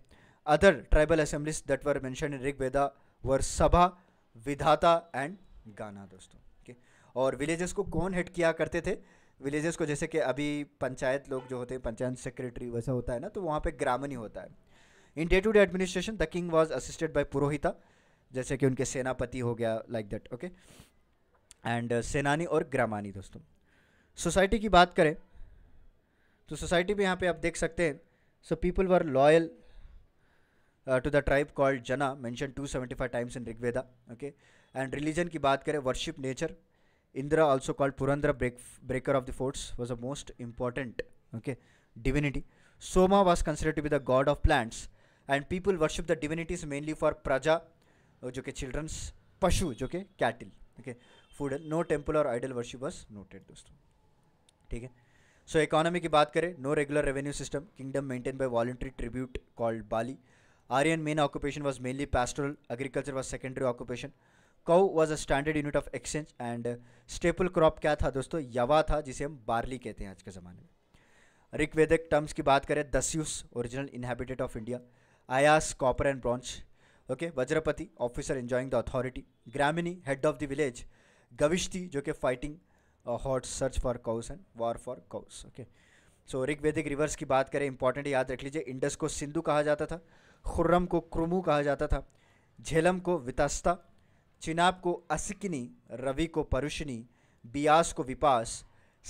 other tribal assemblies that were mentioned in Rig Veda were sabha vidatha and गाना दोस्तों ओके और विलेजेस को कौन हेड किया करते थे विलेजेस को जैसे कि अभी पंचायत लोग जो होते हैं पंचायत सेक्रेटरी वैसा होता है ना तो वहाँ पे ग्रामन ही होता है in day to day administration the king was assisted by purohita जैसे कि उनके सेनापति हो गया लाइक दैट ओके एंड सेनानी और ग्रामानी दोस्तों सोसाइटी की बात करें तो सोसाइटी भी यहाँ पे आप देख सकते हैं so people were loyal to the tribe called jana mentioned to seventy five times in Rigveda okay and religion की बात करें worship nature Indra also called Purandara break breaker of the forts was a most important okay divinity Soma was consider to be the god of plants and people worship the divinities mainly for praja जो कि चिल्ड्रंस पशु जो कि cattle okay food no temple और आइडल वर्शिप नोटेड दोस्तों ठीक है सो इकोनॉमी की बात करें no regular revenue system kingdom maintain by voluntary tribute called bali Aryan main occupation was mainly pastoral agriculture was secondary occupation cow was a standard unit of exchange and staple crop क्या था दोस्तों यवा था जिसे हम बार्ली कहते हैं आज के ज़माने में ऋग्वेदिक टर्म्स की बात करें Dasyus original inhabitant of India ayas copper and bronze okay Vrajapati officer enjoying the authority gramani head of the village gavishti जो कि fighting hot search for cows and war for cows okay so Rigvedic rivers की बात करें इंपॉर्टेंट याद रख लीजिए इंडस को सिंधु कहा जाता था खुर्रम को क्रुमू कहा जाता था झेलम को वितास्ता चिनाब को असकिनी रवि को परुशनी बियास को विपास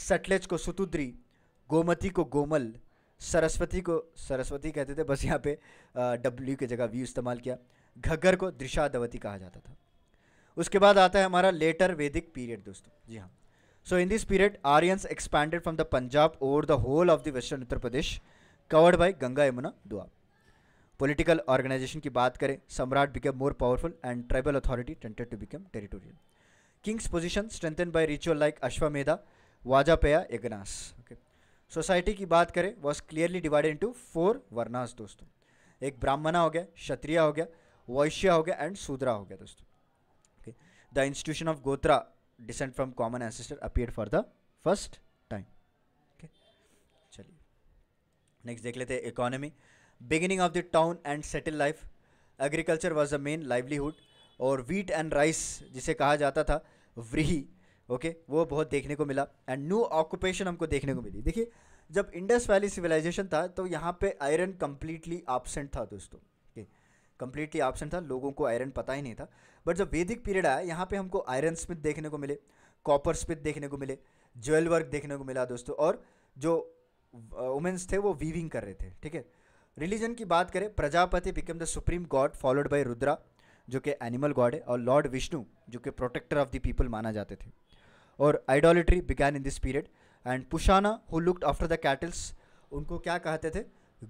सटलेज को सुतुद्री गोमती को गोमल सरस्वती को सरस्वती कहते थे बस यहाँ पे डब्ल्यू की जगह वी इस्तेमाल किया घग्गर को दृशादवती कहा जाता था उसके बाद आता है हमारा लेटर वैदिक पीरियड दोस्तों जी हाँ so in this period Aryans expanded from the Punjab over the whole of the western Uttar Pradesh covered by Ganga Yamuna doab political organisation की बात करें samrat became more powerful and tribal authority tended to become territorial kings position strengthen by ritual like Ashvamedha Vajapeya एगनास ओके सोसाइटी की बात करें was clearly divided into four varnas दोस्तों एक ब्राह्मणा हो गया क्षत्रिय हो गया वैश्य हो गया एंड सूद्रा हो गया दोस्तों okay the institution of gotra descent from common ancestor appear for the first time okay चलिए नेक्स्ट देख लेते economy beginning of the town and settle life agriculture was the main livelihood और वीट एंड राइस जिसे कहा जाता था व्रीही ओके okay, वो बहुत देखने को मिला एंड न्यू ऑक्यूपेशन हमको देखने को मिली देखिए जब इंडस वैली सिविलाइजेशन था तो यहाँ पे आयरन कम्प्लीटली एबसेंट था दोस्तों कम्प्लीटली ऑप्शन था लोगों को आयरन पता ही नहीं था बट जब वैदिक पीरियड आया यहाँ पे हमको आयरन स्मिथ देखने को मिले कॉपर स्मिथ देखने को मिले ज्वेल वर्क देखने को मिला दोस्तों और जो वुमेंस थे वो वीविंग कर रहे थे ठीक है रिलीजन की बात करें Prajapati become the supreme god followed by Rudra जो कि एनिमल गॉड है और लॉर्ड विष्णु जो कि प्रोटेक्टर ऑफ द पीपल माना जाते थे और idolatry began in this period and Pushan who looked after the cattles उनको क्या कहते थे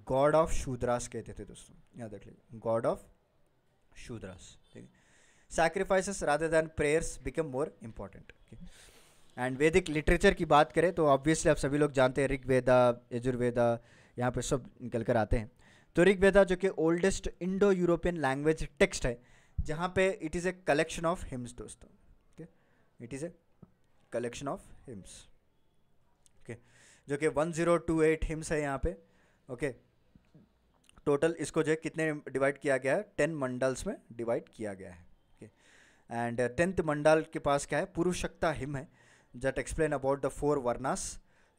गॉड ऑफ शूद्रास कहते थे दोस्तों याद रख लीजिए गॉड ऑफ शूद्रास ठीक है sacrifices than prayers become more important and Vedic literature की बात करें तो ऑब्वियसली आप सभी लोग जानते हैं ऋग्वेदा यजुर्वेदा यहाँ पे सब निकल कर आते हैं तो ऋग्वेदा जो कि oldest Indo European language text है जहाँ पे it is a collection of hymns दोस्तों okay it is a collection of hymns okay जो कि 1028 हिम्स है यहाँ पे ओके टोटल इसको जो है कितने डिवाइड किया गया है टेन मंडल्स में डिवाइड किया गया है ओके एंड टेंथ मंडल के पास क्या है पुरुषक्ता हिम है that explain about the four varnas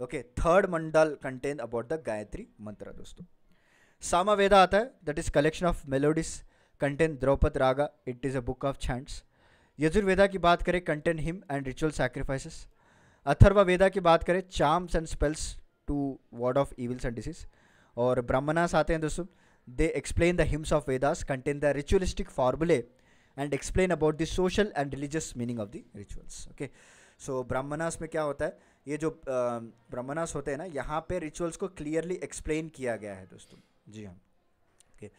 okay third mandal contain about the Gayatri mantra दोस्तों सामावेदा आता है that is collection of melodies contain Dhrupad raga it is a book of chants Yajurveda की बात करें contain hymn and ritual sacrifices Veda की बात करें charms and spells to ward off evils and disease और ब्राह्मणास आते हैं दोस्तों they explain the hymns of Vedas contain the ritualistic formulae and explain about the social and religious meaning of the rituals okay so Brahmanas में क्या होता है ये जो ब्राह्मणास होते हैं ना यहाँ पे रिचुअल्स को क्लियरली एक्सप्लेन किया गया है दोस्तों जी हाँ ओके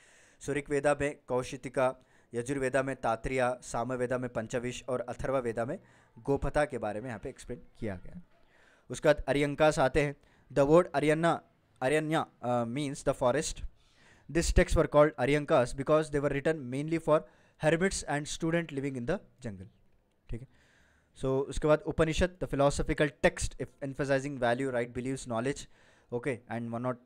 सूर्य वेदा में कौशितिका यजुर्वेदा में तात्रिया सामवेदा में पंचविश और अथर्वा वेदा में गोपथा के बारे में यहाँ पे एक्सप्लेन किया गया उसके बाद अरियंकास आते हैं the word Aranya Aranya uh, means the forest. These texts were called Aryankas because they were written mainly for hermits and student living in the jungle. So उसके बाद Upanishad the philosophical text emphasising value right beliefs knowledge okay and one naught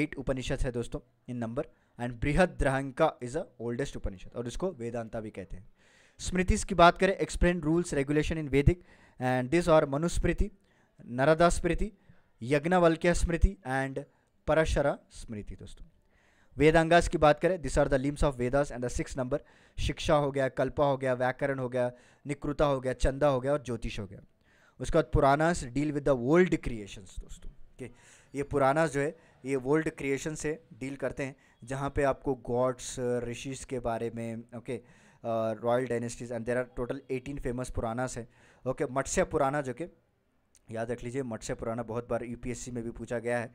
eight Upanishad है दोस्तों इन नंबर एंड बृहद द्रहंका इज अ ओल्डेस्ट उपनिषद और इसको वेदांता भी कहते हैं स्मृतिस की बात करें explain rules regulation in Vedic and this are Manusmriti Narada Smriti Yajnavalkya Smriti and Parashara Smriti दोस्तों वेदांगास की बात करें this are the limbs of Vedas and the six number Shiksha हो गया कल्पा हो गया व्याकरण हो गया निकृता हो गया चंदा हो गया और ज्योतिष हो गया उसके बाद Puranas deal with the world creations दोस्तों ओके ये पुरानास जो है ये वर्ल्ड क्रिएशन से डील करते हैं जहाँ पे आपको गॉड्स ऋषिस के बारे में okay royal dynasties and there are total eighteen famous Puranas है ओके मत्स्य पुराना जो कि याद रख लीजिए मत्स्य पुराना बहुत बार यूपीएससी में भी पूछा गया है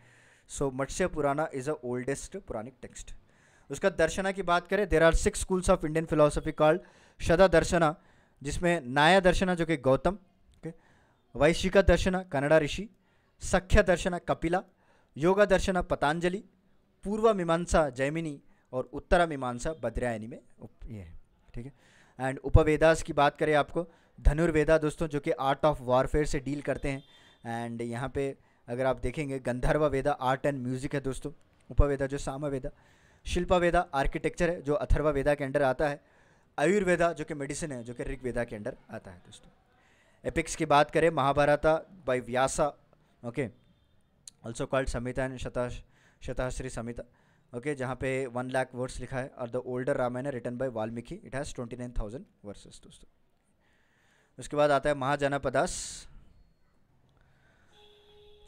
so Matsya Purana is a oldest Puranic text उसका दर्शना की बात करें there are six schools of Indian philosophy called Shad Darshana जिसमें नाया दर्शना जो कि गौतम ओके वैशिका दर्शना कन्नडा ऋषि सख्य दर्शना कपिला योगा दर्शना पतंजलि पूर्व मीमांसा जैमिनी और उत्तरा मीमांसा बद्रायनी में ये है ठीक है एंड उपवेदास की बात करें आपको धनुर्वेदा दोस्तों जो कि आर्ट ऑफ वॉरफेयर से डील करते हैं एंड यहाँ पे अगर आप देखेंगे गंधर्व वेदा आर्ट एंड म्यूज़िक है दोस्तों उपवेदा जो साम वेदा शिल्पा वेदा आर्किटेक्चर है जो अथर्वा वेदा के अंडर आता है आयुर्वेदा जो कि मेडिसिन है जो कि ऋग्वेदा के अंडर आता है दोस्तों एपिक्स की बात करें Mahabharata by Vyasa okay also called Samhita and Shata Shatasahasri Samhita okay जहाँ पे वन लाख वर्ड्स लिखा है और the older Ramayan written by Valmiki it has twenty nine thousand verses दोस्तों उसके बाद आता है महाजानापदास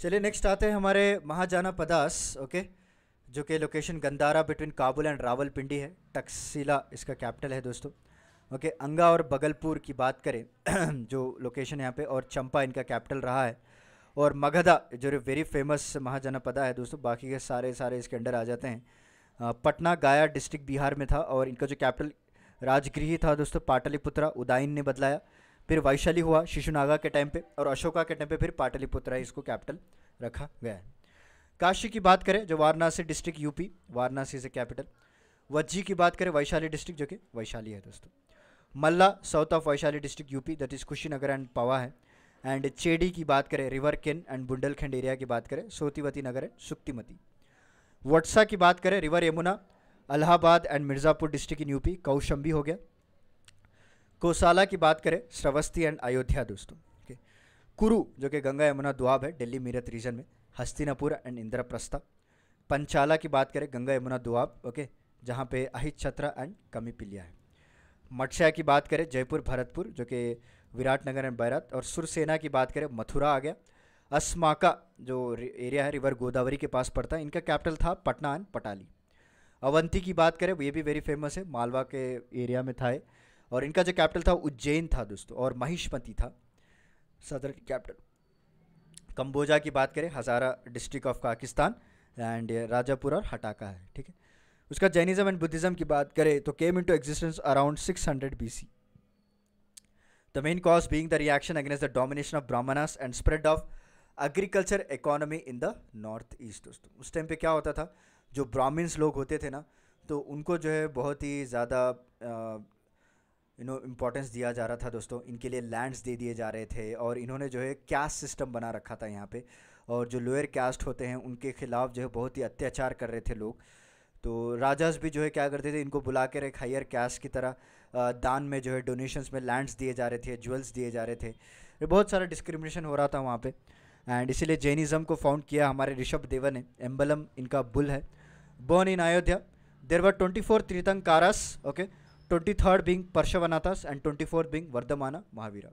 चलिए नेक्स्ट आते हैं हमारे महाजानापदास ओके जो कि location Gandhara between Kabul and Rawalpindi है टक्सीला इसका कैपिटल है दोस्तों ओके okay, अंगा और बगलपुर की बात करें [clears throat] जो लोकेशन यहाँ पे और चंपा इनका कैपिटल रहा है और मगधा जो वेरी फेमस महाजनपदा है दोस्तों बाकी के सारे सारे इसके अंडर आ जाते हैं पटना गया डिस्ट्रिक्ट बिहार में था और इनका जो कैपिटल राजगृह था दोस्तों पाटलिपुत्रा उदायन ने बदलाया फिर वैशाली हुआ शिशुनागा के टाइम पे और अशोका के टाइम पे फिर है इसको कैपिटल रखा गया है काशी की बात करें जो वाराणसी डिस्ट्रिक्ट यूपी वाराणसी से कैपिटल वज्जी की बात करें वैशाली डिस्ट्रिक्ट जो कि वैशाली है दोस्तों Malla south of Vaishali district UP that is Kushinagar and Pava है एंड चेडी की बात करें river Ken and Bundelkhand area की बात करें सोतीवती नगर है सुक्तिमती वटसा की बात करें river Yamuna Allahabad and Mirzapur district in UP Kaushambi हो गया गौशाला की बात करें श्रवस्ती एंड अयोध्या दोस्तों okay. कुरु जो कि गंगा यमुना दुआब है दिल्ली मीरत रीजन में हस्तिनापुर एंड इंद्रप्रस्था पंचाला की बात करें गंगा यमुना दुआब ओके जहाँ पे अहित छत्रा एंड कमीपिलिया है मटशा की बात करें जयपुर भरतपुर जो कि विराटनगर एंड बैरत और सुरसेना की बात करें मथुरा आ गया अस्माका जो एरिया है रिवर गोदावरी के पास पड़ता है इनका कैपिटल था पटना एंड पटाली अवंती की बात करें ये भी वेरी फेमस है मालवा के एरिया में था है और इनका जो कैपिटल था उज्जैन था दोस्तों और महिष्मती था सदर कैपिटल कंबोजा की बात करें Hazara district of Pakistan and Rajapur और हटाका है ठीक है उसका जैनिज़्म एंड बुद्धिज़्म की बात करें तो came into existence around 600 the main cause being the reaction against the domination of Brahmanas and spread of agriculture economy in the north east दोस्तों उस टाइम पे क्या होता था जो ब्राह्मण्स लोग होते थे ना तो उनको जो है बहुत ही ज़्यादा यू नो इम्पोर्टेंस दिया जा रहा था दोस्तों इनके लिए लैंड्स दे दिए जा रहे थे और इन्होंने जो है कैस्ट सिस्टम बना रखा था यहाँ पे और जो लोअर कैस्ट होते हैं उनके खिलाफ जो है बहुत ही अत्याचार कर रहे थे लोग तो राजाज भी जो है क्या करते थे इनको बुला कर एक हायर कैस्ट की तरह दान में जो है डोनेशंस में लैंड्स दिए जा रहे थे ज्वेल्स दिए जा रहे थे बहुत सारा डिस्क्रिमिनेशन हो रहा था वहाँ पर एंड इसीलिए जैनिज़म को फाउंड किया हमारे ऋषभ देवन ने एम्बलम इनका बुल है born in Ayodhya there were twenty four Tirthankar okay twenty third being Parshvanatha and twenty fourth being Vardhaman Mahavira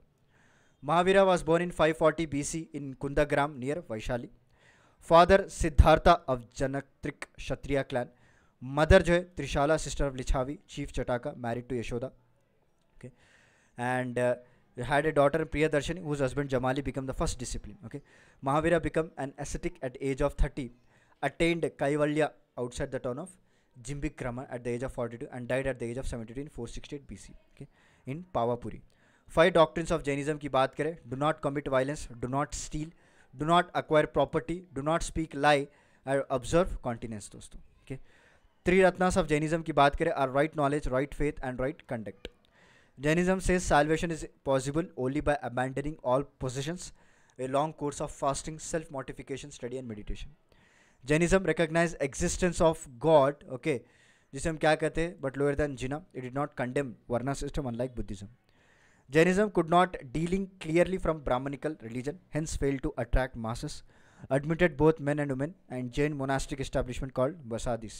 Mahavira was born in five forty B C in Kundagram near Vaishali father Siddhartha of Janatrik Kshatriya clan mother जो है Trishala sister of Lichchhavi chief Chetaka married to Yashoda okay and had a daughter Priya Darshani whose husband Jamali became the first disciple okay Mahavira become an ascetic at age of thirty attained Kaivalya outside the town of Jimbic Kramer at the age of 42 and died at the age of 72 in 468 BC okay, in Pawapuri. Five doctrines of Jainism की बात करें do not commit violence do not steal do not acquire property do not speak lie और ऑब्जर्व कॉन्टिनेंस दोस्तों okay three ratnas of Jainism की बात करें are right knowledge right faith and right conduct Jainism से salvation is possible only by abandoning all possessions a long course of fasting self mortification study and meditation Jainism recognise existence of God okay जिसे हम क्या कहते हैं but lower than Jina it did not condemn varna system unlike Buddhism Jainism could not dealing clearly from Brahmanical religion hence fail to attract masses admitted both men and women and Jain monastic establishment called basadis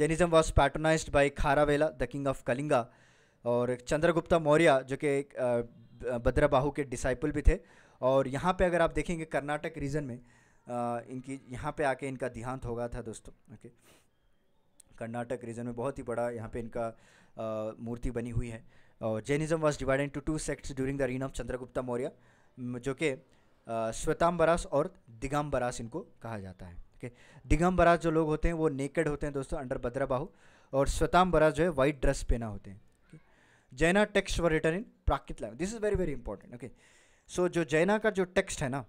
Jainism was patronise by Kharavela the king of Kalinga और चंद्रगुप्ता मौर्य जो कि एक भद्राबाहु के डिसाइपल भी थे और यहाँ पे अगर आप देखेंगे कर्नाटक रीजन में इनकी यहाँ पे आके इनका देहांत हो गया था दोस्तों ओके कर्नाटक रीजन में बहुत ही बड़ा यहाँ पे इनका मूर्ति बनी हुई है और Jainism was divided to two sects during the reign of Chandragupta Maurya जो कि श्वेताम्बरास और दिगम्बरास इनको कहा जाता है ओके दिगाम्बरास जो लोग होते हैं वो नेकेड होते हैं दोस्तों अंडर भद्रबाहू और श्वेताम्बरास जो है वाइट ड्रेस पहना होते हैं Jaina text were written in Prakrit language this is very very important okay so जो जैना का जो टेक्स्ट है ना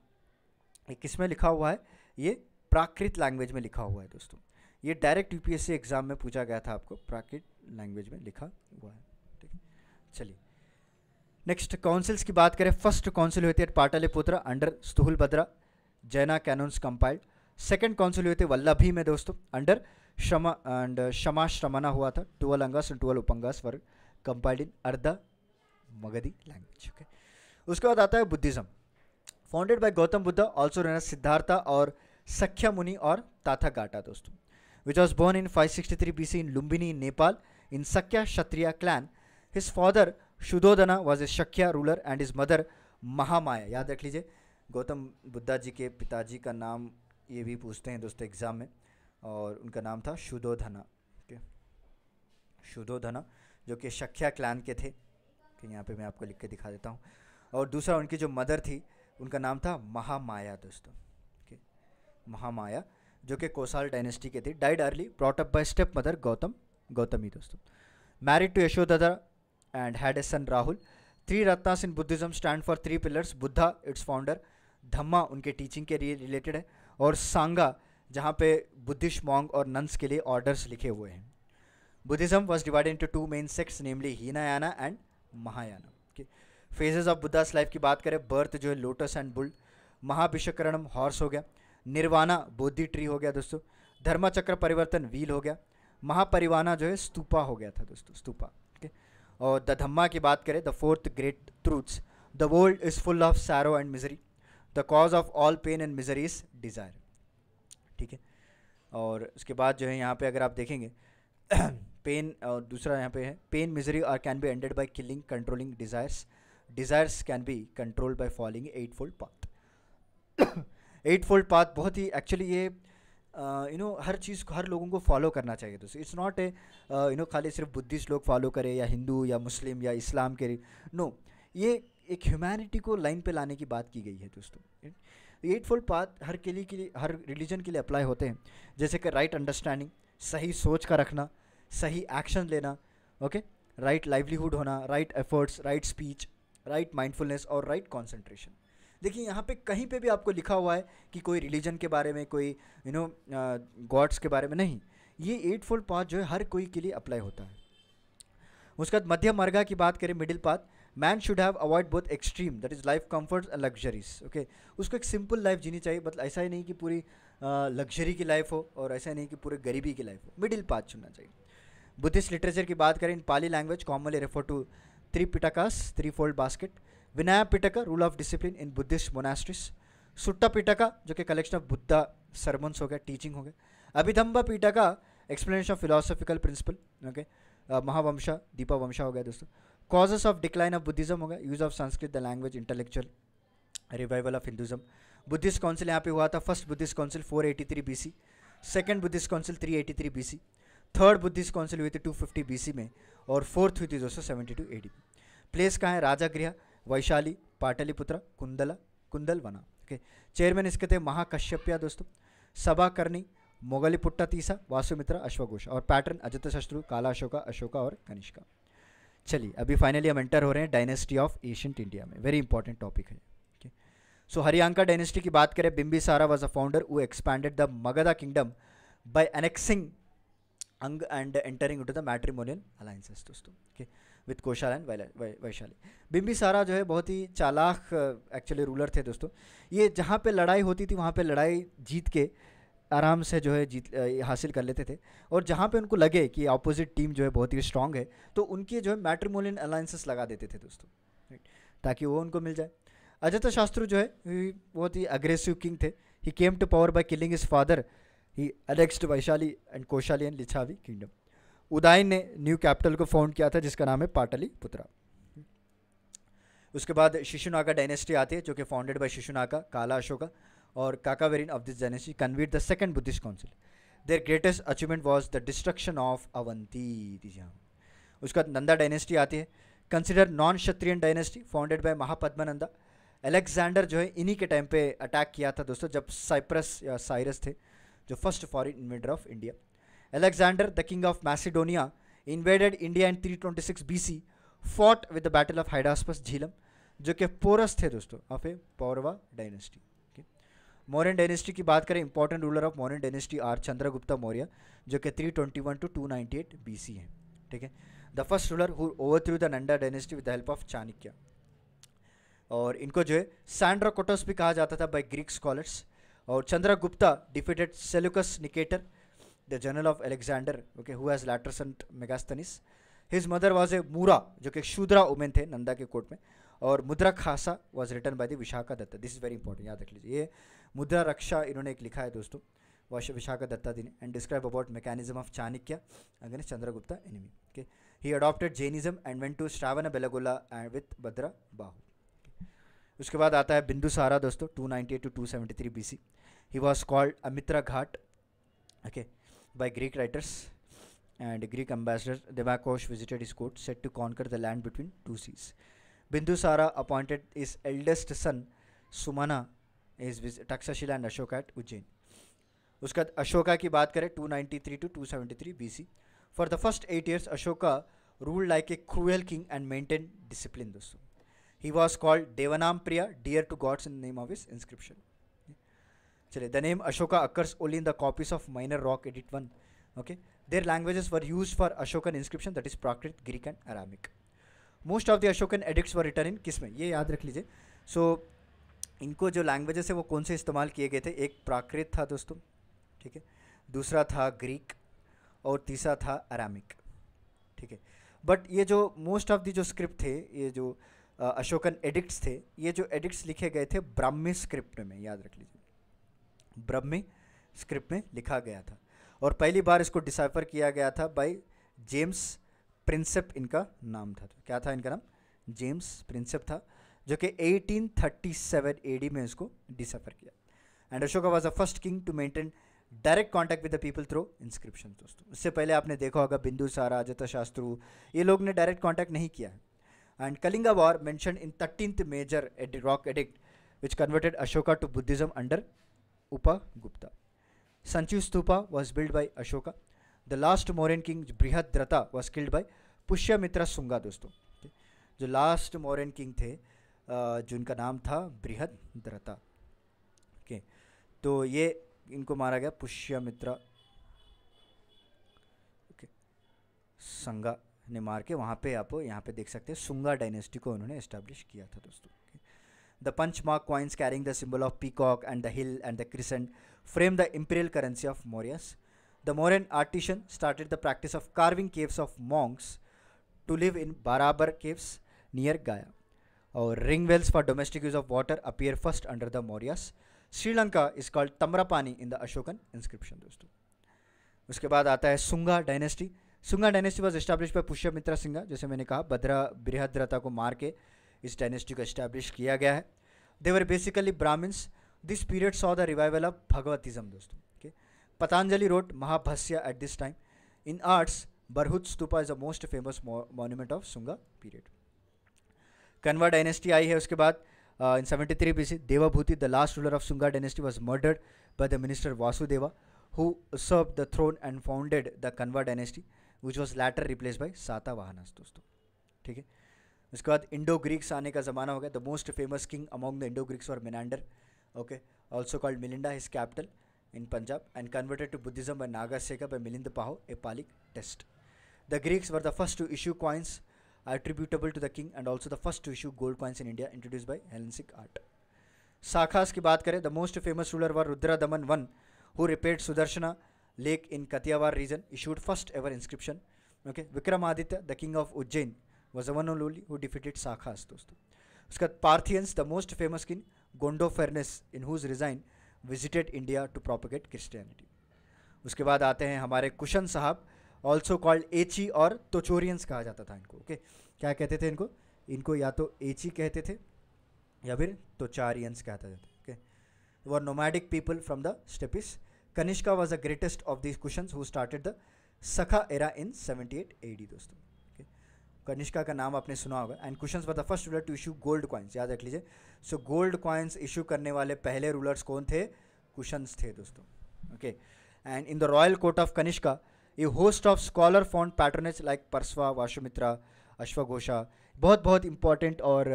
किस में लिखा हुआ है ये प्राकृत लैंग्वेज में लिखा हुआ है दोस्तों ये डायरेक्ट यू एग्ज़ाम में पूछा गया था आपको प्राकृत लैंग्वेज में लिखा हुआ है ठीक है चलिए नेक्स्ट काउंसिल्स की बात करें फर्स्ट काउंसिल हुए थे पाटलिपुत्र अंडर स्तुहुल बद्रा जैना कैनोन्स कंपाइल्ड सेकेंड काउंसिल हुए थे वल्लभी में दोस्तों अंडर शमा एंड शमा श्रमना हुआ था टुअल अंगस एंड टुअल उपंगस वर्ग कंपाइल्ड इन अर्धा मगधी लैंग्वेज ओके उसके बाद आता है Buddhism founded by Gautam Buddha also रहना सिद्धार्था और सख्या मुनि और ताथा गाटा दोस्तों which was born in 563 sixty three B C in Lumbini in Nepal in Shakya Kshatriya clan his father Shuddhodana was a Shakya ruler and his mother Mahamaya याद रख लीजिए गौतम बुद्धा जी के पिताजी का नाम ये भी पूछते हैं दोस्तों एग्ज़ाम में और उनका नाम था शुदोधना ओके शुदोधना जो कि शख्या क्लैन के थे कि यहाँ पे मैं आपको लिख के दिखा देता हूँ और दूसरा उनकी जो मदर थी उनका नाम था महामाया दोस्तों ओके महामाया जो कि कोसाल डायनेस्टी के थे died early brought up by step mother Gautam Gautami दोस्तों married to Yashoda and had a son Rahul three ratnas in Buddhism stand for three pillars Buddha its founder dhamma उनके टीचिंग के लिए रिलेटेड है और सांगा जहाँ पे बुद्धिस्ट मॉन्ग और नंस के लिए ऑर्डर्स लिखे हुए हैं Buddhism was divided into two main sects namely Hinayana and Mahayana phases of Buddha's life की बात करें बर्थ जो है lotus and bull Mahabhinishkramana horse हो गया निर्वाणा बोधि ट्री हो गया दोस्तों धर्मचक्र परिवर्तन व्हील हो गया महापरिवाना जो है स्तूपा हो गया था दोस्तों स्तूपा ओके और द धम्मा की बात करें the fourth great truths the world is full of sorrow and misery the cause of all pain and misery is desire ठीक है और उसके बाद जो है यहाँ पे अगर आप देखेंगे पेन [clears throat] और दूसरा यहाँ पे है pain misery are can be ended by killing controlling desires desires can be control by following eight fold path eight fold path बहुत ही एक्चुअली ये यू uh, नो हर चीज़ को हर लोगों को फॉलो करना चाहिए दोस्तों it's not a you know खाली सिर्फ बुद्धिस्ट लोग फॉलो करें या हिंदू या मुस्लिम या इस्लाम के नो no, ये एक ह्यूमैनिटी को लाइन पे लाने की बात की गई है दोस्तों एट फोल्ड पाथ हर के लिए के लिए हर रिलीजन के लिए अप्लाई होते हैं जैसे कि राइट अंडरस्टैंडिंग सही सोच का रखना सही एक्शन लेना ओके राइट लाइवलीहुड होना right efforts right speech right mindfulness और राइट कॉन्सेंट्रेशन देखिए यहाँ पे कहीं पे भी आपको लिखा हुआ है कि कोई रिलीजन के बारे में कोई यू नो गॉड्स के बारे में नहीं ये एट फोल्ड पाथ जो है हर कोई के लिए अप्लाई होता है उसके बाद मध्य मार्गा की बात करें middle path man should have avoid both extreme that is life comfort and luxuries okay उसको एक सिंपल लाइफ जीनी चाहिए मतलब ऐसा ही नहीं कि पूरी लग्जरी uh, की लाइफ हो और ऐसा ही नहीं कि पूरे गरीबी की लाइफ हो मिडिल पाथ चुनना चाहिए बुद्धिस्ट लिटरेचर की बात करें in Pali language commonly refer to three pitakas, threefold basket, Vinaya Pitaka, rule of discipline in Buddhist monasteries, Sutta Pitaka, जो कि collection of Buddha sermons हो गया teaching हो गया Abhidhamma Pitaka explanation of philosophical principle okay Mahavamsa Dipavamsa हो गया दोस्तों causes of decline of Buddhism हो गया use of Sanskrit the language intellectual revival of Hinduism Buddhist council यहाँ पे हुआ था first Buddhist council 483 BC second Buddhist council 383 BC third Buddhist council हुई थी टू फिफ्टी में और फोर्थ हुई थी दोस्तों टू एडी प्लेस कहाँ है राजा गृह वैशाली पाटलिपुत्र कुंदला कुंदल वना ओके चेयरमैन इसके थे महाकश्यप्या दोस्तों सभा करनी मोगलीपुट्टा तीसा वासुमित्रा अश्वघोष और पैटर्न अजत शत्रु काला अशोका अशोका और कनिष्का चलिए अभी फाइनली हम एंटर हो रहे हैं डायनेस्टी ऑफ एशियंट इंडिया में वेरी इंपॉर्टेंट टॉपिक है ओके सो हरियांका डायनेस्टी की बात करें Bimbisara was a founder वो expanded the Magadha kingdom by annexing Anga and entering to the matrimonial alliances दोस्तों okay with Kosala and Vaishali Bimbisara जो है बहुत ही चालाक एक्चुअली रूलर थे दोस्तों ये जहाँ पे लड़ाई होती थी वहाँ पे लड़ाई जीत के आराम से जो है जीत हासिल कर लेते थे और जहाँ पे उनको लगे कि अपोजिट टीम जो है बहुत ही स्ट्रांग है तो उनके जो है मैट्रीमोलियन अलायंसेस लगा देते थे दोस्तों ताकि वो उनको मिल जाए अजत शास्त्रु जो है बहुत ही अग्रेसिव किंग थे he came to power by killing his father he annexed Vaishali and Kosala and Lichchhavi kingdom Udayin ने न्यू कैपिटल को फाउंड किया था जिसका नाम है पाटली पुत्रा उसके बाद शिशुनागा डायनेस्टी आती है जो कि फाउंडेड बाई शिशुनागा काला अशोका और Kakavarnin of this dynasty convened the second Buddhist council their greatest achievement was the destruction of Avanti उसके बाद नंदा डायनेस्टी आती है consider non Kshatriyan dynasty founded by Mahapadmananda Alexander जो है इन्हीं के टाइम पे अटैक किया था दोस्तों जब साइप्रस या साइरस थे जो first foreign invader of India Alexander, the king of Macedonia, invaded India in 326 C fought with the battle of Hydaspes Jhelum जो कि पोरस थे दोस्तों of a Paurava dynasty okay dynasty की बात करें important ruler of Mauryan dynasty are Chandragupta Maurya जो कि 321 टू 298 बीसी है ठीक है the first ruler who overthrew the Nanda dynasty with the help of Chanakya और इनको जो है सैंड्रा भी कहा जाता था बाई ग्रीक स्कॉलर्स और Chandra Gupta defeated Seleucus Nicator the general of Alexander, okay who has later son Megasthenes. His mother was a जो कि शूद्रा उमेन थे नंदा के कोर्ट में और Mudrarakshasa was written by the Vishakhadatta this is very important याद रख लीजिए ये मुद्रा रक्षा इन्होंने एक लिखा है दोस्तों वाश विशाखा दत्ता दिन and describe about mechanism of Chanakya against Chandragupta enemy okay he adopted Jainism and went to Shravanabelagola and with Bhadrabahu उसके बाद आता है बिंदु सारा दोस्तों 298 to two seventy three B C he was called Amitraghata okay by Greek writers and Greek ambassador देवाकोश visited his court set to conquer the land between two seas Bindusara appointed his eldest son Sumana is Takshashila and Ashoka at Ujjain उसके बाद अशोका की बात करें 293 to two seventy three B C for the first eight years Ashoka rule like a cruel king and maintain discipline दोस्तों He was called Devanampriya, dear to gods in the name of his inscription. Chale, the name Ashoka occurs only in the copies of Minor Rock Edit 1. Okay. Their languages were used for Ashokan inscription that is Prakrit, Greek and Aramic. most of the ashokan edicts were written in kisme ye yaad rakh lijiye so, इनको जो लैंग्वेजेस है वो कौन से इस्तेमाल किए गए थे एक प्राकृत था दोस्तों ठीक है दूसरा था ग्रीक और तीसरा था अरामिक ठीक है बट ये जो मोस्ट ऑफ दी जो स्क्रिप्ट थे ये जो अशोकन एडिक्ट्स थे ये जो एडिक्ट्स लिखे गए थे ब्राह्मी स्क्रिप्ट में याद रख लीजिए ब्राह्मी स्क्रिप्ट में लिखा गया था और पहली बार इसको डिसाइफर किया गया था बाय जेम्स प्रिंसेप इनका नाम था तो क्या था इनका नाम जेम्स प्रिंसेप था जो कि 1837 एडी में इसको डिसाइफर किया and Ashoka was a first king to maintain direct contact with the people through inscription दोस्तों उससे पहले आपने देखा होगा बिंदु सारा अजता शास्त्रु ये लोग ने डायरेक्ट कॉन्टैक्ट नहीं किया है and Kalinga War mentioned in 13th major rock edict which converted Ashoka to Buddhism under Upagupta. Sanchu Stupa was built by Ashoka. The last Mauryan king Brihadrata was killed by पुष्यमित्रा Sunga दोस्तों जो लास्ट मॉरन किंग थे जिनका नाम था बृहद द्रता ओके तो ये इनको मारा गया पुष्यमित्रा ओके संगा ने मार के वहाँ पे आप यहाँ पे देख सकते हैं सुंगा डायनेस्टी को उन्होंने इस्टेब्लिश किया था दोस्तों the punch mark coins carrying the symbol of peacock and the hill and the crescent frame the imperial currency of Mauryas the Mauryan artisan started the practice of carving caves of monks to live in Barabar caves near Gaya और ring wells for domestic use of water appear first under the Mauryas Sri Lanka is called Tamraparni in the Ashokan inscription दोस्तों उसके बाद आता है Sunga dynasty Sunga dynasty was establish by Mitra Sunga जैसे मैंने कहा भद्रा बृहद्रता को मार के इस डायनेस्टी को इस्टेब्लिश किया गया है they were basically Brahmins this period saw the revival of Bhagavatism दोस्तों okay Patanjali wrote Mahabhashya at this time in arts Bharhut stupa is a most famous monument of Sunga period Kanva dynasty आई है उसके बाद in seventy three B C Devabhuti the last ruler of Sunga dynasty was murdered by the minister Vasudeva who usurped the throne and founded the Kanva dynasty which was letter replace by Satavahanas दोस्तों ठीक है उसके बाद इंडो ग्रीक्स आने का जमाना हो गया the most famous king among the Indo Greeks और Menander okay also called Milinda his capital in Punjab and converted to Buddhism by Nagasena by Milinda Panho a Pali text the Greeks were the first to issue coins attributable to the king and also the first to issue gold coins in India introduce by Hellenistic art Shakas की बात करें the most famous ruler were Rudra दमन one who repair Sudarshana lake in Kathiawar region issued first ever inscription. Okay, Vikramaditya, the king of Ujjain, was the one and only who defeated Sakhas. दोस्तों उसके बाद Parthians, the most famous king Gondopharnes, in whose resign visited India to propagate Christianity. उसके बाद आते हैं हमारे कुशन साहब ऑल्सो कॉल्ड एची और तोचोरियंस कहा जाता था इनको ओके okay? क्या कहते थे इनको इनको या तो एची कहते थे या फिर तोचारियंस कहते थे okay were nomadic people from the steppes Kanishka was the greatest of these Kushans who started the Saka era in seventy eight A D दोस्तों okay. कनिष्का का नाम आपने सुना होगा and question were the first ruler to issue gold coins याद रख लीजिए सो गोल्ड कॉइन्स इशू करने वाले पहले रूलर्स कौन थे क्वेश्चन थे दोस्तों okay and in the royal court of Kanishka a host of scholar found patronage like Parshva Vasumitra अश्वघोषा बहुत बहुत इंपॉर्टेंट और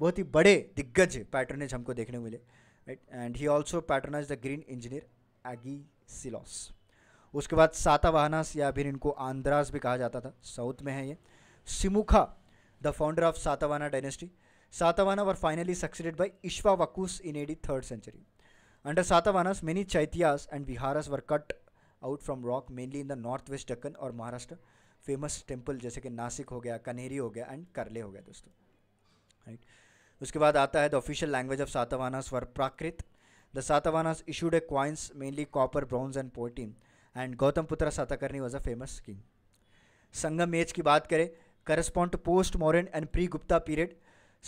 बहुत ही बड़े दिग्गज पैटर्नेज हमको देखने को मिले right and he also patronize the Greek engineer Agesilaus उसके बाद सातावाहनास या फिर इनको आंध्रास भी कहा जाता था साउथ में है ये Simuka the founder of Satavahana dynasty Satavahana were finally succeeded by Ikshvakus in AD third century under Satavahanas many chaityas and viharas were cut out from rock mainly in the north west Deccan और महाराष्ट्र फेमस टेम्पल जैसे कि नासिक हो गया कनेरी हो गया एंड करले हो गया दोस्तों राइट right? उसके बाद आता है the official language of Satavahanas were Prakrit The Satavahanas issued coins mainly copper, bronze and poetine and Gautam Putra Satakarni was a famous king. Sangam age की बात करें correspond to post Mauryan and pre Gupta period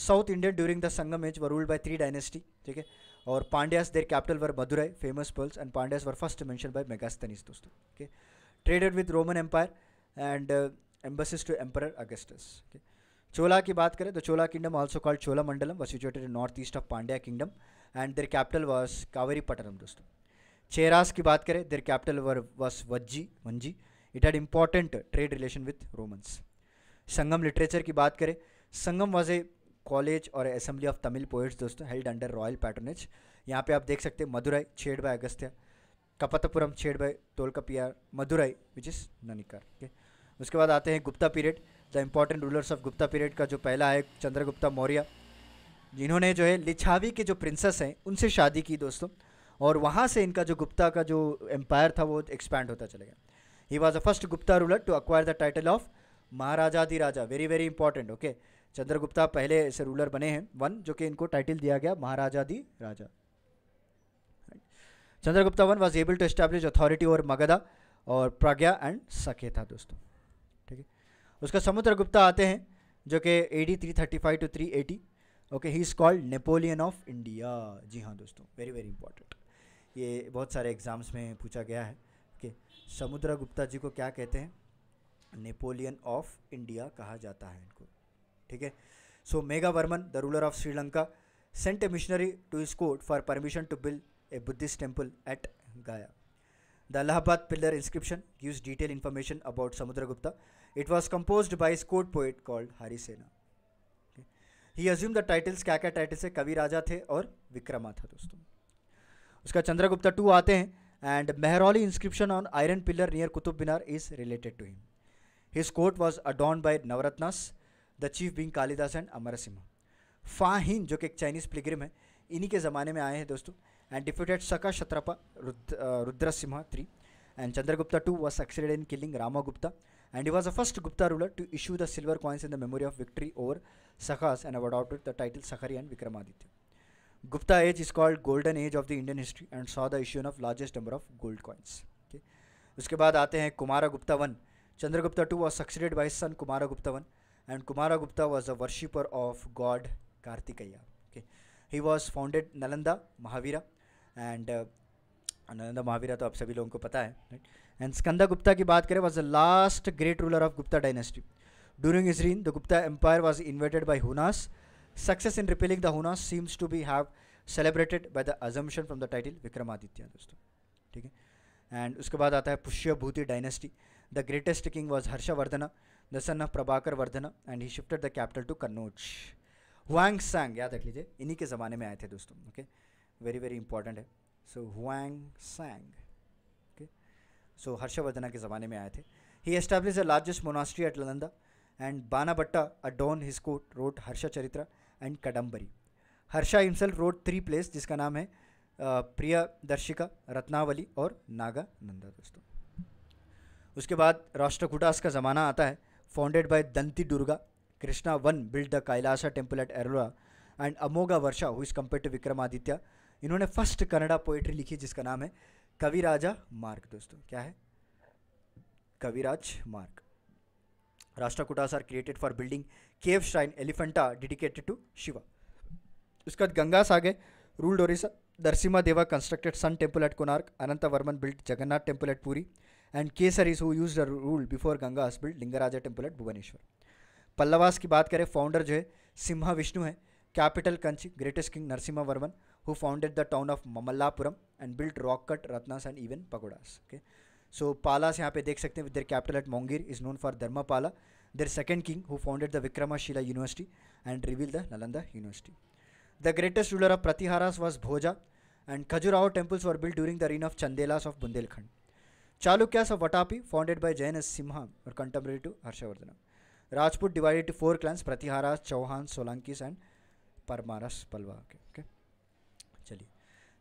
South Indian during the Sangam age were ruled by three dynasty ठीक है और Pandyas their capital were Madurai famous pearls and Pandyas were first mention by Megasthenes दोस्तों okay traded with Roman empire and embassies to emperor Augustus Chola की बात करें तो Chola kingdom also called Chola Mandalam was situated in north east of Pandya kingdom and their capital was Pattinam दोस्तों चेरास की बात करें their capital was Vajji Vanji it had important trade relation with Romans Sangam literature की बात करें संगम वॉज ए कॉलेज और असेंबली ऑफ तमिल पोइट्स दोस्तों हेल्ड अंडर रॉयल पैटर्नेज यहाँ पे आप देख सकते हैं मधुराई छेड़ बाय अगस्त्या कपतपुरम छेड़ by Tolkappiyar Madurai which is ननिकार ओके उसके बाद आते हैं Gupta period the important rulers of Gupta period का जो पहला है चंद्रगुप्ता मौर्य जिन्होंने जो है लिछावी के जो प्रिंसेस हैं उनसे शादी की दोस्तों और वहाँ से इनका जो गुप्ता का जो एम्पायर था वो एक्सपैंड होता चले गया he was a first Gupta ruler to acquire the title of Maharajadhiraja very very important okay Chandragupta पहले ऐसे रूलर बने हैं वन जो कि इनको टाइटल दिया गया Maharajadhiraja Chandragupta one was able to establish authority over Magadha और प्रज्ञा एंड सके था दोस्तों ठीक है उसका समुद्रगुप्ता आते हैं जो कि A D three thirty five to three eighty okay he is called Napoleon of India जी हाँ दोस्तों वेरी वेरी इंपॉर्टेंट ये बहुत सारे एग्ज़ाम्स में पूछा गया है कि समुद्र गुप्ता जी को क्या कहते हैं नेपोलियन ऑफ इंडिया कहा जाता है इनको ठीक है so Meghavarman the ruler of Sri Lanka sent a missionary to his court for permission to build a Buddhist temple at Gaya Allahabad pillar inscription inscription detail detailed about Samudra Gupta it was composed by स्कोट poet called Harisena he assume the titles क्या क्या टाइटल से कवि राजा थे और विक्रमा था दोस्तों उसका चंद्रगुप्ता टू आते हैं and Mehrauli inscription on iron pillar near Qutub Minar is related to him his court was adorned by navratnas the chief being Kalidasa and Amar Singh Fahien जो कि एक चाइनीज़ प्लेग्रिम है इन्हीं के ज़माने में आए हैं दोस्तों and defeated Saka Satrapa Rudra Simha three and Chandragupta two was succeeded in killing Rama Gupta and he was a first Gupta ruler to issue the silver coins in the memory of victory over Sakhas and have adopted the title Sakhari and Vikramaditya. Gupta age is called golden age of the Indian history and saw the issue of largest number of gold coins. Okay. उसके बाद आते हैं Kumara Gupta one Chandragupta two was succeeded by son Kumara Gupta one and Kumara Gupta was a worshipper of god Kartikeya okay he was founded Nalanda Mahavihara and Nalanda Mahavihara तो आप सभी लोगों को पता है राइट एंड स्कंदा गुप्ता की बात करें was the last great ruler of Gupta dynasty During his reign, the Gupta Empire was invaded by Hunas. Success in repelling the Hunas seems to be have celebrated by the assumption from the title Vikramaditya दोस्तों ठीक है एंड उसके बाद आता है Pushyabhuti dynasty the greatest king was Harshavardhana the son of Prabhakar Vardhana and he shifted the capital to Kannauj Hiuen Tsang याद रख लीजिए इन्हीं के ज़माने में आए थे दोस्तों ओके वेरी वेरी इंपॉर्टेंट है so Hiuen Tsang okay so Harshavardhana के ज़माने में आए थे he establish the largest monastery at Nalanda and Banabhatta adorned his coat, wrote Harsha Charitra and Kadambari. Harsha himself wrote three plays जिसका नाम है प्रिया दर्शिका रत्नावली और नागा नंदा दोस्तों उसके बाद राष्ट्रकूटास का ज़माना आता है founded by Dantidurga Krishna one build the Kailasa temple at Ellora and Amoghavarsha who is compare to Vikramaditya इन्होंने फर्स्ट कन्नड़ा पोएट्री लिखी जिसका नाम है कविराजा मार्ग दोस्तों क्या है कविराज मार्ग Rashtra Kutas are created for building cave shrine Elephanta dedicated to Shiva. उसके बाद गंगा आ गए ruled Orissa Darshima Deva constructed sun temple at Konark. Anantavarman built Jagannath temple at Puri. And Kesaris who used the rule before Gangas built Lingaraja temple at Bhubaneswar. Pallavas की बात करें फाउंडर जो है सिम्हा विष्णु है capital Kanchi greatest king Narasimhavarman who founded the town of Mamallapuram and built rock cut rathas and even pagodas okay okay? So Pala से यहाँ पे देख सकते हैं their capital at Monghyr is known for Pala their second king who founded the Vikramashila university and revive the Nalanda university the greatest ruler of प्रतिहारास was Bhoja and Khajuraho temples were build during the reign of Chandelas of Bundelkhand Chalukyas of Vatapi, founded by Jaina Simha, were और contemporary to Harshavardhan Rajput divided to four clans Pratiharas Chauhan Solankis and Palwa. Okay, okay चलिए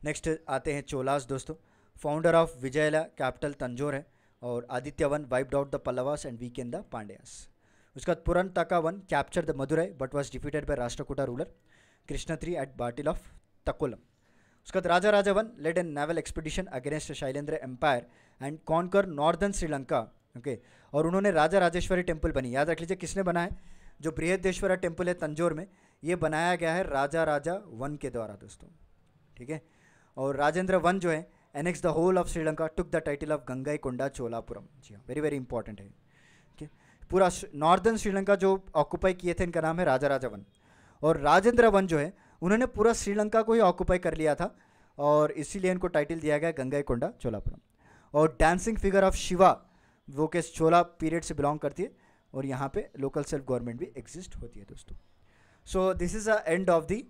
नेक्स्ट आते हैं चोलास दोस्तों founder of Vijayalaya capital Tanjore है और Aditya one wiped out the Pallavas and can the Pandyas उसके बाद तका one capture the Madurai but was defeated by Rashtrakuta ruler Krishna three at battle of Takkolam उसके बाद Raja Raja one led an naval expedition against Shailendra empire and conquer northern Sri Lanka okay और उन्होंने राजा राजेश्वरी टेम्पल बनी याद रख लीजिए किसने है जो बृहदेश्वरा टेम्पल है तंजोर में ये बनाया गया है राजा राजा वन के द्वारा दोस्तों ठीक है और राजेंद्र वन जो है annex the whole of Sri Lanka took the title of Gangaikonda Cholapuram जी हाँ वेरी वेरी इंपॉर्टेंट है ओके पूरा नॉर्दर्न श्रीलंका जो ऑक्यूपाई किए थे इनका नाम है राजा राजा वन और राजेंद्र वन जो है उन्होंने पूरा श्रीलंका को ही ऑक्यूपाई कर लिया था और इसीलिए इनको टाइटल दिया गया गंगाई कोंडा चोलापुरम और डांसिंग फिगर ऑफ शिवा वो के चोला पीरियड से बिलोंग करती है और यहाँ पे लोकल सेल्फ गवर्नमेंट भी एग्जिस्ट होती है दोस्तों so this is the end of the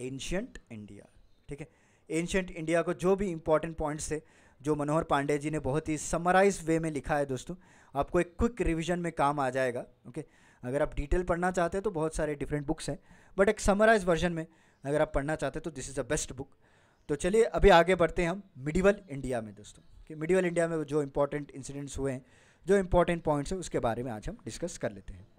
ancient India ठीक है एंशंट इंडिया को जो भी इंपॉर्टेंट पॉइंट्स थे जो मनोहर पांडे जी ने बहुत ही समराइज वे में लिखा है दोस्तों आपको एक क्विक रिविजन में काम आ जाएगा ओके अगर आप डिटेल पढ़ना चाहते हैं तो बहुत सारे डिफरेंट बुक्स हैं बट एक समराइज वर्जन में अगर आप पढ़ना चाहते हैं तो this is the best book तो चलिए अभी आगे बढ़ते हैं हम मिडिवल इंडिया में दोस्तों कि मिडिवल इंडिया में जो इंपॉर्टेंट इंसिडेंट्स हुए हैं जो इंपॉर्टेंट पॉइंट्स हैं उसके बारे में आज हम डिस्कस कर लेते हैं